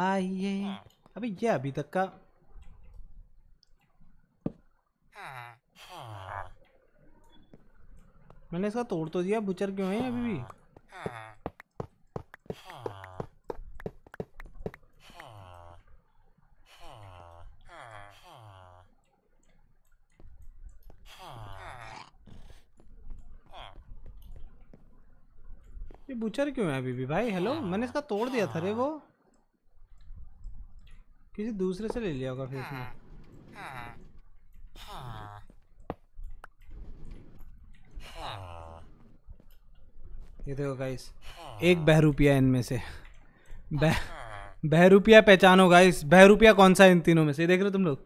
Speaker 1: आइए अभी ये अभी तक का मैंने इसका तोड़ तो दिया बुचर क्यों है अभी भी ये बुचर क्यों है अभी भी भाई हेलो मैंने इसका तोड़ दिया था रे वो किसी दूसरे से ले लिया होगा फिर इसने ये देखो गाइस हाँ। एक बहरूपिया इनमें से बह बहरूपिया पहचानो गाइस बहरूपिया कौन सा इन तीनों में से देख रहे हो तुम लोग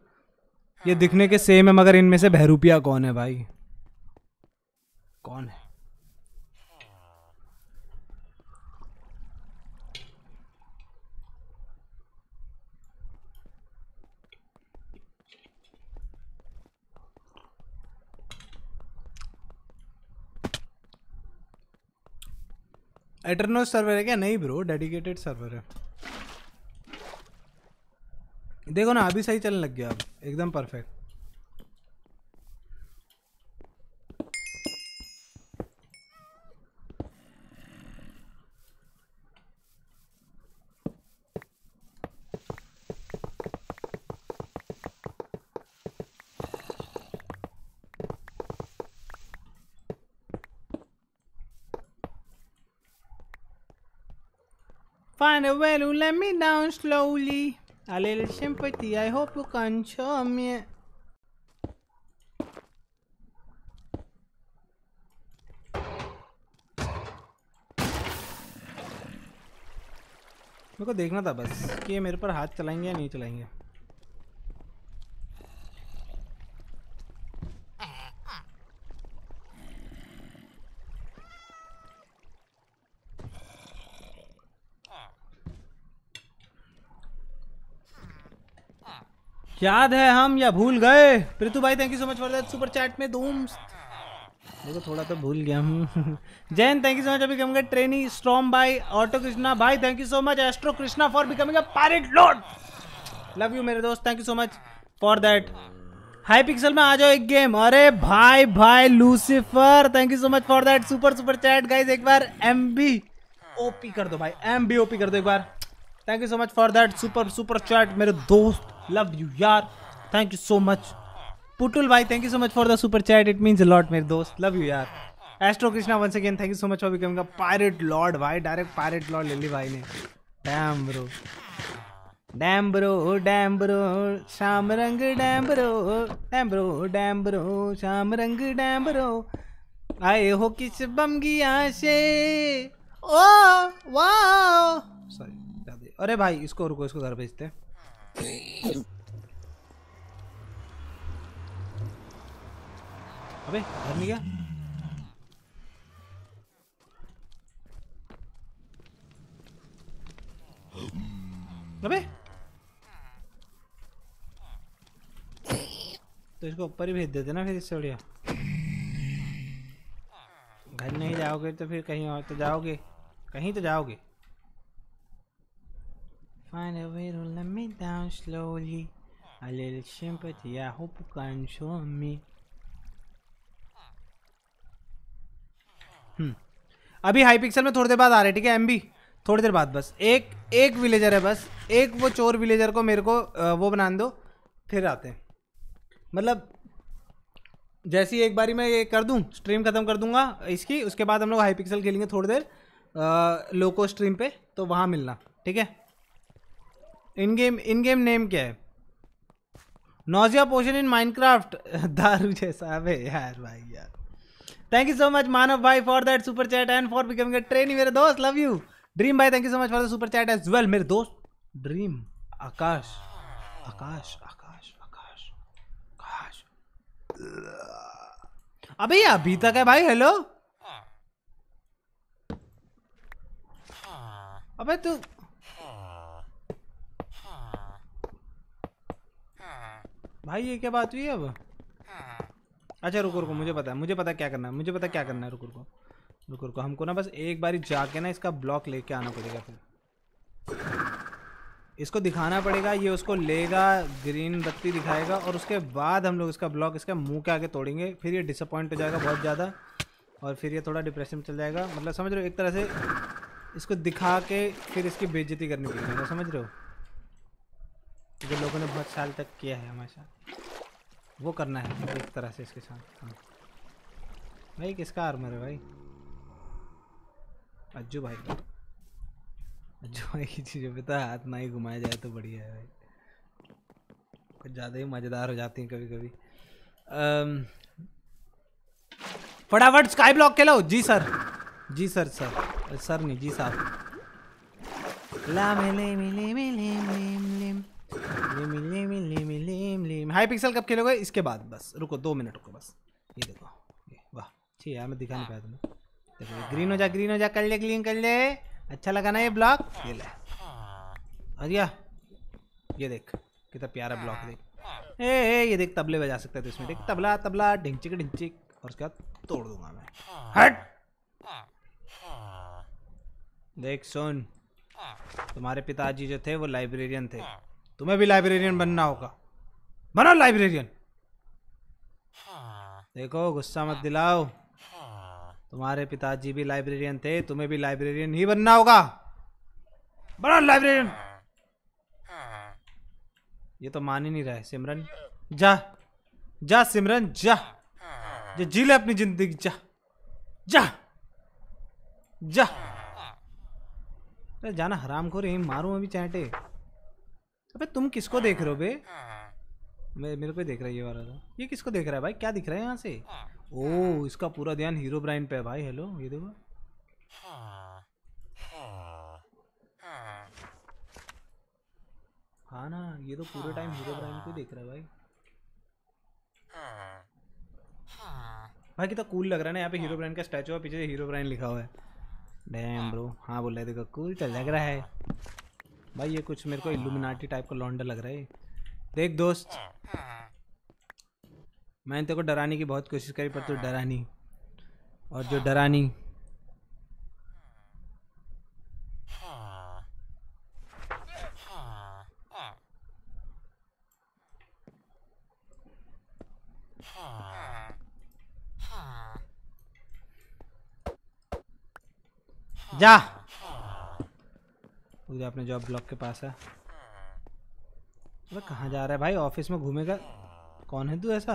Speaker 1: ये दिखने के सेम है मगर इनमें से बहरूपिया कौन है भाई कौन है एटरनो सर्वर है क्या नहीं ब्रो डेडिकेटेड सर्वर है देखो ना अभी सही चलने लग गया अब एकदम perfect Find a way to let me down slowly. A little sympathy, I hope you can show me. मेरे को देखना था बस कि ये मेरे पर हाथ चलाएंगे या नहीं चलाएंगे याद है हम या भूल गए प्रीतु भाई thank you so much for that super chat में दोम्स देखो थोड़ा तो भूल गया हूँ [LAUGHS] Jain thank you so much अभी कम ट्रेनी स्ट्रॉम भाई ऑटो कृष्णा भाई thank you so much Astro Krishna for becoming a pirate lord love you मेरे दोस्त thank you so much for that high pixel में आ जाओ एक गेम अरे भाई भाई Lucifer thank you so much for that super super chat guys एक बार एम बी ओपी कर दो भाई एम बी ओपी कर दो एक बार thank you so much for that super super chat मेरे दोस्त लव यू यार thank you so much Putul भाई thank you so much for the super chat it means lot मेरे दोस्त लव यू यार Astro Krishna once again thank you so much for becoming a pirate lord भाई direct pirate lord ले ली भाई ने damn bro damn bro damn bro Shyam Rang damn bro damn bro damn bro Shyam Rang damn bro आए हो किस बमगिया आशे ओ वाह सॉरी अरे भाई इसको रुको इसको घर भेजते हैं अबे घर नहीं गया अबे तो इसको ऊपर ही भेज देते ना फिर इससे बढ़िया घर नहीं जाओगे तो फिर कहीं और तो जाओगे कहीं तो जाओगे Find a way to let me down slowly. A little sympathy, I hope you can show me. Hmm. अभी हाई पिक्सल में थोड़ी देर बाद आ रहे हैं ठीक है एमबी थोड़ी देर बाद बस एक एक विलेजर है बस एक वो चोर विलेजर को मेरे को वो बना दो फिर आते हैं मतलब जैसे ही एक बारी मैं ये कर दूँ स्ट्रीम ख़त्म कर दूंगा इसकी उसके बाद हम लोग हाई पिक्सल खेलेंगे थोड़ी देर लोको स्ट्रीम पे तो वहाँ मिलना ठीक है in game in game name क्या है नोजिया पोशन इन माइनक्राफ्ट दारू जैसा अबे यार भाई यार thank you so much Manav भाई for that super chat and for becoming a trainee मेरे दोस्त लव यू ड्रीम भाई thank you so much for the super chat as well मेरे दोस्त ड्रीम आकाश आकाश आकाश आकाश आकाश अबे ये अभी तक है भाई हेलो अबे तू भाई ये क्या बात हुई अब हाँ। अच्छा रुको रुको मुझे पता है मुझे पता क्या करना है मुझे पता क्या करना है रुको रुको रुको रुको हमको ना बस एक बारी जाके ना इसका ब्लॉक लेके आना पड़ेगा फिर इसको दिखाना पड़ेगा ये उसको लेगा ग्रीन बत्ती दिखाएगा और उसके बाद हम लोग इसका ब्लॉक इसके मुंह के आगे तोड़ेंगे फिर ये डिसअपॉइंट हो जाएगा बहुत ज़्यादा और फिर ये थोड़ा डिप्रेशन में चल जाएगा मतलब समझ रहे हो एक तरह से इसको दिखा के फिर इसकी बेइज्जती करनी पड़ेगी समझ रहे हो जो लोगों ने बहुत साल तक किया है हमेशा वो करना है एक तरह से इसके साथ हाँ भाई किसका आर्मर है भाई अज्जू भाई अज्जू भाई की चीज़ें पता तो हाथ ना ही घुमाया जाए तो बढ़िया है भाई कुछ ज़्यादा ही मज़ेदार हो जाती हैं कभी कभी फटाफट स्काई ब्लॉक के लो जी सर जी सर सर सर नहीं जी साहब हाई पिक्सल कब खेलोगे इसके बाद बस रुको दो मिनट रुको बस ये देखो वाह ठीक है मैं दिखा नहीं हाँ। पाया तुम्हें देखो ग्रीन हो जा ग्रीन हो जा कर ले क्लीन कर ले अच्छा लगा ना ये ब्लॉक ये ले अरे ये देख कितना प्यारा ब्लॉक देख ए, ए ये देख तबले बजा सकते है इसमें देख तबला तबला ढिंचिक ढिंचिक और उसके बाद तोड़ दूंगा मैं हट देख सुन तुम्हारे पिताजी जो थे वो लाइब्रेरियन थे तुम्हें भी लाइब्रेरियन बनना होगा बनो लाइब्रेरियन देखो गुस्सा मत दिलाओ तुम्हारे पिताजी भी लाइब्रेरियन थे तुम्हें भी लाइब्रेरियन ही बनना होगा बनो लाइब्रेरियन ये तो मान ही नहीं रहा है सिमरन जा जा सिमरन जा जो जी ले अपनी जिंदगी जा जा जा जाना हराम रही मारू अभी चैटे अबे तुम किसको देख रहे हो बे हाँ। मे मेरे को देख रहा है ये वाला तो। ये किसको देख रहा है भाई क्या दिख रहा है यहाँ से हाँ। ओ इसका पूरा ध्यान हीरो ब्राइन पे है भाई हेलो ये देखो हाँ ना ये तो पूरे टाइम हीरो ब्राइन को देख रहा है भाई भाई कितना कूल लग रहा है ना यहाँ पे हीरो ब्राइन का स्टैचू है पीछे हीरो ब्राइन लिखा हुआ है डैम ब्रो हाँ बोल रहे देखो कूल तो लग रहा है भाई ये कुछ मेरे को इल्यूमिनाटी टाइप का लॉन्डर लग रहा है देख दोस्त मैंने तेरे को डराने की बहुत कोशिश करी पर तू तो डरा नहीं और जो डरा नहीं जा उधर अपने जॉब ब्लॉक के पास है अबे कहाँ जा रहा है भाई ऑफिस में घूमेगा कौन है तू ऐसा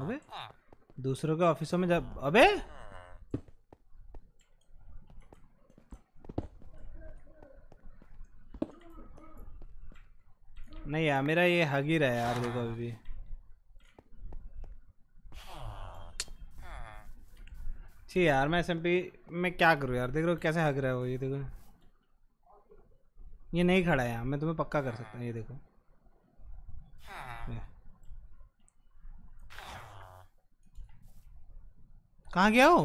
Speaker 1: अबे दूसरों के ऑफिसों में जा अबे नहीं यार मेरा ये हगी रहा है यार देखो अभी भी ठीक यार मैं एस में क्या करूँ यार देख रहे हो कैसे हग रहा है वो ये देखो ये नहीं खड़ा है मैं तुम्हें पक्का कर सकता हूँ ये देखो हाँ। कहाँ गया हो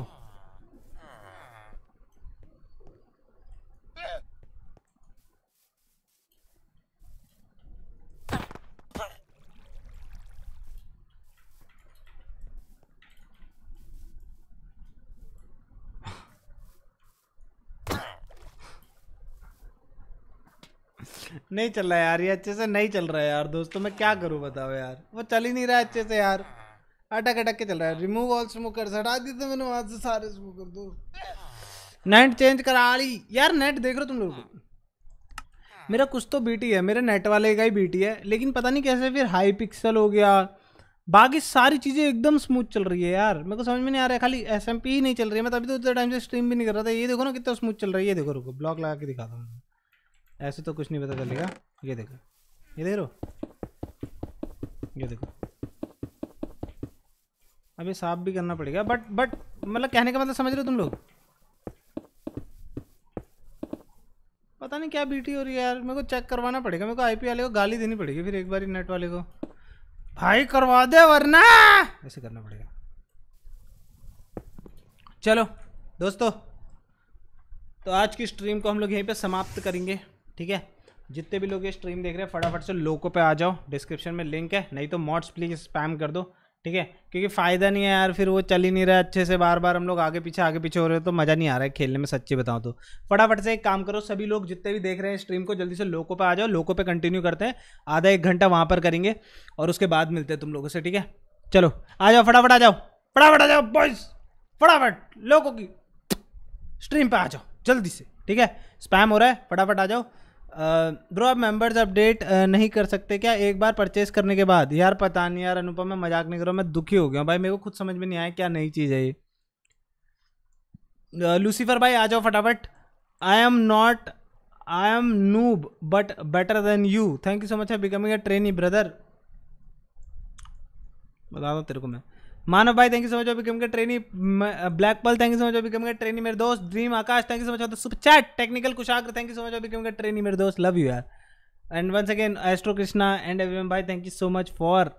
Speaker 1: नहीं चल रहा यार ये अच्छे से नहीं चल रहा है यार दोस्तों मैं क्या करूँ बताओ यार वो चल ही नहीं रहा अच्छे से यार अटक अटक के चल रहा है रिमूव ऑल स्मोकर्स हटा दिए थे तो मैंने वहाँ से सारे स्मोकर दो नेट चेंज करा ली यार नेट देख रहे हो तुम लोग मेरा कुछ तो बीटी है मेरे नेट वाले का ही बीटी है लेकिन पता नहीं कैसे फिर हाई पिक्सल हो गया बाकी सारी चीज़ें एकदम स्मूथ चल रही है यार मेरे को समझ में नहीं आ रहा है खाली एस ही नहीं चल रही है मैं तभी तो उतने टाइम से स्ट्रीम भी नहीं कर रहा था ये देखो ना कितना स्मूथ चल रहा है देखो रुको ब्लॉक लगा के दिखाता हूँ ऐसे तो कुछ नहीं पता चलेगा ये देखो ये देख रो ये देखो अब ये साफ भी करना पड़ेगा बट बट मतलब कहने का मतलब समझ रहे हो तुम लोग पता नहीं क्या बीटी हो रही है यार मेरे को चेक करवाना पड़ेगा मेरे को आईपी वाले को गाली देनी पड़ेगी फिर एक बार नेट वाले को भाई करवा दे वरना ऐसे करना पड़ेगा चलो दोस्तों तो आज की स्ट्रीम को हम लोग यहीं पे समाप्त करेंगे ठीक है जितने भी लोग ये स्ट्रीम देख रहे हैं फटाफट से लोगों पे आ जाओ डिस्क्रिप्शन में लिंक है नहीं तो मॉड्स प्लीज़ स्पैम कर दो ठीक है क्योंकि फ़ायदा नहीं है यार फिर वो चल ही नहीं रहा अच्छे से बार बार हम लोग आगे पीछे आगे पीछे हो रहे हैं तो मज़ा नहीं आ रहा है खेलने में सच्ची बताऊँ तो फटाफट से एक काम करो सभी लोग जितने भी देख रहे हैं स्ट्रीम को जल्दी से लोगों पर आ जाओ लोगों पर कंटिन्यू करते हैं आधा एक घंटा वहाँ पर करेंगे और उसके बाद मिलते हैं तुम लोगों से ठीक है चलो आ जाओ फटाफट आ जाओ फटाफट आ जाओ बॉयज फटाफट लोगों की स्ट्रीम पर आ जाओ जल्दी से ठीक है स्पैम हो रहा है फटाफट आ जाओ ब्रो आप मेंबर्स अपडेट नहीं कर सकते क्या एक बार परचेस करने के बाद यार पता नहीं यार अनुपम मैं मजाक नहीं कर रहा मैं दुखी हो गया भाई मेरे को खुद समझ में नहीं आया क्या नई चीज़ है ये लूसीफर भाई आ जाओ फटाफट I am not I am noob but better than you thank you so much है बिकमिंग अ ट्रेनी ब्रदर बता दो तेरे को मैं मानव भाई thank you so much become के trainee black pal thank you so much become के trainee मेरे दोस्त dream Akash thank you so much super chat technical Kushagra thank you so much become के ट्रेनी मेरे दोस्त लव यू यार and once again Astro Krishna and everyone भाई thank you so much for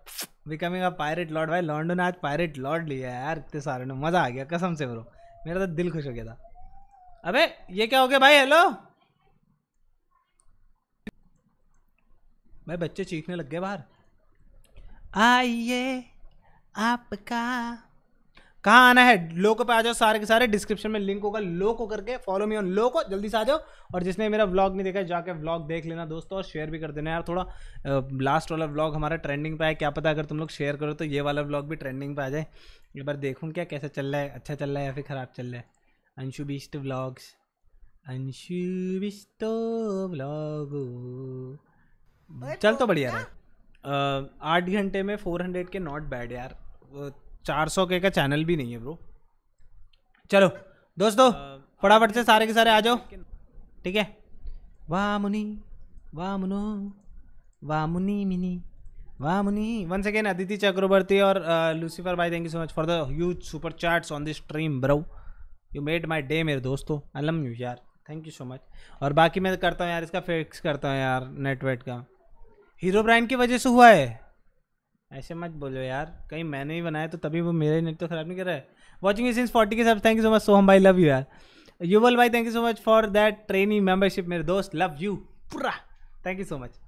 Speaker 1: becoming a pirate lord भाई लॉन्डो ने आज pirate Lord लिया है यार इतने सारे ने मज़ा आ गया कसम से ब्रो मेरा तो दिल खुश हो गया था अबे ये क्या हो गया भाई हेलो भाई बच्चे चीखने लग गए बाहर आइए आपका कहाँ आना है लोको पे आ जाओ सारे के सारे डिस्क्रिप्शन में लिंक होगा लोको करके फॉलो मी ऑन लोको जल्दी से आ जाओ और जिसने मेरा व्लॉग नहीं देखा जाके व्लॉग देख लेना दोस्तों और शेयर भी कर देना यार थोड़ा लास्ट वाला व्लॉग हमारा ट्रेंडिंग पे है क्या पता अगर तुम लोग शेयर करो तो ये वाला व्लॉग भी ट्रेंडिंग पे आ जाए एक बार देखूँ क्या कैसा चल रहा है अच्छा चल रहा है या फिर ख़राब चल रहा है अंशु बिस्ट व्लॉग्स अंशु बिस्टो व्लॉग चल तो, तो बढ़िया आठ घंटे में फोर हंड्रेड के नॉट बैड यार चार सौ के का चैनल भी नहीं है ब्रो चलो दोस्तों फटाफट से हाँ, सारे के सारे आ जाओ ठीक है वामुनि वामुनो वामुनि मिनी वामुनि वन सेकेंड अदिति चक्रवर्ती और लूसीफर भाई thank you so much for the huge super chats on this stream bro you made my day मेरे दोस्तों आई लव यू यार थैंक यू सो मच और बाकी मैं करता हूँ यार इसका फिक्स करता हूँ यार नेटवेट का हीरो ब्रांड की वजह से हुआ है ऐसे मत बोलो यार कहीं मैंने ही बनाया तो तभी वो मेरे नेट तो ख़राब नहीं कर रहा है वॉचिंग सिंस फोर्टी के साथ thank you so much Soham भाई लव यू यार यू वल भाई thank you so much for that training membership मेरे दोस्त लव यू पूरा थैंक यू सो मच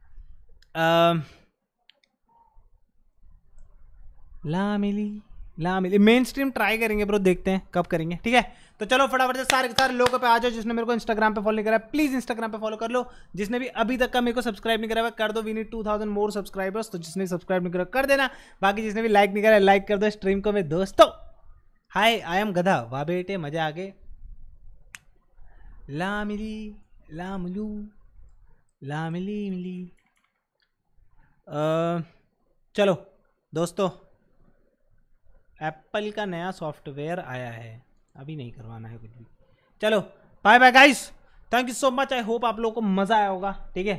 Speaker 1: ला मिली ला मिली मेन स्ट्रीम ट्राई करेंगे ब्रो देखते हैं कब करेंगे ठीक है तो चलो फटाफट से सारे सारे लोगों पे आ जाओ जिसने मेरे को इंस्टाग्राम पे फॉलो नहीं करा प्लीज इंस्टाग्राम पे फॉलो कर लो जिसने भी अभी तक का मेरे को सब्सक्राइब नहीं करा हुआ कर दो we need two thousand more subscribers तो जिसने सब्सक्राइब नहीं करा कर देना बाकी जिसने भी लाइक नहीं करा लाइक कर दो स्ट्रीम को मेरे दोस्तों हाय आई एम गधा वाह बेटे मजा आगे ला मिली ला मिलू ला मिली मिली आ, चलो दोस्तों एप्पल का नया सॉफ्टवेयर आया है अभी नहीं करवाना है कुछ भी चलो bye bye guys thank you so much I hope आप लोगों को मज़ा आया होगा ठीक है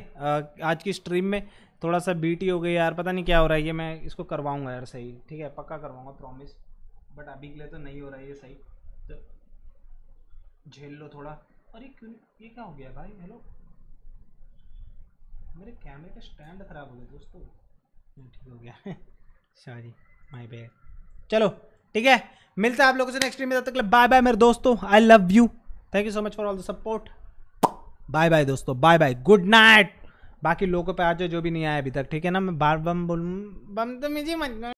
Speaker 1: आज की स्ट्रीम में थोड़ा सा बीटी हो गई यार पता नहीं क्या हो रहा है ये मैं इसको करवाऊंगा यार सही ठीक है पक्का करवाऊंगा प्रॉमिस बट अभी के लिए तो नहीं हो रहा है ये सही तो झेल लो थोड़ा अरे क्यों ये क्या हो गया भाई हेलो मेरे कैमरे का स्टैंड ख़राब हो गया दोस्तों ठीक हो गया सॉरी माई बैड चलो ठीक है मिलते हैं आप लोगों से नेक्स्ट में तब तक बाय बाय मेरे दोस्तों I love you thank you so much for all the support bye bye दोस्तों बाय बाय गुड नाइट बाकी लोगों पे आ जाओ जो भी नहीं आया अभी तक ठीक है ना मैं बार बम बोलूँ बम तो मुझे मत